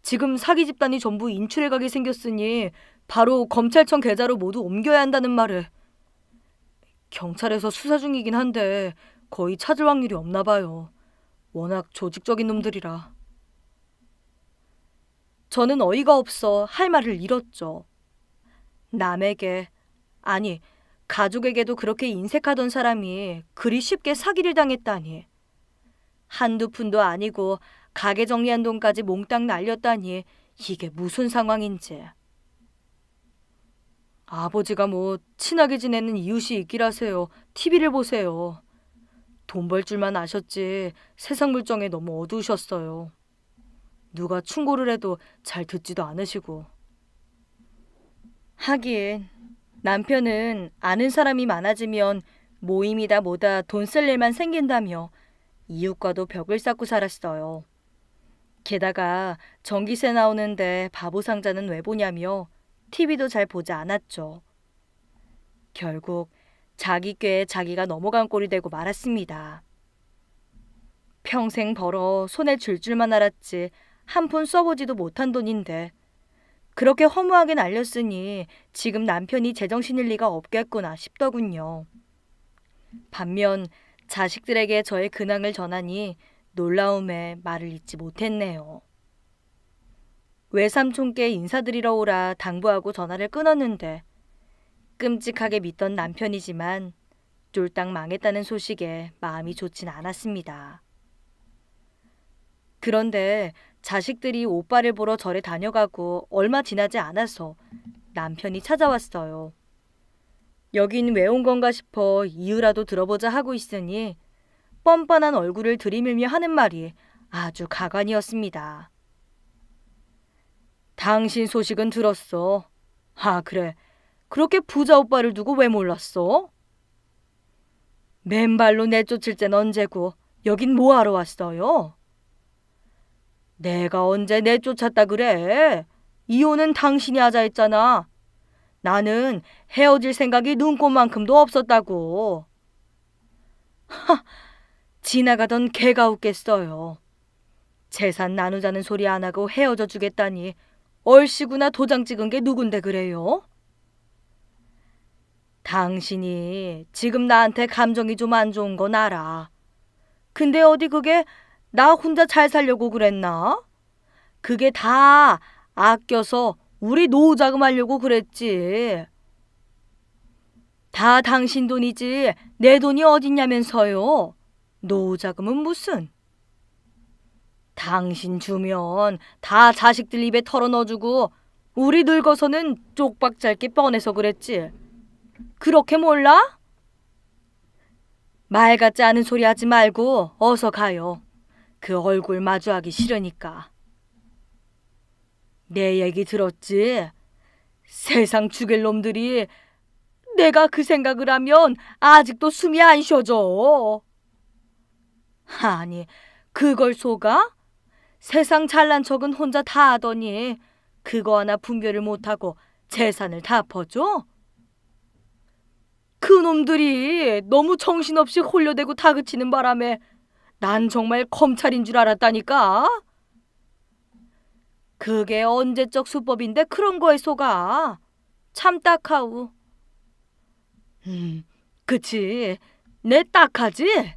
지금 사기 집단이 전부 인출해가게 생겼으니 바로 검찰청 계좌로 모두 옮겨야 한다는 말을. 경찰에서 수사 중이긴 한데 거의 찾을 확률이 없나 봐요. 워낙 조직적인 놈들이라. 저는 어이가 없어 할 말을 잃었죠. 남에게, 아니, 가족에게도 그렇게 인색하던 사람이 그리 쉽게 사기를 당했다니. 한두 푼도 아니고 가게 정리한 돈까지 몽땅 날렸다니 이게 무슨 상황인지. 아버지가 뭐 친하게 지내는 이웃이 있기라세요. TV를 보세요. 돈 벌 줄만 아셨지 세상 물정에 너무 어두우셨어요. 누가 충고를 해도 잘 듣지도 않으시고. 하긴 남편은 아는 사람이 많아지면 모임이다 뭐다 돈 쓸 일만 생긴다며 이웃과도 벽을 쌓고 살았어요. 게다가 전기세 나오는데 바보 상자는 왜 보냐며 TV도 잘 보지 않았죠. 결국 자기 꾀에 자기가 넘어간 꼴이 되고 말았습니다. 평생 벌어 손에 줄 줄만 알았지 한 푼 써보지도 못한 돈인데 그렇게 허무하게 날렸으니 지금 남편이 제정신일 리가 없겠구나 싶더군요. 반면 자식들에게 저의 근황을 전하니 놀라움에 말을 잇지 못했네요. 외삼촌께 인사드리러 오라 당부하고 전화를 끊었는데 끔찍하게 믿던 남편이지만 쫄딱 망했다는 소식에 마음이 좋진 않았습니다. 그런데 자식들이 오빠를 보러 절에 다녀가고 얼마 지나지 않아서 남편이 찾아왔어요. 여긴 왜 온 건가 싶어 이유라도 들어보자 하고 있으니 뻔뻔한 얼굴을 들이밀며 하는 말이 아주 가관이었습니다. 당신 소식은 들었어. 아, 그래. 그렇게 부자 오빠를 두고 왜 몰랐어? 맨발로 내쫓을 땐 언제고 여긴 뭐하러 왔어요? 내가 언제 내쫓았다 그래? 이혼은 당신이 하자 했잖아. 나는 헤어질 생각이 눈꽃만큼도 없었다고. 하, 지나가던 개가 웃겠어요. 재산 나누자는 소리 안 하고 헤어져 주겠다니 얼씨구나 도장 찍은 게 누군데 그래요? 당신이 지금 나한테 감정이 좀 안 좋은 건 알아. 근데 어디 그게 나 혼자 잘 살려고 그랬나? 그게 다 아껴서 우리 노후 자금하려고 그랬지. 다 당신 돈이지 내 돈이 어딨냐면서요. 노후 자금은 무슨? 당신 주면 다 자식들 입에 털어넣어주고 우리 늙어서는 쪽박 짧게 뻔해서 그랬지. 그렇게 몰라? 말 같지 않은 소리 하지 말고 어서 가요. 그 얼굴 마주하기 싫으니까. 내 얘기 들었지? 세상 죽일 놈들이 내가 그 생각을 하면 아직도 숨이 안 쉬어져. 아니, 그걸 속아? 세상 잘난 척은 혼자 다 하더니 그거 하나 분별을 못하고 재산을 다 퍼줘? 그놈들이 너무 정신없이 홀려대고 다그치는 바람에 난 정말 검찰인 줄 알았다니까. 그게 언제적 수법인데 그런 거에 속아. 참 딱하우. 음, 그치. 내 딱하지?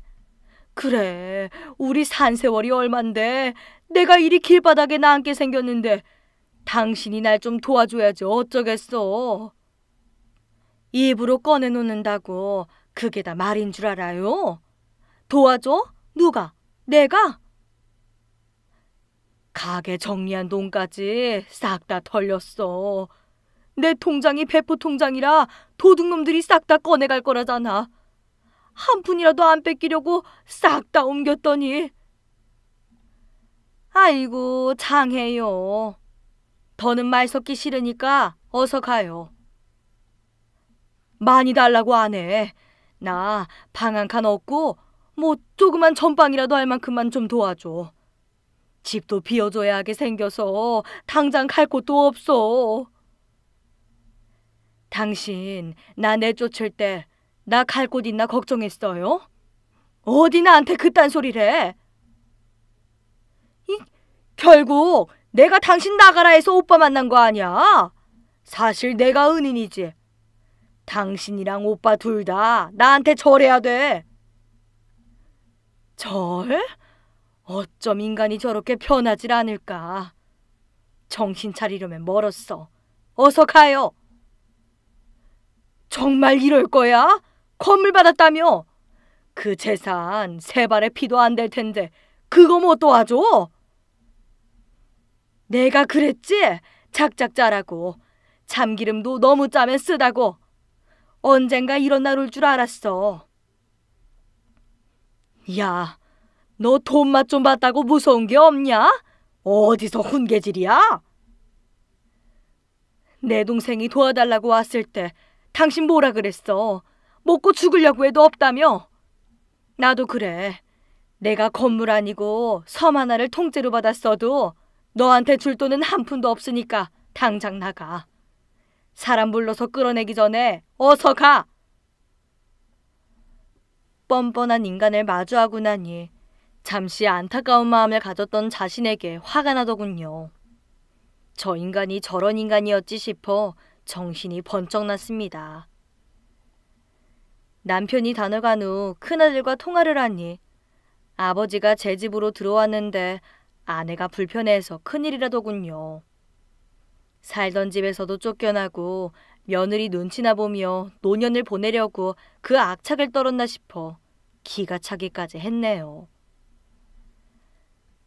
그래, 우리 산세월이 얼만데 내가 이리 길바닥에 나앉게 생겼는데 당신이 날 좀 도와줘야지 어쩌겠어. 입으로 꺼내놓는다고 그게 다 말인 줄 알아요? 도와줘? 누가? 내가? 가게 정리한 돈까지 싹 다 털렸어. 내 통장이 배포 통장이라 도둑놈들이 싹 다 꺼내갈 거라잖아. 한 푼이라도 안 뺏기려고 싹 다 옮겼더니 아이고, 장해요. 더는 말 섞기 싫으니까 어서 가요. 많이 달라고 안 해. 나 방 한칸 얻고 뭐 조그만 전방이라도 할 만큼만 좀 도와줘. 집도 비워줘야 하게 생겨서 당장 갈 곳도 없어. 당신 나 내쫓을 때 나 갈 곳 있나 걱정했어요? 어디 나한테 그딴 소리를 해? 결국 내가 당신 나가라 해서 오빠 만난 거 아니야. 사실 내가 은인이지. 당신이랑 오빠 둘 다 나한테 절해야 돼. 절? 어쩜 인간이 저렇게 변하질 않을까. 정신 차리려면 멀었어. 어서 가요. 정말 이럴 거야? 건물 받았다며? 그 재산 세 발의 피도 안 될 텐데 그거 뭐또 하죠? 내가 그랬지? 작작 짜라고. 참기름도 너무 짜면 쓰다고. 언젠가 이런 날 올 줄 알았어. 야, 너 돈 맛 좀 봤다고 무서운 게 없냐? 어디서 훈계질이야? 내 동생이 도와달라고 왔을 때 당신 뭐라 그랬어? 먹고 죽으려고 해도 없다며? 나도 그래. 내가 건물 아니고 섬 하나를 통째로 받았어도 너한테 줄 돈은 한 푼도 없으니까 당장 나가. 사람 불러서 끌어내기 전에 어서 가. 뻔뻔한 인간을 마주하고 나니 잠시 안타까운 마음을 가졌던 자신에게 화가 나더군요. 저 인간이 저런 인간이었지 싶어 정신이 번쩍 났습니다. 남편이 다녀간 후 큰아들과 통화를 하니 아버지가 제 집으로 들어왔는데 아내가 불편해서 큰일이라더군요. 살던 집에서도 쫓겨나고 며느리 눈치나 보며 노년을 보내려고 그 악착을 떨었나 싶어 기가 차기까지 했네요.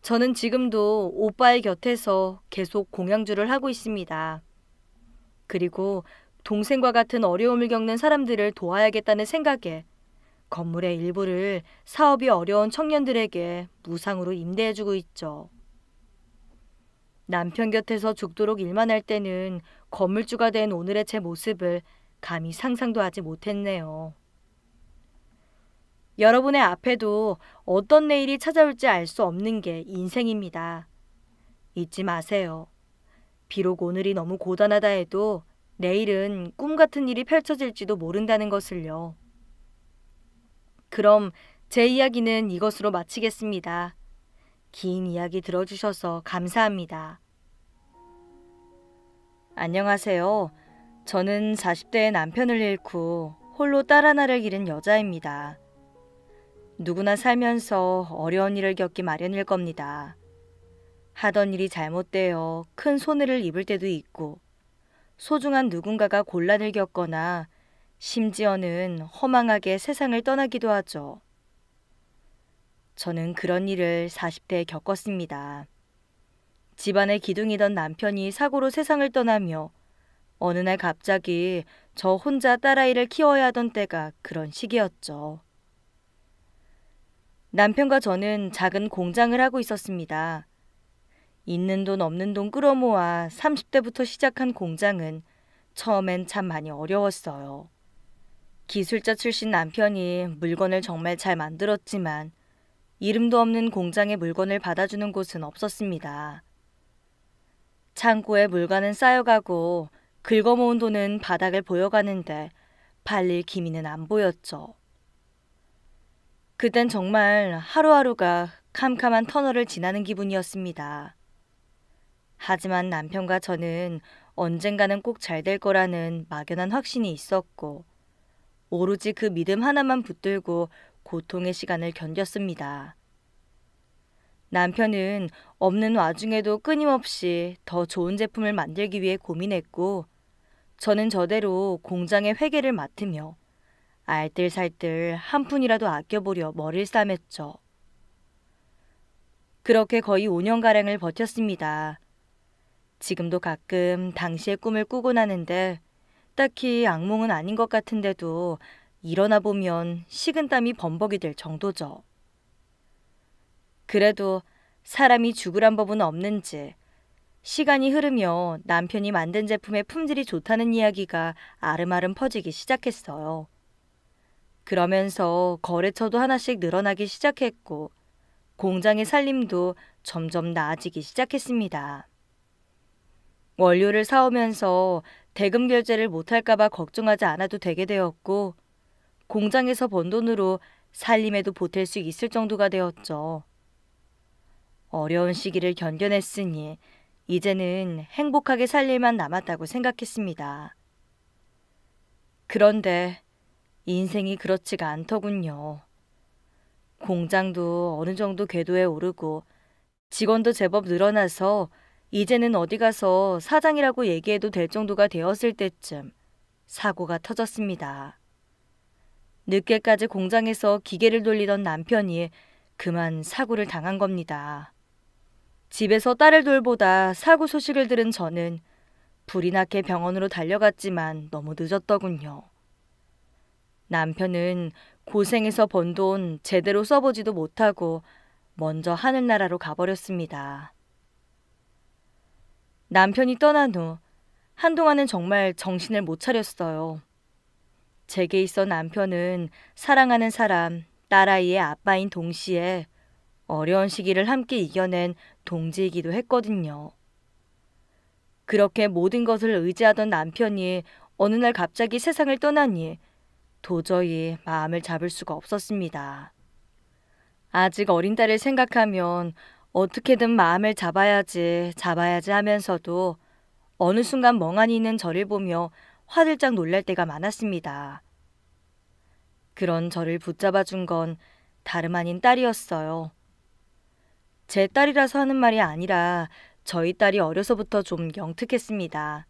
저는 지금도 오빠의 곁에서 계속 공양주를 하고 있습니다. 그리고 동생과 같은 어려움을 겪는 사람들을 도와야겠다는 생각에 건물의 일부를 사업이 어려운 청년들에게 무상으로 임대해주고 있죠. 남편 곁에서 죽도록 일만 할 때는 건물주가 된 오늘의 제 모습을 감히 상상도 하지 못했네요. 여러분의 앞에도 어떤 내일이 찾아올지 알 수 없는 게 인생입니다. 잊지 마세요. 비록 오늘이 너무 고단하다 해도 내일은 꿈 같은 일이 펼쳐질지도 모른다는 것을요. 그럼 제 이야기는 이것으로 마치겠습니다. 긴 이야기 들어주셔서 감사합니다. 안녕하세요. 저는 40대의 남편을 잃고 홀로 딸 하나를 기른 여자입니다. 누구나 살면서 어려운 일을 겪기 마련일 겁니다. 하던 일이 잘못되어 큰 손해를 입을 때도 있고, 소중한 누군가가 곤란을 겪거나, 심지어는 허망하게 세상을 떠나기도 하죠. 저는 그런 일을 40대에 겪었습니다. 집안의 기둥이던 남편이 사고로 세상을 떠나며 어느 날 갑자기 저 혼자 딸아이를 키워야 하던 때가 그런 시기였죠. 남편과 저는 작은 공장을 하고 있었습니다. 있는 돈 없는 돈 끌어모아 30대부터 시작한 공장은 처음엔 참 많이 어려웠어요. 기술자 출신 남편이 물건을 정말 잘 만들었지만 이름도 없는 공장의 물건을 받아주는 곳은 없었습니다. 창고에 물건은 쌓여가고 긁어모은 돈은 바닥을 보여가는데 팔릴 기미는 안 보였죠. 그땐 정말 하루하루가 캄캄한 터널을 지나는 기분이었습니다. 하지만 남편과 저는 언젠가는 꼭 잘 될 거라는 막연한 확신이 있었고, 오로지 그 믿음 하나만 붙들고 고통의 시간을 견뎠습니다. 남편은 없는 와중에도 끊임없이 더 좋은 제품을 만들기 위해 고민했고, 저는 저대로 공장의 회계를 맡으며 알뜰살뜰 한 푼이라도 아껴보려 머리를 싸맸죠. 그렇게 거의 5년가량을 버텼습니다. 지금도 가끔 당시의 꿈을 꾸곤 하는데 딱히 악몽은 아닌 것 같은데도 일어나 보면 식은땀이 범벅이 될 정도죠. 그래도 사람이 죽으란 법은 없는지 시간이 흐르며 남편이 만든 제품의 품질이 좋다는 이야기가 아름아름 퍼지기 시작했어요. 그러면서 거래처도 하나씩 늘어나기 시작했고 공장의 살림도 점점 나아지기 시작했습니다. 원료를 사오면서 대금 결제를 못할까봐 걱정하지 않아도 되게 되었고 공장에서 번 돈으로 살림에도 보탤 수 있을 정도가 되었죠. 어려운 시기를 견뎌냈으니 이제는 행복하게 살 일만 남았다고 생각했습니다. 그런데 인생이 그렇지가 않더군요. 공장도 어느 정도 궤도에 오르고 직원도 제법 늘어나서 이제는 어디 가서 사장이라고 얘기해도 될 정도가 되었을 때쯤 사고가 터졌습니다. 늦게까지 공장에서 기계를 돌리던 남편이 그만 사고를 당한 겁니다. 집에서 딸을 돌보다 사고 소식을 들은 저는 불이 나게 병원으로 달려갔지만 너무 늦었더군요. 남편은 고생해서 번 돈 제대로 써보지도 못하고 먼저 하늘나라로 가버렸습니다. 남편이 떠난 후 한동안은 정말 정신을 못 차렸어요. 제게 있어 남편은 사랑하는 사람, 딸아이의 아빠인 동시에 어려운 시기를 함께 이겨낸 동지이기도 했거든요. 그렇게 모든 것을 의지하던 남편이 어느 날 갑자기 세상을 떠나니 도저히 마음을 잡을 수가 없었습니다. 아직 어린 딸을 생각하면 어떻게든 마음을 잡아야지, 잡아야지 하면서도 어느 순간 멍하니 있는 저를 보며 화들짝 놀랄 때가 많았습니다. 그런 저를 붙잡아 준 건 다름 아닌 딸이었어요. 제 딸이라서 하는 말이 아니라 저희 딸이 어려서부터 좀 영특했습니다.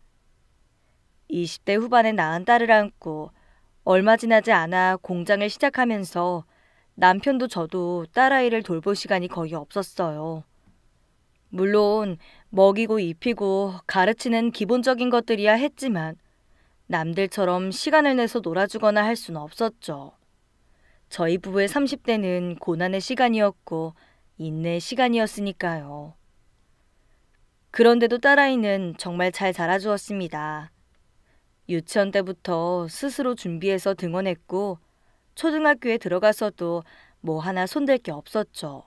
20대 후반에 낳은 딸을 안고 얼마 지나지 않아 공장을 시작하면서 남편도 저도 딸아이를 돌볼 시간이 거의 없었어요. 물론 먹이고 입히고 가르치는 기본적인 것들이야 했지만 남들처럼 시간을 내서 놀아주거나 할 수는 없었죠. 저희 부부의 30대는 고난의 시간이었고 인내의 시간이었으니까요. 그런데도 딸아이는 정말 잘 자라주었습니다. 유치원 때부터 스스로 준비해서 등원했고 초등학교에 들어가서도 뭐 하나 손댈 게 없었죠.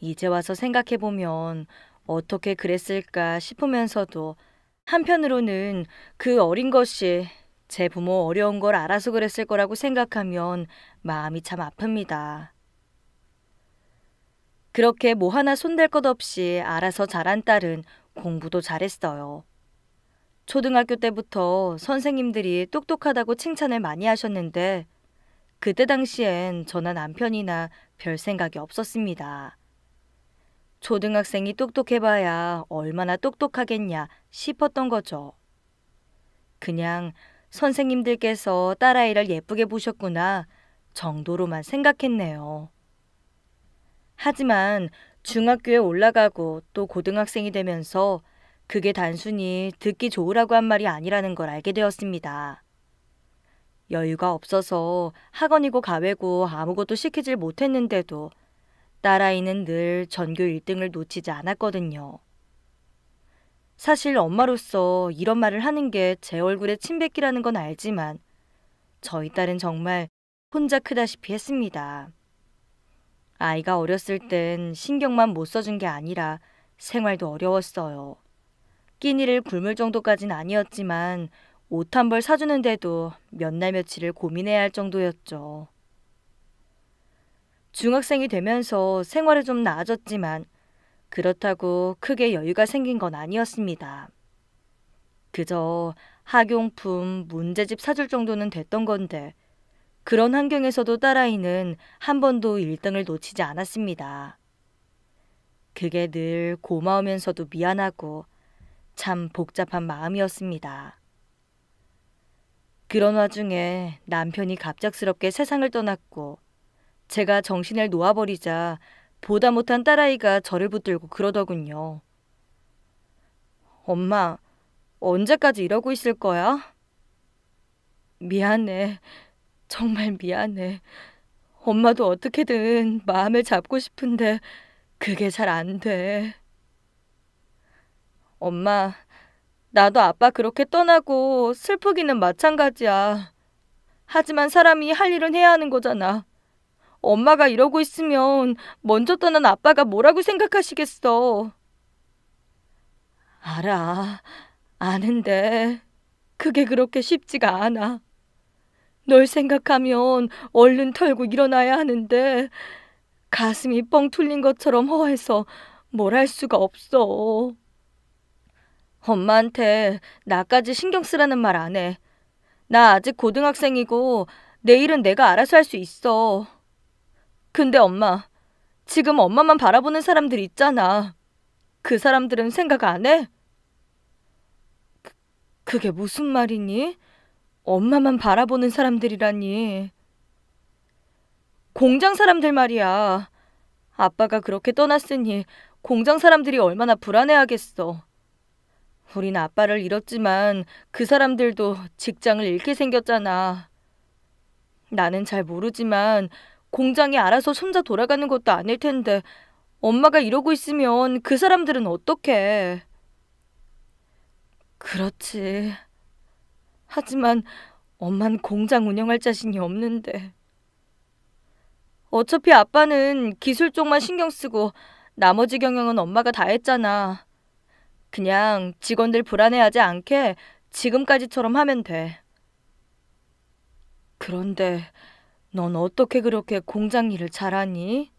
이제 와서 생각해보면 어떻게 그랬을까 싶으면서도 한편으로는 그 어린 것이 제 부모 어려운 걸 알아서 그랬을 거라고 생각하면 마음이 참 아픕니다. 그렇게 뭐 하나 손댈 것 없이 알아서 자란 딸은 공부도 잘했어요. 초등학교 때부터 선생님들이 똑똑하다고 칭찬을 많이 하셨는데 그때 당시엔 저나 남편이나 별 생각이 없었습니다. 초등학생이 똑똑해봐야 얼마나 똑똑하겠냐 싶었던 거죠. 그냥 선생님들께서 딸아이를 예쁘게 보셨구나 정도로만 생각했네요. 하지만 중학교에 올라가고 또 고등학생이 되면서 그게 단순히 듣기 좋으라고 한 말이 아니라는 걸 알게 되었습니다. 여유가 없어서 학원이고 가외고 아무것도 시키질 못했는데도 딸아이는 늘 전교 1등을 놓치지 않았거든요. 사실 엄마로서 이런 말을 하는 게 제 얼굴에 침 뱉기라는 건 알지만 저희 딸은 정말 혼자 크다시피 했습니다. 아이가 어렸을 땐 신경만 못 써준 게 아니라 생활도 어려웠어요. 끼니를 굶을 정도까진 아니었지만 옷 한 벌 사주는데도 몇 날 며칠을 고민해야 할 정도였죠. 중학생이 되면서 생활이 좀 나아졌지만 그렇다고 크게 여유가 생긴 건 아니었습니다. 그저 학용품, 문제집 사줄 정도는 됐던 건데 그런 환경에서도 딸아이는 한 번도 1등을 놓치지 않았습니다. 그게 늘 고마우면서도 미안하고 참 복잡한 마음이었습니다. 그런 와중에 남편이 갑작스럽게 세상을 떠났고 제가 정신을 놓아버리자 보다 못한 딸아이가 저를 붙들고 그러더군요. 엄마, 언제까지 이러고 있을 거야? 미안해. 정말 미안해. 엄마도 어떻게든 마음을 잡고 싶은데 그게 잘 안 돼. 엄마, 나도 아빠 그렇게 떠나고 슬프기는 마찬가지야. 하지만 사람이 할 일은 해야 하는 거잖아. 엄마가 이러고 있으면 먼저 떠난 아빠가 뭐라고 생각하시겠어. 알아. 아는데 그게 그렇게 쉽지가 않아. 널 생각하면 얼른 털고 일어나야 하는데 가슴이 뻥 뚫린 것처럼 허해서 뭘 할 수가 없어. 엄마한테 나까지 신경 쓰라는 말 안 해. 나 아직 고등학생이고 내일은 내가 알아서 할 수 있어. 근데 엄마, 지금 엄마만 바라보는 사람들 있잖아. 그 사람들은 생각 안 해? 그, 그게 무슨 말이니? 엄마만 바라보는 사람들이라니. 공장 사람들 말이야. 아빠가 그렇게 떠났으니 공장 사람들이 얼마나 불안해하겠어. 우린 아빠를 잃었지만 그 사람들도 직장을 잃게 생겼잖아. 나는 잘 모르지만 공장이 알아서 손자 돌아가는 것도 아닐 텐데 엄마가 이러고 있으면 그 사람들은 어떡해. 그렇지. 하지만 엄만 공장 운영할 자신이 없는데. 어차피 아빠는 기술 쪽만 신경 쓰고 나머지 경영은 엄마가 다 했잖아. 그냥 직원들 불안해하지 않게 지금까지처럼 하면 돼. 그런데 넌 어떻게 그렇게 공장 일을 잘하니?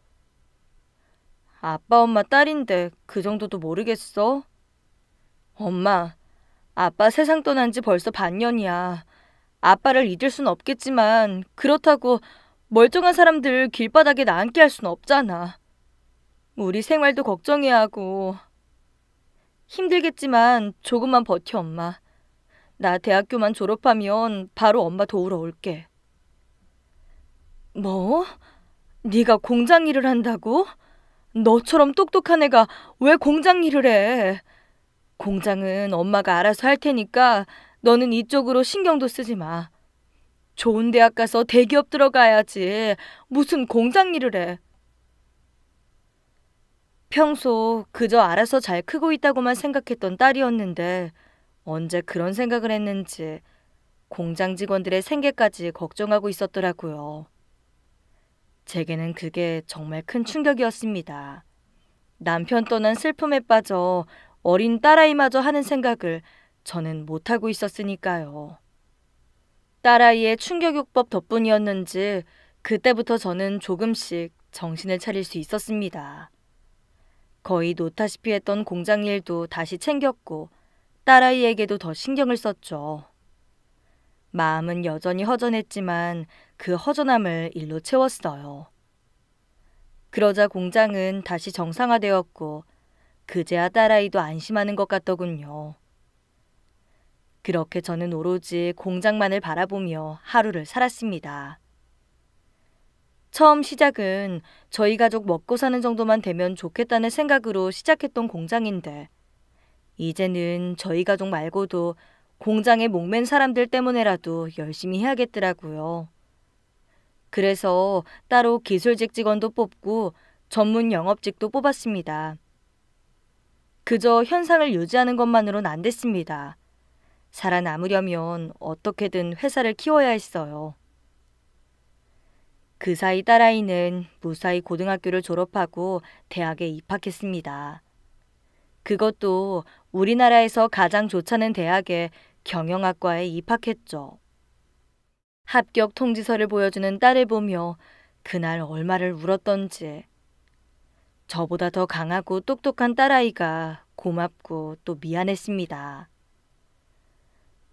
아빠 엄마 딸인데 그 정도도 모르겠어? 엄마, 아빠 세상 떠난 지 벌써 반년이야. 아빠를 잊을 순 없겠지만 그렇다고 멀쩡한 사람들 길바닥에 나앉게 할 순 없잖아. 우리 생활도 걱정해야 하고. 힘들겠지만 조금만 버텨, 엄마. 나 대학교만 졸업하면 바로 엄마 도우러 올게. 뭐? 네가 공장 일을 한다고? 너처럼 똑똑한 애가 왜 공장 일을 해? 공장은 엄마가 알아서 할 테니까 너는 이쪽으로 신경도 쓰지 마. 좋은 대학 가서 대기업 들어가야지. 무슨 공장 일을 해. 평소 그저 알아서 잘 크고 있다고만 생각했던 딸이었는데 언제 그런 생각을 했는지 공장 직원들의 생계까지 걱정하고 있었더라고요. 제게는 그게 정말 큰 충격이었습니다. 남편 떠난 슬픔에 빠져 어린 딸아이마저 하는 생각을 저는 못하고 있었으니까요. 딸아이의 충격요법 덕분이었는지 그때부터 저는 조금씩 정신을 차릴 수 있었습니다. 거의 놓다시피 했던 공장 일도 다시 챙겼고 딸아이에게도 더 신경을 썼죠. 마음은 여전히 허전했지만 그 허전함을 일로 채웠어요. 그러자 공장은 다시 정상화되었고 그제야 딸아이도 안심하는 것 같더군요. 그렇게 저는 오로지 공장만을 바라보며 하루를 살았습니다. 처음 시작은 저희 가족 먹고 사는 정도만 되면 좋겠다는 생각으로 시작했던 공장인데, 이제는 저희 가족 말고도 공장에 목맨 사람들 때문에라도 열심히 해야겠더라고요. 그래서 따로 기술직 직원도 뽑고 전문 영업직도 뽑았습니다. 그저 현상을 유지하는 것만으론 안 됐습니다. 살아남으려면 어떻게든 회사를 키워야 했어요. 그 사이 딸아이는 무사히 고등학교를 졸업하고 대학에 입학했습니다. 그것도 우리나라에서 가장 좋다는 대학에 경영학과에 입학했죠. 합격 통지서를 보여주는 딸을 보며 그날 얼마를 울었던지. 저보다 더 강하고 똑똑한 딸아이가 고맙고 또 미안했습니다.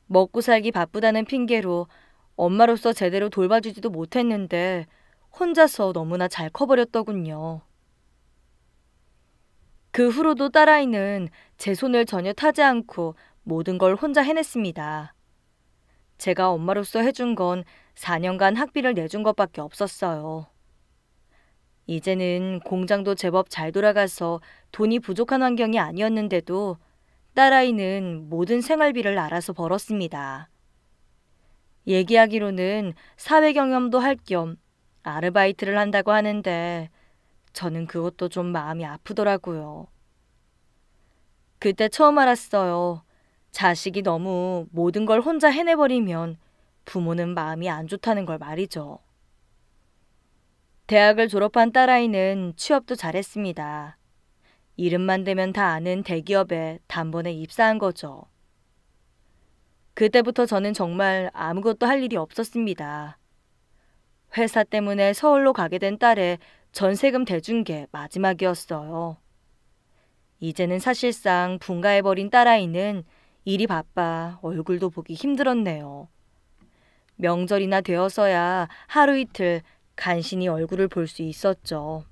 먹고 살기 바쁘다는 핑계로 엄마로서 제대로 돌봐주지도 못했는데 혼자서 너무나 잘 커버렸더군요. 그 후로도 딸아이는 제 손을 전혀 타지 않고 모든 걸 혼자 해냈습니다. 제가 엄마로서 해준 건 4년간 학비를 내준 것밖에 없었어요. 이제는 공장도 제법 잘 돌아가서 돈이 부족한 환경이 아니었는데도 딸아이는 모든 생활비를 알아서 벌었습니다. 얘기하기로는 사회 경험도 할 겸 아르바이트를 한다고 하는데 저는 그것도 좀 마음이 아프더라고요. 그때 처음 알았어요. 자식이 너무 모든 걸 혼자 해내버리면 부모는 마음이 안 좋다는 걸 말이죠. 대학을 졸업한 딸아이는 취업도 잘했습니다. 이름만 되면 다 아는 대기업에 단번에 입사한 거죠. 그때부터 저는 정말 아무것도 할 일이 없었습니다. 회사 때문에 서울로 가게 된 딸의 전세금 대준 게 마지막이었어요. 이제는 사실상 분가해버린 딸아이는 일이 바빠 얼굴도 보기 힘들었네요. 명절이나 되어서야 하루 이틀 간신히 얼굴을 볼 수 있었죠.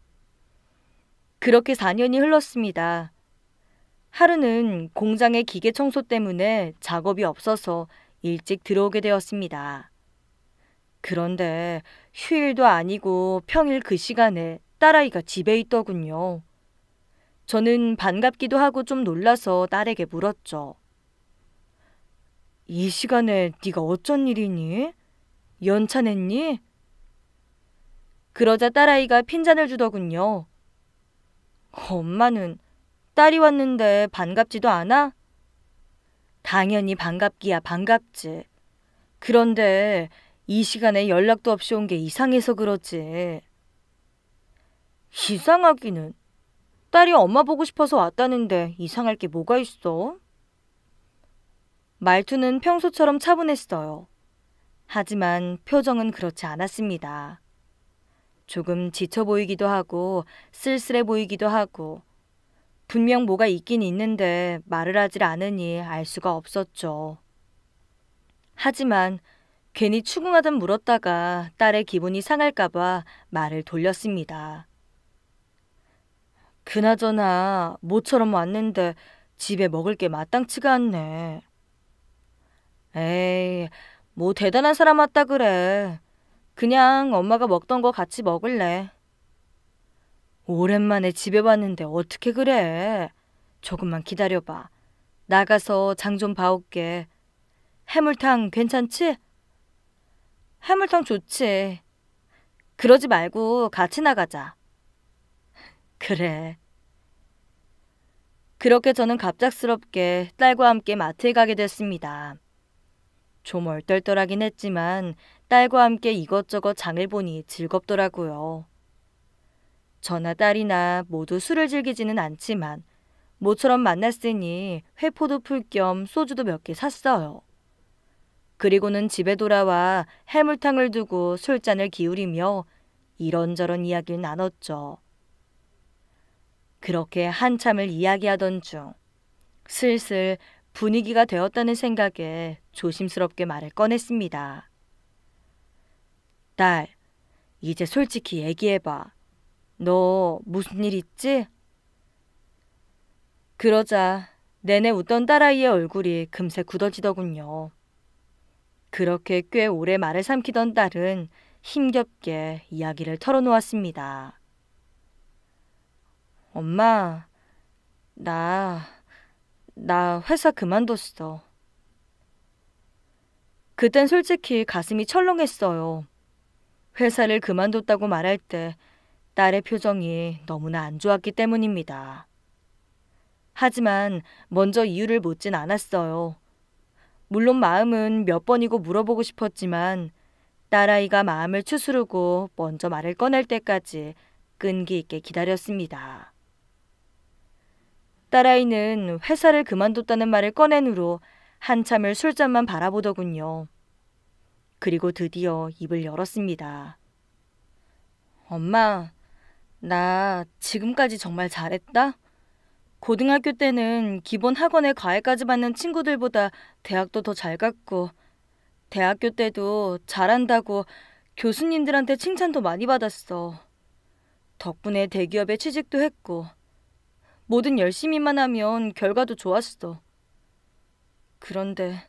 그렇게 4년이 흘렀습니다. 하루는 공장의 기계 청소 때문에 작업이 없어서 일찍 들어오게 되었습니다. 그런데 휴일도 아니고 평일 그 시간에 딸아이가 집에 있더군요. 저는 반갑기도 하고 좀 놀라서 딸에게 물었죠. 이 시간에 네가 어쩐 일이니? 연차 냈니? 그러자 딸아이가 핀잔을 주더군요. 엄마는 딸이 왔는데 반갑지도 않아? 당연히 반갑기야 반갑지. 그런데 이 시간에 연락도 없이 온 게 이상해서 그렇지. 이상하기는? 딸이 엄마 보고 싶어서 왔다는데 이상할 게 뭐가 있어? 말투는 평소처럼 차분했어요. 하지만 표정은 그렇지 않았습니다. 조금 지쳐 보이기도 하고 쓸쓸해 보이기도 하고 분명 뭐가 있긴 있는데 말을 하질 않으니 알 수가 없었죠. 하지만 괜히 추궁하듯 물었다가 딸의 기분이 상할까봐 말을 돌렸습니다. 그나저나 모처럼 왔는데 집에 먹을 게 마땅치가 않네. 에이, 뭐 대단한 사람 왔다 그래. 그냥 엄마가 먹던 거 같이 먹을래. 오랜만에 집에 왔는데 어떻게 그래. 조금만 기다려봐. 나가서 장 좀 봐올게. 해물탕 괜찮지? 해물탕 좋지. 그러지 말고 같이 나가자. 그래. 그렇게 저는 갑작스럽게 딸과 함께 마트에 가게 됐습니다. 좀 얼떨떨하긴 했지만 딸과 함께 이것저것 장을 보니 즐겁더라고요. 저나 딸이나 모두 술을 즐기지는 않지만 모처럼 만났으니 회포도 풀 겸 소주도 몇 개 샀어요. 그리고는 집에 돌아와 해물탕을 두고 술잔을 기울이며 이런저런 이야기를 나눴죠. 그렇게 한참을 이야기하던 중 슬슬 분위기가 되었다는 생각에 조심스럽게 말을 꺼냈습니다. 딸, 이제 솔직히 얘기해봐. 너 무슨 일 있지? 그러자 내내 웃던 딸아이의 얼굴이 금세 굳어지더군요. 그렇게 꽤 오래 말을 삼키던 딸은 힘겹게 이야기를 털어놓았습니다. 엄마, 나, 나 회사 그만뒀어. 그땐 솔직히 가슴이 철렁했어요. 회사를 그만뒀다고 말할 때 딸의 표정이 너무나 안 좋았기 때문입니다. 하지만 먼저 이유를 묻진 않았어요. 물론 마음은 몇 번이고 물어보고 싶었지만 딸아이가 마음을 추스르고 먼저 말을 꺼낼 때까지 끈기 있게 기다렸습니다. 딸아이는 회사를 그만뒀다는 말을 꺼낸 후로 한참을 술잔만 바라보더군요. 그리고 드디어 입을 열었습니다. 엄마, 나 지금까지 정말 잘했다? 고등학교 때는 기본 학원에 과외까지 받는 친구들보다 대학도 더 잘 갔고, 대학교 때도 잘한다고 교수님들한테 칭찬도 많이 받았어. 덕분에 대기업에 취직도 했고, 뭐든 열심히만 하면 결과도 좋았어. 그런데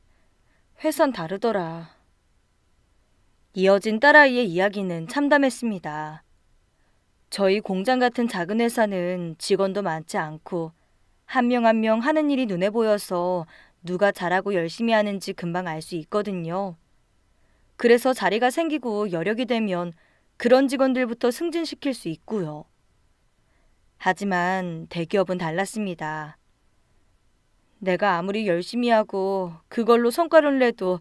회선 다르더라. 이어진 딸아이의 이야기는 참담했습니다. 저희 공장 같은 작은 회사는 직원도 많지 않고 한명한명 하는 일이 눈에 보여서 누가 잘하고 열심히 하는지 금방 알 수 있거든요. 그래서 자리가 생기고 여력이 되면 그런 직원들부터 승진시킬 수 있고요. 하지만 대기업은 달랐습니다. 내가 아무리 열심히 하고 그걸로 성과를 내도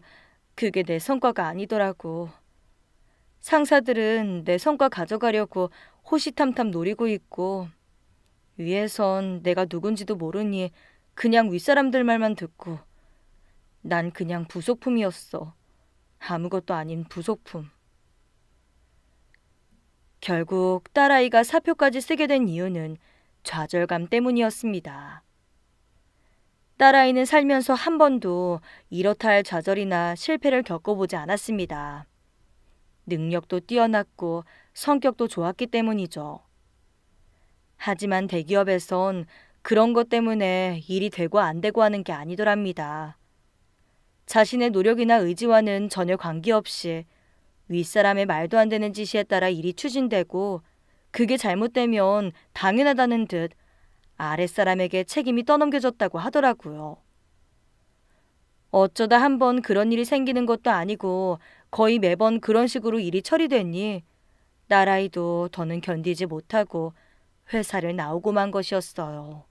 그게 내 성과가 아니더라고. 상사들은 내 성과 가져가려고 호시탐탐 노리고 있고 위에선 내가 누군지도 모르니 그냥 윗사람들 말만 듣고 난 그냥 부속품이었어. 아무것도 아닌 부속품. 결국 딸아이가 사표까지 쓰게 된 이유는 좌절감 때문이었습니다. 딸아이는 살면서 한 번도 이렇다 할 좌절이나 실패를 겪어보지 않았습니다. 능력도 뛰어났고 성격도 좋았기 때문이죠. 하지만 대기업에선 그런 것 때문에 일이 되고 안 되고 하는 게 아니더랍니다. 자신의 노력이나 의지와는 전혀 관계없이 윗사람의 말도 안 되는 지시에 따라 일이 추진되고 그게 잘못되면 당연하다는 듯 아랫사람에게 책임이 떠넘겨졌다고 하더라고요. 어쩌다 한 번 그런 일이 생기는 것도 아니고 거의 매번 그런 식으로 일이 처리되니 나라이도 더는 견디지 못하고 회사를 나오고 만 것이었어요.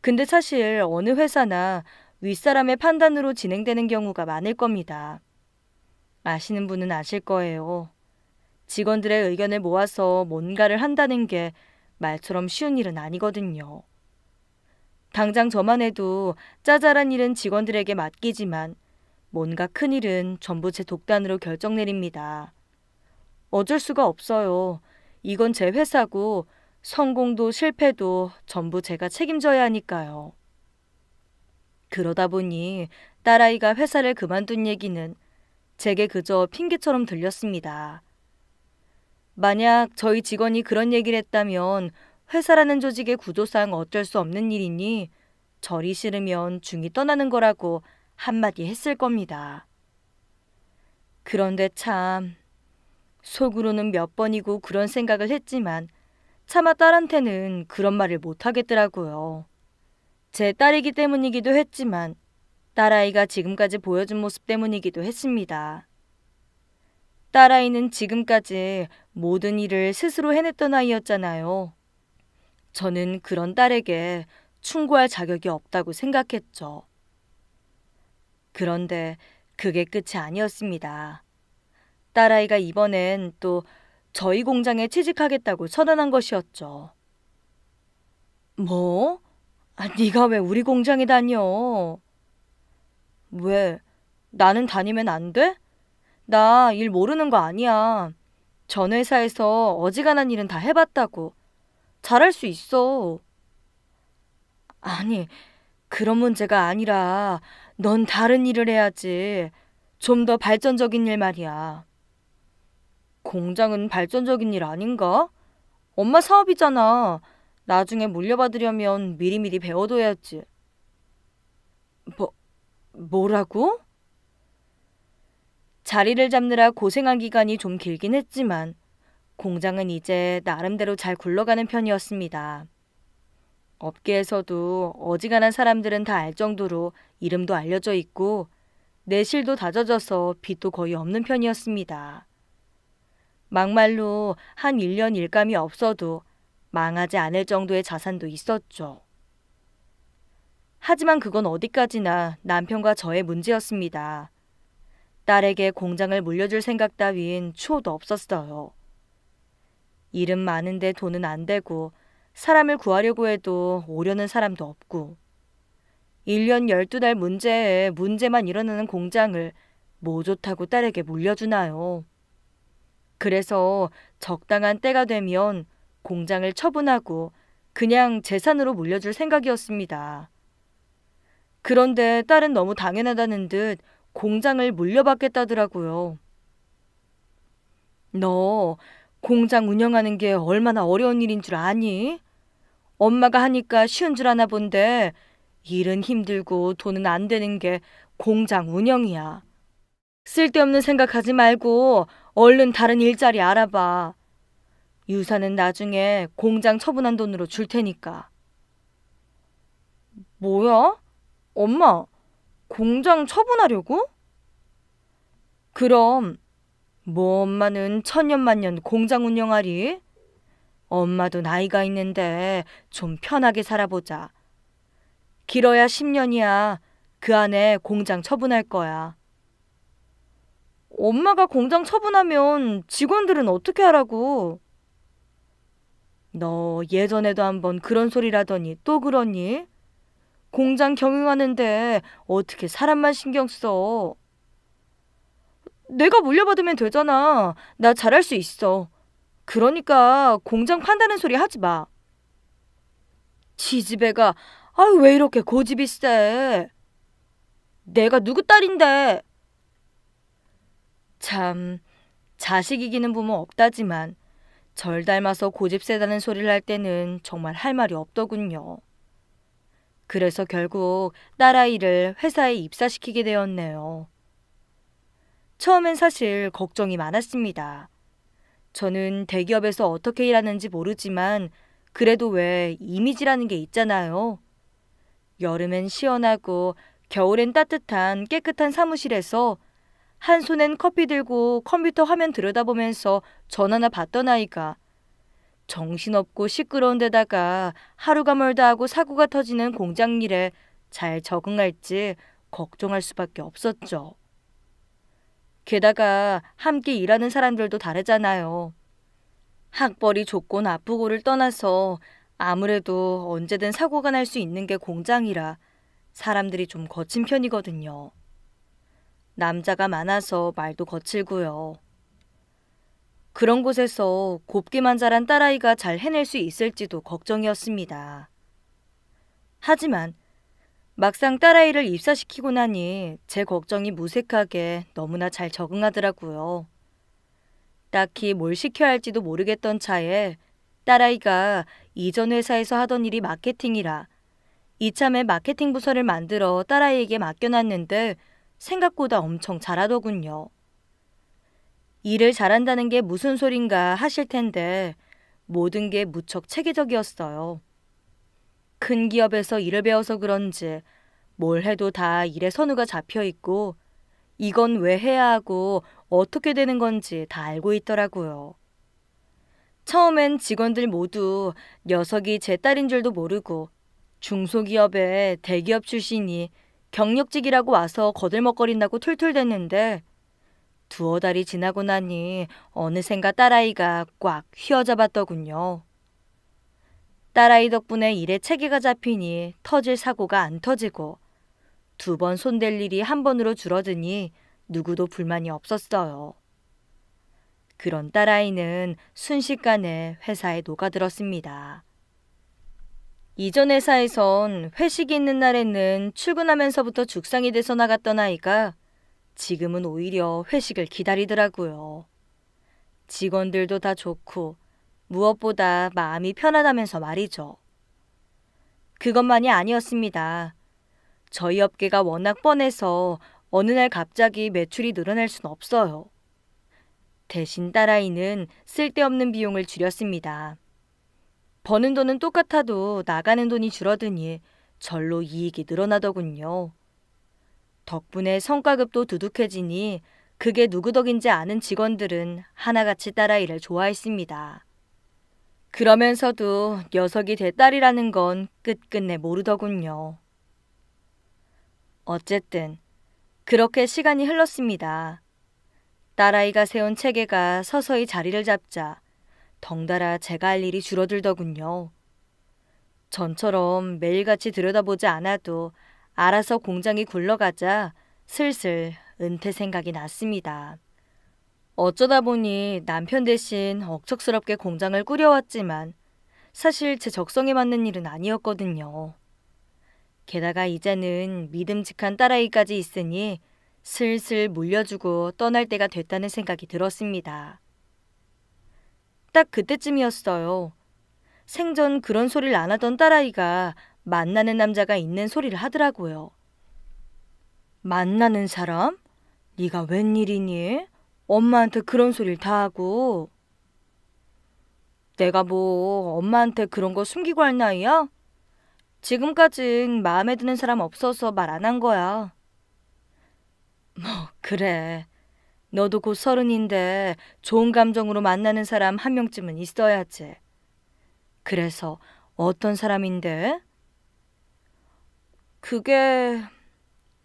근데 사실 어느 회사나 윗사람의 판단으로 진행되는 경우가 많을 겁니다. 아시는 분은 아실 거예요. 직원들의 의견을 모아서 뭔가를 한다는 게 말처럼 쉬운 일은 아니거든요. 당장 저만 해도 짜잘한 일은 직원들에게 맡기지만 뭔가 큰 일은 전부 제 독단으로 결정 내립니다. 어쩔 수가 없어요. 이건 제 회사고 성공도 실패도 전부 제가 책임져야 하니까요. 그러다 보니 딸아이가 회사를 그만둔 얘기는 제게 그저 핑계처럼 들렸습니다. 만약 저희 직원이 그런 얘기를 했다면 회사라는 조직의 구조상 어쩔 수 없는 일이니 절이 싫으면 중이 떠나는 거라고 한마디 했을 겁니다. 그런데 참 속으로는 몇 번이고 그런 생각을 했지만 차마 딸한테는 그런 말을 못 하겠더라고요. 제 딸이기 때문이기도 했지만 딸아이가 지금까지 보여준 모습 때문이기도 했습니다. 딸아이는 지금까지 모든 일을 스스로 해냈던 아이였잖아요. 저는 그런 딸에게 충고할 자격이 없다고 생각했죠. 그런데 그게 끝이 아니었습니다. 딸아이가 이번엔 또 저희 공장에 취직하겠다고 선언한 것이었죠. 뭐? 아, 네가 왜 우리 공장에 다녀? 왜? 나는 다니면 안 돼? 나 일 모르는 거 아니야. 전 회사에서 어지간한 일은 다 해봤다고. 잘할 수 있어. 아니, 그런 문제가 아니라 넌 다른 일을 해야지. 좀 더 발전적인 일 말이야. 공장은 발전적인 일 아닌가? 엄마 사업이잖아. 나중에 물려받으려면 미리미리 배워둬야지. 뭐, 뭐라고? 자리를 잡느라 고생한 기간이 좀 길긴 했지만 공장은 이제 나름대로 잘 굴러가는 편이었습니다. 업계에서도 어지간한 사람들은 다 알 정도로 이름도 알려져 있고 내실도 다져져서 빚도 거의 없는 편이었습니다. 막말로 한 1년 일감이 없어도 망하지 않을 정도의 자산도 있었죠. 하지만 그건 어디까지나 남편과 저의 문제였습니다. 딸에게 공장을 물려줄 생각 따윈 추호도 없었어요. 이름 많은데 돈은 안 되고 사람을 구하려고 해도 오려는 사람도 없고 1년 12달 문제에 문제만 일어나는 공장을 뭐 좋다고 딸에게 물려주나요? 그래서 적당한 때가 되면 공장을 처분하고 그냥 재산으로 물려줄 생각이었습니다. 그런데 딸은 너무 당연하다는 듯 공장을 물려받겠다더라고요. 너 공장 운영하는 게 얼마나 어려운 일인 줄 아니? 엄마가 하니까 쉬운 줄 아나 본데 일은 힘들고 돈은 안 되는 게 공장 운영이야. 쓸데없는 생각하지 말고 얼른 다른 일자리 알아봐. 유사는 나중에 공장 처분한 돈으로 줄 테니까. 뭐야? 엄마, 공장 처분하려고? 그럼 뭐 엄마는 천년만년 공장 운영하리? 엄마도 나이가 있는데 좀 편하게 살아보자. 길어야 10년이야. 그 안에 공장 처분할 거야. 엄마가 공장 처분하면 직원들은 어떻게 하라고? 너 예전에도 한 번 그런 소리라더니 또 그러니? 공장 경영하는데 어떻게 사람만 신경 써? 내가 물려받으면 되잖아. 나 잘할 수 있어. 그러니까 공장 판다는 소리 하지 마. 지지배가 아유 왜 이렇게 고집이 세? 내가 누구 딸인데? 참 자식 이기는 부모 없다지만 절 닮아서 고집 세다는 소리를 할 때는 정말 할 말이 없더군요. 그래서 결국 딸아이를 회사에 입사시키게 되었네요. 처음엔 사실 걱정이 많았습니다. 저는 대기업에서 어떻게 일하는지 모르지만 그래도 왜 이미지라는 게 있잖아요. 여름엔 시원하고 겨울엔 따뜻한 깨끗한 사무실에서 한 손엔 커피 들고 컴퓨터 화면 들여다보면서 전화나 받던 아이가 정신없고 시끄러운 데다가 하루가 멀다 하고 사고가 터지는 공장 일에 잘 적응할지 걱정할 수밖에 없었죠. 게다가 함께 일하는 사람들도 다르잖아요. 학벌이 좋고 나쁘고를 떠나서 아무래도 언제든 사고가 날 수 있는 게 공장이라 사람들이 좀 거친 편이거든요. 남자가 많아서 말도 거칠고요. 그런 곳에서 곱기만 자란 딸아이가 잘 해낼 수 있을지도 걱정이었습니다. 하지만 막상 딸아이를 입사시키고 나니 제 걱정이 무색하게 너무나 잘 적응하더라고요. 딱히 뭘 시켜야 할지도 모르겠던 차에 딸아이가 이전 회사에서 하던 일이 마케팅이라 이참에 마케팅 부서를 만들어 딸아이에게 맡겨놨는데 생각보다 엄청 잘하더군요. 일을 잘한다는 게 무슨 소린가 하실 텐데 모든 게 무척 체계적이었어요. 큰 기업에서 일을 배워서 그런지 뭘 해도 다 일의 선우가 잡혀 있고 이건 왜 해야 하고 어떻게 되는 건지 다 알고 있더라고요. 처음엔 직원들 모두 녀석이 제 딸인 줄도 모르고 중소기업에 대기업 출신이 경력직이라고 와서 거들먹거린다고 툴툴댔는데 두어 달이 지나고 나니 어느샌가 딸아이가 꽉 휘어잡았더군요. 딸아이 덕분에 일에 체계가 잡히니 터질 사고가 안 터지고 두 번 손댈 일이 한 번으로 줄어드니 누구도 불만이 없었어요. 그런 딸아이는 순식간에 회사에 녹아들었습니다. 이전 회사에선 회식이 있는 날에는 출근하면서부터 죽상이 돼서 나갔던 아이가 지금은 오히려 회식을 기다리더라고요. 직원들도 다 좋고 무엇보다 마음이 편하다면서 말이죠. 그것만이 아니었습니다. 저희 업계가 워낙 뻔해서 어느 날 갑자기 매출이 늘어날 순 없어요. 대신 딸아이는 쓸데없는 비용을 줄였습니다. 버는 돈은 똑같아도 나가는 돈이 줄어드니 절로 이익이 늘어나더군요. 덕분에 성과급도 두둑해지니 그게 누구 덕인지 아는 직원들은 하나같이 딸아 이를 좋아했습니다. 그러면서도 녀석이 대 딸이라는 건 끝끝내 모르더군요. 어쨌든 그렇게 시간이 흘렀습니다. 딸아이가 세운 체계가 서서히 자리를 잡자 덩달아 제가 할 일이 줄어들더군요. 전처럼 매일같이 들여다보지 않아도 알아서 공장이 굴러가자 슬슬 은퇴 생각이 났습니다. 어쩌다 보니 남편 대신 억척스럽게 공장을 꾸려왔지만 사실 제 적성에 맞는 일은 아니었거든요. 게다가 이제는 믿음직한 딸아이까지 있으니 슬슬 물려주고 떠날 때가 됐다는 생각이 들었습니다. 딱 그때쯤이었어요. 생전 그런 소리를 안 하던 딸아이가 만나는 남자가 있는 소리를 하더라고요. 만나는 사람? 네가 웬일이니? 엄마한테 그런 소리를 다 하고. 내가 뭐 엄마한테 그런 거 숨기고 할 나이야? 지금까진 마음에 드는 사람 없어서 말 안 한 거야. 뭐 그래. 너도 곧 서른인데 좋은 감정으로 만나는 사람 한 명쯤은 있어야지. 그래서 어떤 사람인데? 그게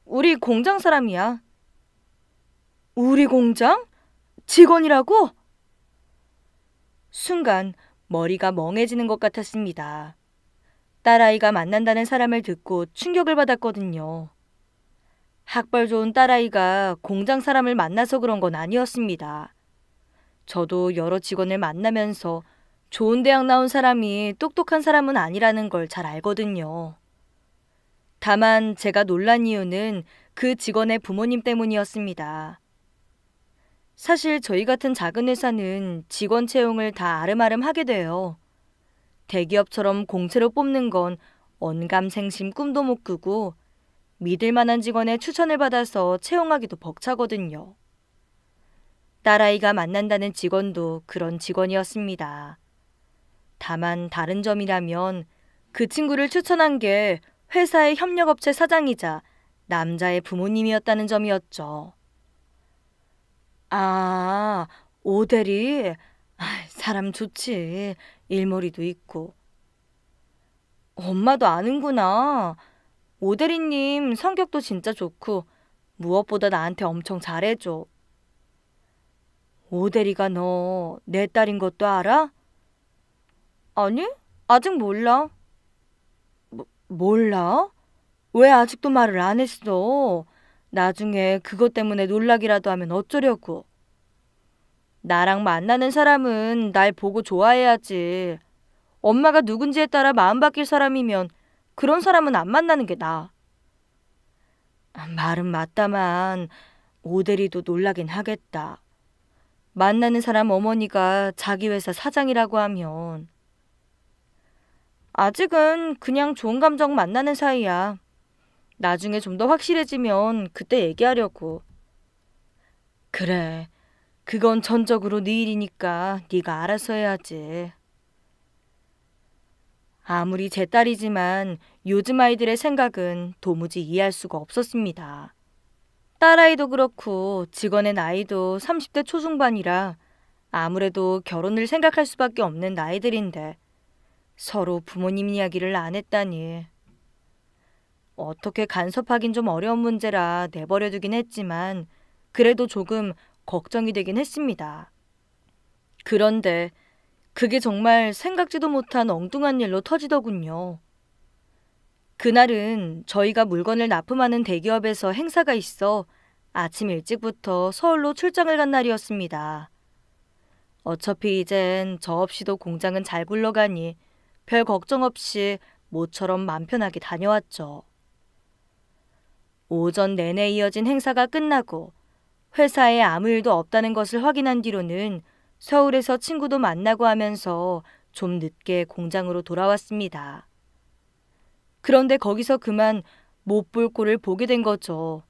우리 공장 사람이야. 우리 공장? 직원이라고? 순간 머리가 멍해지는 것 같았습니다. 딸아이가 만난다는 사람을 듣고 충격을 받았거든요. 학벌 좋은 딸아이가 공장 사람을 만나서 그런 건 아니었습니다. 저도 여러 직원을 만나면서 좋은 대학 나온 사람이 똑똑한 사람은 아니라는 걸 잘 알거든요. 다만 제가 놀란 이유는 그 직원의 부모님 때문이었습니다. 사실 저희 같은 작은 회사는 직원 채용을 다 아름아름 하게 돼요. 대기업처럼 공채로 뽑는 건 언감생심 꿈도 못 꾸고 믿을 만한 직원의 추천을 받아서 채용하기도 벅차거든요. 딸아이가 만난다는 직원도 그런 직원이었습니다. 다만 다른 점이라면 그 친구를 추천한 게 회사의 협력업체 사장이자 남자의 부모님이었다는 점이었죠. 아, 오대리? 사람 좋지. 일머리도 있고. 엄마도 아는구나. 오대리님 성격도 진짜 좋고 무엇보다 나한테 엄청 잘해줘. 오대리가 너 내 딸인 것도 알아? 아니, 아직 몰라. 뭐, 몰라? 왜 아직도 말을 안 했어? 나중에 그것 때문에 놀라기라도 하면 어쩌려고. 나랑 만나는 사람은 날 보고 좋아해야지. 엄마가 누군지에 따라 마음 바뀔 사람이면 그런 사람은 안 만나는 게 나아. 말은 맞다만 오대리도 놀라긴 하겠다. 만나는 사람 어머니가 자기 회사 사장이라고 하면 아직은 그냥 좋은 감정 만나는 사이야. 나중에 좀 더 확실해지면 그때 얘기하려고. 그래. 그건 전적으로 네 일이니까 네가 알아서 해야지. 아무리 제 딸이지만 요즘 아이들의 생각은 도무지 이해할 수가 없었습니다. 딸아이도 그렇고 직원의 나이도 30대 초중반이라 아무래도 결혼을 생각할 수밖에 없는 나이들인데 서로 부모님 이야기를 안 했다니. 어떻게 간섭하긴 좀 어려운 문제라 내버려두긴 했지만 그래도 조금 걱정이 되긴 했습니다. 그런데 그게 정말 생각지도 못한 엉뚱한 일로 터지더군요. 그날은 저희가 물건을 납품하는 대기업에서 행사가 있어 아침 일찍부터 서울로 출장을 간 날이었습니다. 어차피 이젠 저 없이도 공장은 잘 굴러가니 별 걱정 없이 모처럼 맘 편하게 다녀왔죠. 오전 내내 이어진 행사가 끝나고 회사에 아무 일도 없다는 것을 확인한 뒤로는 서울에서 친구도 만나고 하면서 좀 늦게 공장으로 돌아왔습니다. 그런데 거기서 그만 못 볼 꼴을 보게 된 거죠.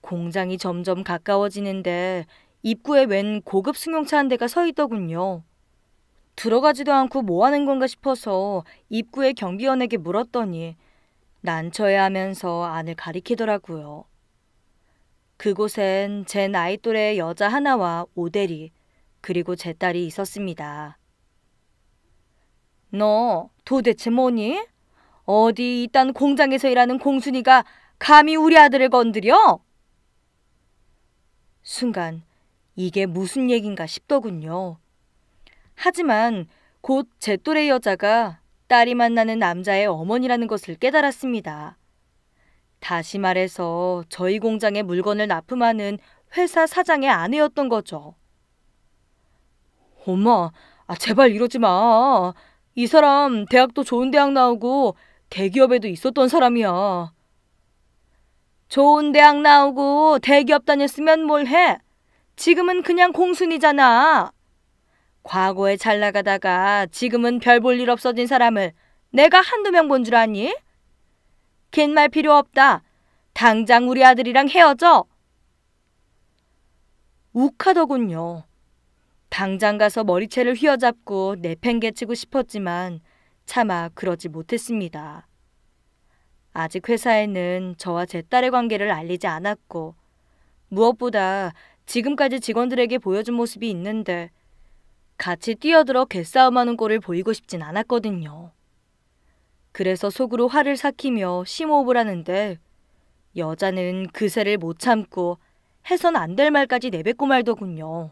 공장이 점점 가까워지는데 입구에 웬 고급 승용차 한 대가 서 있더군요. 들어가지도 않고 뭐 하는 건가 싶어서 입구의 경비원에게 물었더니 난처해 하면서 안을 가리키더라고요. 그곳엔 제 나이 또래 여자 하나와 오대리, 그리고 제 딸이 있었습니다. 너 도대체 뭐니? 어디 이딴 공장에서 일하는 공순이가 감히 우리 아들을 건드려? 순간 이게 무슨 얘긴가 싶더군요. 하지만 곧 제 또래 여자가 딸이 만나는 남자의 어머니라는 것을 깨달았습니다. 다시 말해서 저희 공장에 물건을 납품하는 회사 사장의 아내였던 거죠. 엄마, 아 제발 이러지 마. 이 사람 대학도 좋은 대학 나오고 대기업에도 있었던 사람이야. 좋은 대학 나오고 대기업 다녔으면 뭘 해? 지금은 그냥 공순이잖아. 과거에 잘 나가다가 지금은 별 볼 일 없어진 사람을 내가 한두 명 본 줄 아니? 긴말 필요 없다. 당장 우리 아들이랑 헤어져. 욱하더군요. 당장 가서 머리채를 휘어잡고 내팽개치고 싶었지만 차마 그러지 못했습니다. 아직 회사에는 저와 제 딸의 관계를 알리지 않았고 무엇보다 지금까지 직원들에게 보여준 모습이 있는데 같이 뛰어들어 개싸움하는 꼴을 보이고 싶진 않았거든요. 그래서 속으로 화를 삭히며 심호흡을 하는데 여자는 그새를 못 참고 해선 안 될 말까지 내뱉고 말더군요.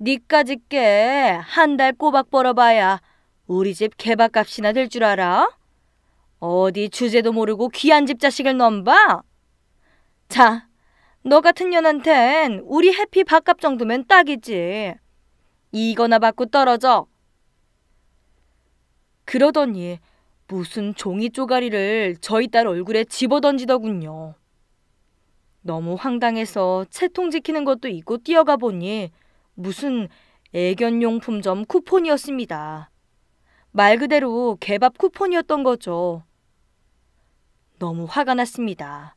니까지 깨한 달 꼬박 벌어봐야 우리 집 개밥값이나 될 줄 알아? 어디 주제도 모르고 귀한 집 자식을 넘봐? 자, 너 같은 년한텐 우리 해피 밥값 정도면 딱이지. 이거나 받고 떨어져. 그러더니 무슨 종이 쪼가리를 저희 딸 얼굴에 집어던지더군요. 너무 황당해서 채통 지키는 것도 잊고 뛰어가 보니 무슨 애견용품점 쿠폰이었습니다. 말 그대로 개밥 쿠폰이었던 거죠. 너무 화가 났습니다.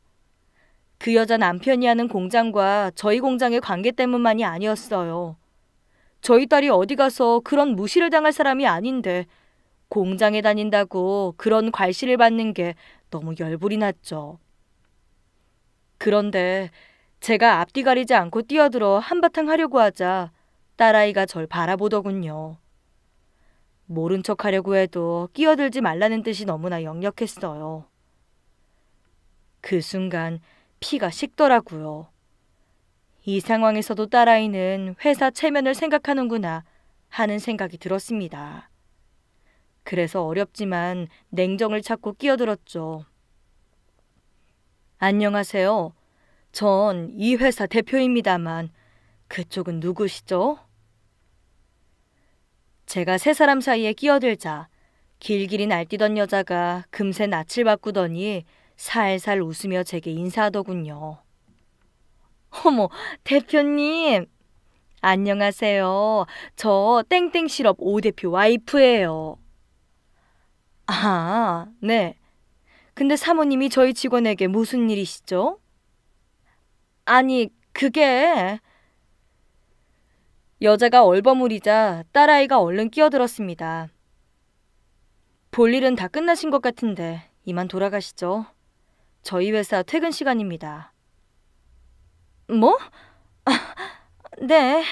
그 여자 남편이 하는 공장과 저희 공장의 관계 때문만이 아니었어요. 저희 딸이 어디 가서 그런 무시를 당할 사람이 아닌데 공장에 다닌다고 그런 괄시를 받는 게 너무 열불이 났죠. 그런데 제가 앞뒤 가리지 않고 뛰어들어 한바탕 하려고 하자 딸아이가 절 바라보더군요. 모른 척 하려고 해도 끼어들지 말라는 뜻이 너무나 역력했어요. 그 순간 피가 식더라고요. 이 상황에서도 딸아이는 회사 체면을 생각하는구나 하는 생각이 들었습니다. 그래서 어렵지만 냉정을 찾고 끼어들었죠. 안녕하세요. 전 이 회사 대표입니다만 그쪽은 누구시죠? 제가 세 사람 사이에 끼어들자 길길이 날뛰던 여자가 금세 낯을 바꾸더니 살살 웃으며 제게 인사하더군요. 어머, 대표님! 안녕하세요. 저 땡땡 시럽오 대표 와이프예요. 아, 네. 근데 사모님이 저희 직원에게 무슨 일이시죠? 아니, 그게... 여자가 얼버무리자 딸아이가 얼른 끼어들었습니다. 볼 일은 다 끝나신 것 같은데 이만 돌아가시죠. 저희 회사 퇴근 시간입니다. 뭐? 아, 네.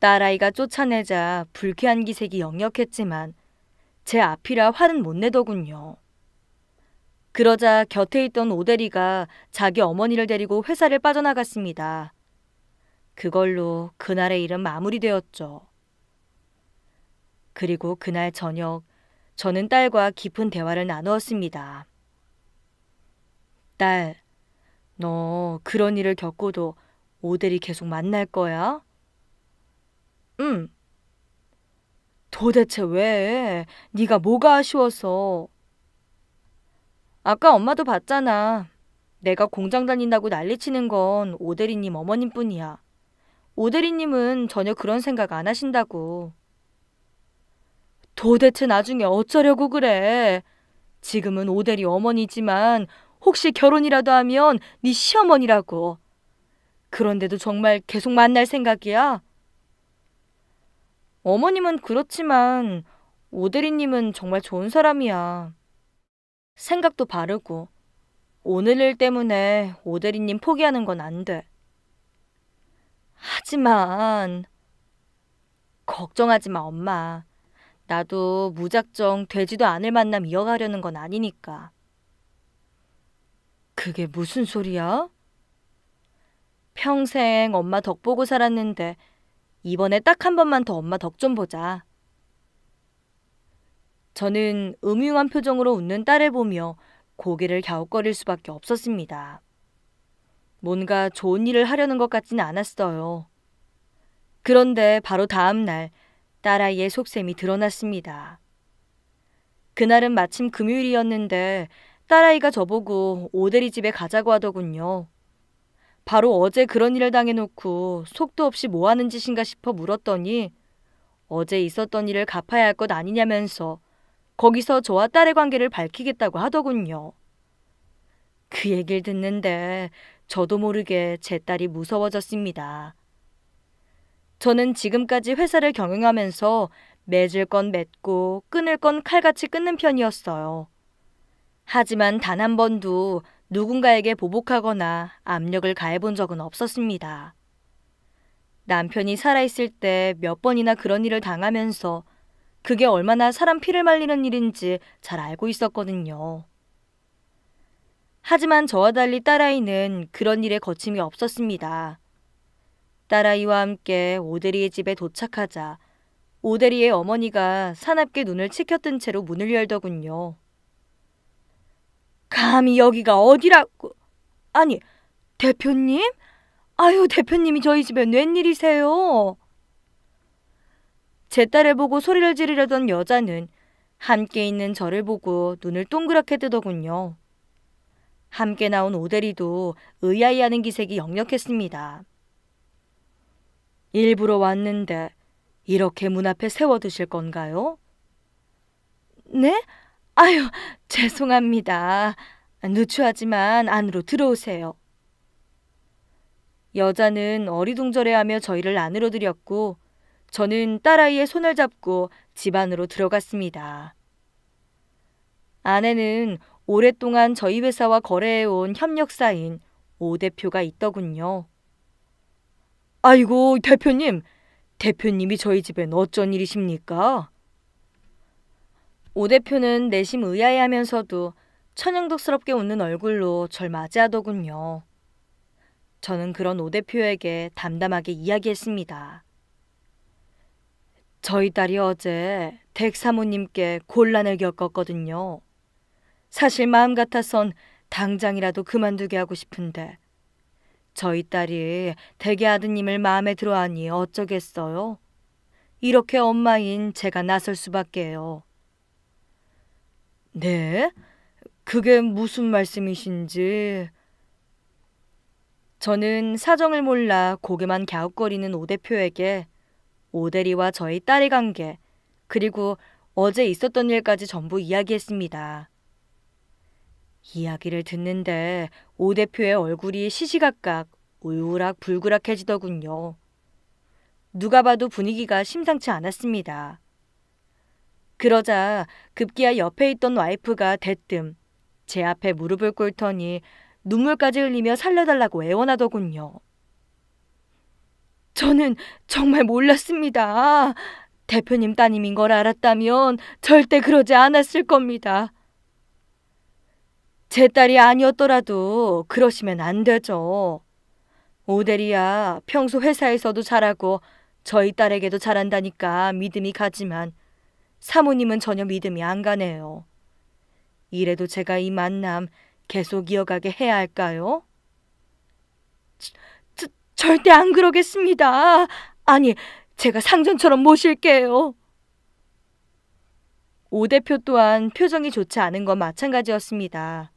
딸아이가 쫓아내자 불쾌한 기색이 역력했지만 제 앞이라 화는 못 내더군요. 그러자 곁에 있던 오대리가 자기 어머니를 데리고 회사를 빠져나갔습니다. 그걸로 그날의 일은 마무리되었죠. 그리고 그날 저녁, 저는 딸과 깊은 대화를 나누었습니다. 딸, 너 그런 일을 겪고도 오대리 계속 만날 거야? 응, 도대체 왜? 네가 뭐가 아쉬워서? 아까 엄마도 봤잖아. 내가 공장 다닌다고 난리치는 건 오대리님 어머님뿐이야. 오대리님은 전혀 그런 생각 안 하신다고. 도대체 나중에 어쩌려고 그래? 지금은 오대리 어머니지만 혹시 결혼이라도 하면 네 시어머니라고. 그런데도 정말 계속 만날 생각이야? 어머님은 그렇지만 오대리님은 정말 좋은 사람이야. 생각도 바르고 오늘 일 때문에 오대리님 포기하는 건 안 돼. 하지만 걱정하지 마 엄마. 나도 무작정 되지도 않을 만남 이어가려는 건 아니니까. 그게 무슨 소리야? 평생 엄마 덕보고 살았는데 이번에 딱 한 번만 더 엄마 덕 좀 보자. 저는 음흉한 표정으로 웃는 딸을 보며 고개를 갸웃거릴 수밖에 없었습니다. 뭔가 좋은 일을 하려는 것 같지는 않았어요. 그런데 바로 다음 날 딸아이의 속셈이 드러났습니다. 그날은 마침 금요일이었는데 딸아이가 저보고 오대리 집에 가자고 하더군요. 바로 어제 그런 일을 당해놓고 속도 없이 뭐 하는 짓인가 싶어 물었더니 어제 있었던 일을 갚아야 할 것 아니냐면서 거기서 저와 딸의 관계를 밝히겠다고 하더군요. 그 얘기를 듣는데 저도 모르게 제 딸이 무서워졌습니다. 저는 지금까지 회사를 경영하면서 맺을 건 맺고 끊을 건 칼같이 끊는 편이었어요. 하지만 단 한 번도 누군가에게 보복하거나 압력을 가해본 적은 없었습니다. 남편이 살아있을 때 몇 번이나 그런 일을 당하면서 그게 얼마나 사람 피를 말리는 일인지 잘 알고 있었거든요. 하지만 저와 달리 딸아이는 그런 일에 거침이 없었습니다. 딸아이와 함께 오데리의 집에 도착하자 오데리의 어머니가 사납게 눈을 치켰던 채로 문을 열더군요. 감히 여기가 어디라고. 아니, 대표님? 아유, 대표님이 저희 집엔 웬일이세요? 제 딸을 보고 소리를 지르려던 여자는 함께 있는 저를 보고 눈을 동그랗게 뜨더군요. 함께 나온 오대리도 의아해하는 기색이 역력했습니다. 일부러 왔는데 이렇게 문 앞에 세워두실 건가요? 네? 아유, 죄송합니다. 누추하지만 안으로 들어오세요. 여자는 어리둥절해하며 저희를 안으로 들였고 저는 딸아이의 손을 잡고 집 안으로 들어갔습니다. 아내는 오랫동안 저희 회사와 거래해온 협력사인 오 대표가 있더군요. 아이고, 대표님! 대표님이 저희 집엔 어쩐 일이십니까? 오 대표는 내심 의아해하면서도 천연덕스럽게 웃는 얼굴로 절 맞이하더군요. 저는 그런 오 대표에게 담담하게 이야기했습니다. 저희 딸이 어제 댁 사모님께 곤란을 겪었거든요. 사실 마음 같아선 당장이라도 그만두게 하고 싶은데 저희 딸이 댁의 아드님을 마음에 들어하니 어쩌겠어요? 이렇게 엄마인 제가 나설 수밖에요. 네? 그게 무슨 말씀이신지. 저는 사정을 몰라 고개만 갸웃거리는 오 대표에게 오 대리와 저희 딸의 관계, 그리고 어제 있었던 일까지 전부 이야기했습니다. 이야기를 듣는데 오 대표의 얼굴이 시시각각 울우락 불그락해지더군요. 누가 봐도 분위기가 심상치 않았습니다. 그러자 급기야 옆에 있던 와이프가 대뜸 제 앞에 무릎을 꿇더니 눈물까지 흘리며 살려달라고 애원하더군요. 저는 정말 몰랐습니다. 대표님 따님인 걸 알았다면 절대 그러지 않았을 겁니다. 제 딸이 아니었더라도 그러시면 안 되죠. 오데리야 평소 회사에서도 잘하고 저희 딸에게도 잘한다니까 믿음이 가지만 사모님은 전혀 믿음이 안 가네요. 이래도 제가 이 만남 계속 이어가게 해야 할까요? 저, 저, 절대 안 그러겠습니다. 아니, 제가 상전처럼 모실게요. 오 대표 또한 표정이 좋지 않은 건 마찬가지였습니다.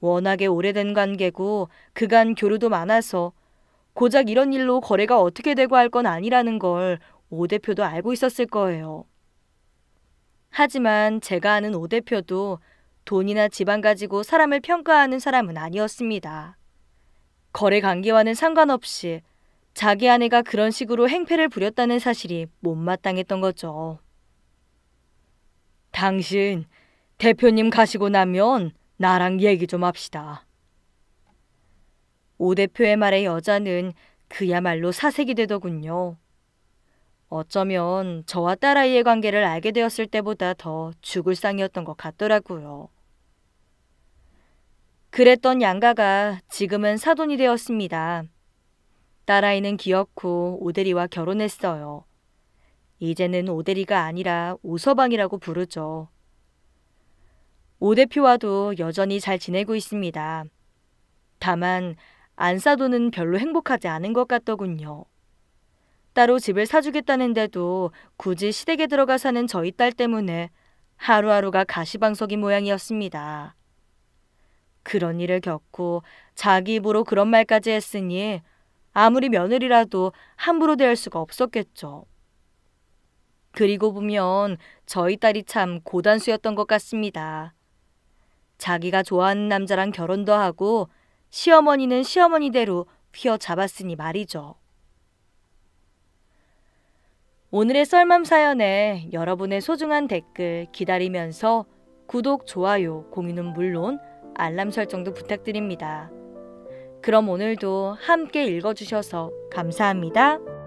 워낙에 오래된 관계고 그간 교류도 많아서 고작 이런 일로 거래가 어떻게 되고 할 건 아니라는 걸 오 대표도 알고 있었을 거예요. 하지만 제가 아는 오 대표도 돈이나 집안 가지고 사람을 평가하는 사람은 아니었습니다. 거래 관계와는 상관없이 자기 아내가 그런 식으로 행패를 부렸다는 사실이 못마땅했던 거죠. 당신 대표님 가시고 나면 나랑 얘기 좀 합시다. 오 대표의 말에 여자는 그야말로 사색이 되더군요. 어쩌면 저와 딸아이의 관계를 알게 되었을 때보다 더 죽을 상이었던 것 같더라고요. 그랬던 양가가 지금은 사돈이 되었습니다. 딸아이는 기어코 오대리와 결혼했어요. 이제는 오대리가 아니라 오서방이라고 부르죠. 오 대표와도 여전히 잘 지내고 있습니다. 다만 안사도는 별로 행복하지 않은 것 같더군요. 따로 집을 사주겠다는데도 굳이 시댁에 들어가 사는 저희 딸 때문에 하루하루가 가시방석인 모양이었습니다. 그런 일을 겪고 자기 입으로 그런 말까지 했으니 아무리 며느리라도 함부로 대할 수가 없었겠죠. 그리고 보면 저희 딸이 참 고단수였던 것 같습니다. 자기가 좋아하는 남자랑 결혼도 하고 시어머니는 시어머니대로 휘어잡았으니 말이죠. 오늘의 썰맘 사연에 여러분의 소중한 댓글 기다리면서 구독, 좋아요, 공유는 물론 알람 설정도 부탁드립니다. 그럼 오늘도 함께 읽어주셔서 감사합니다.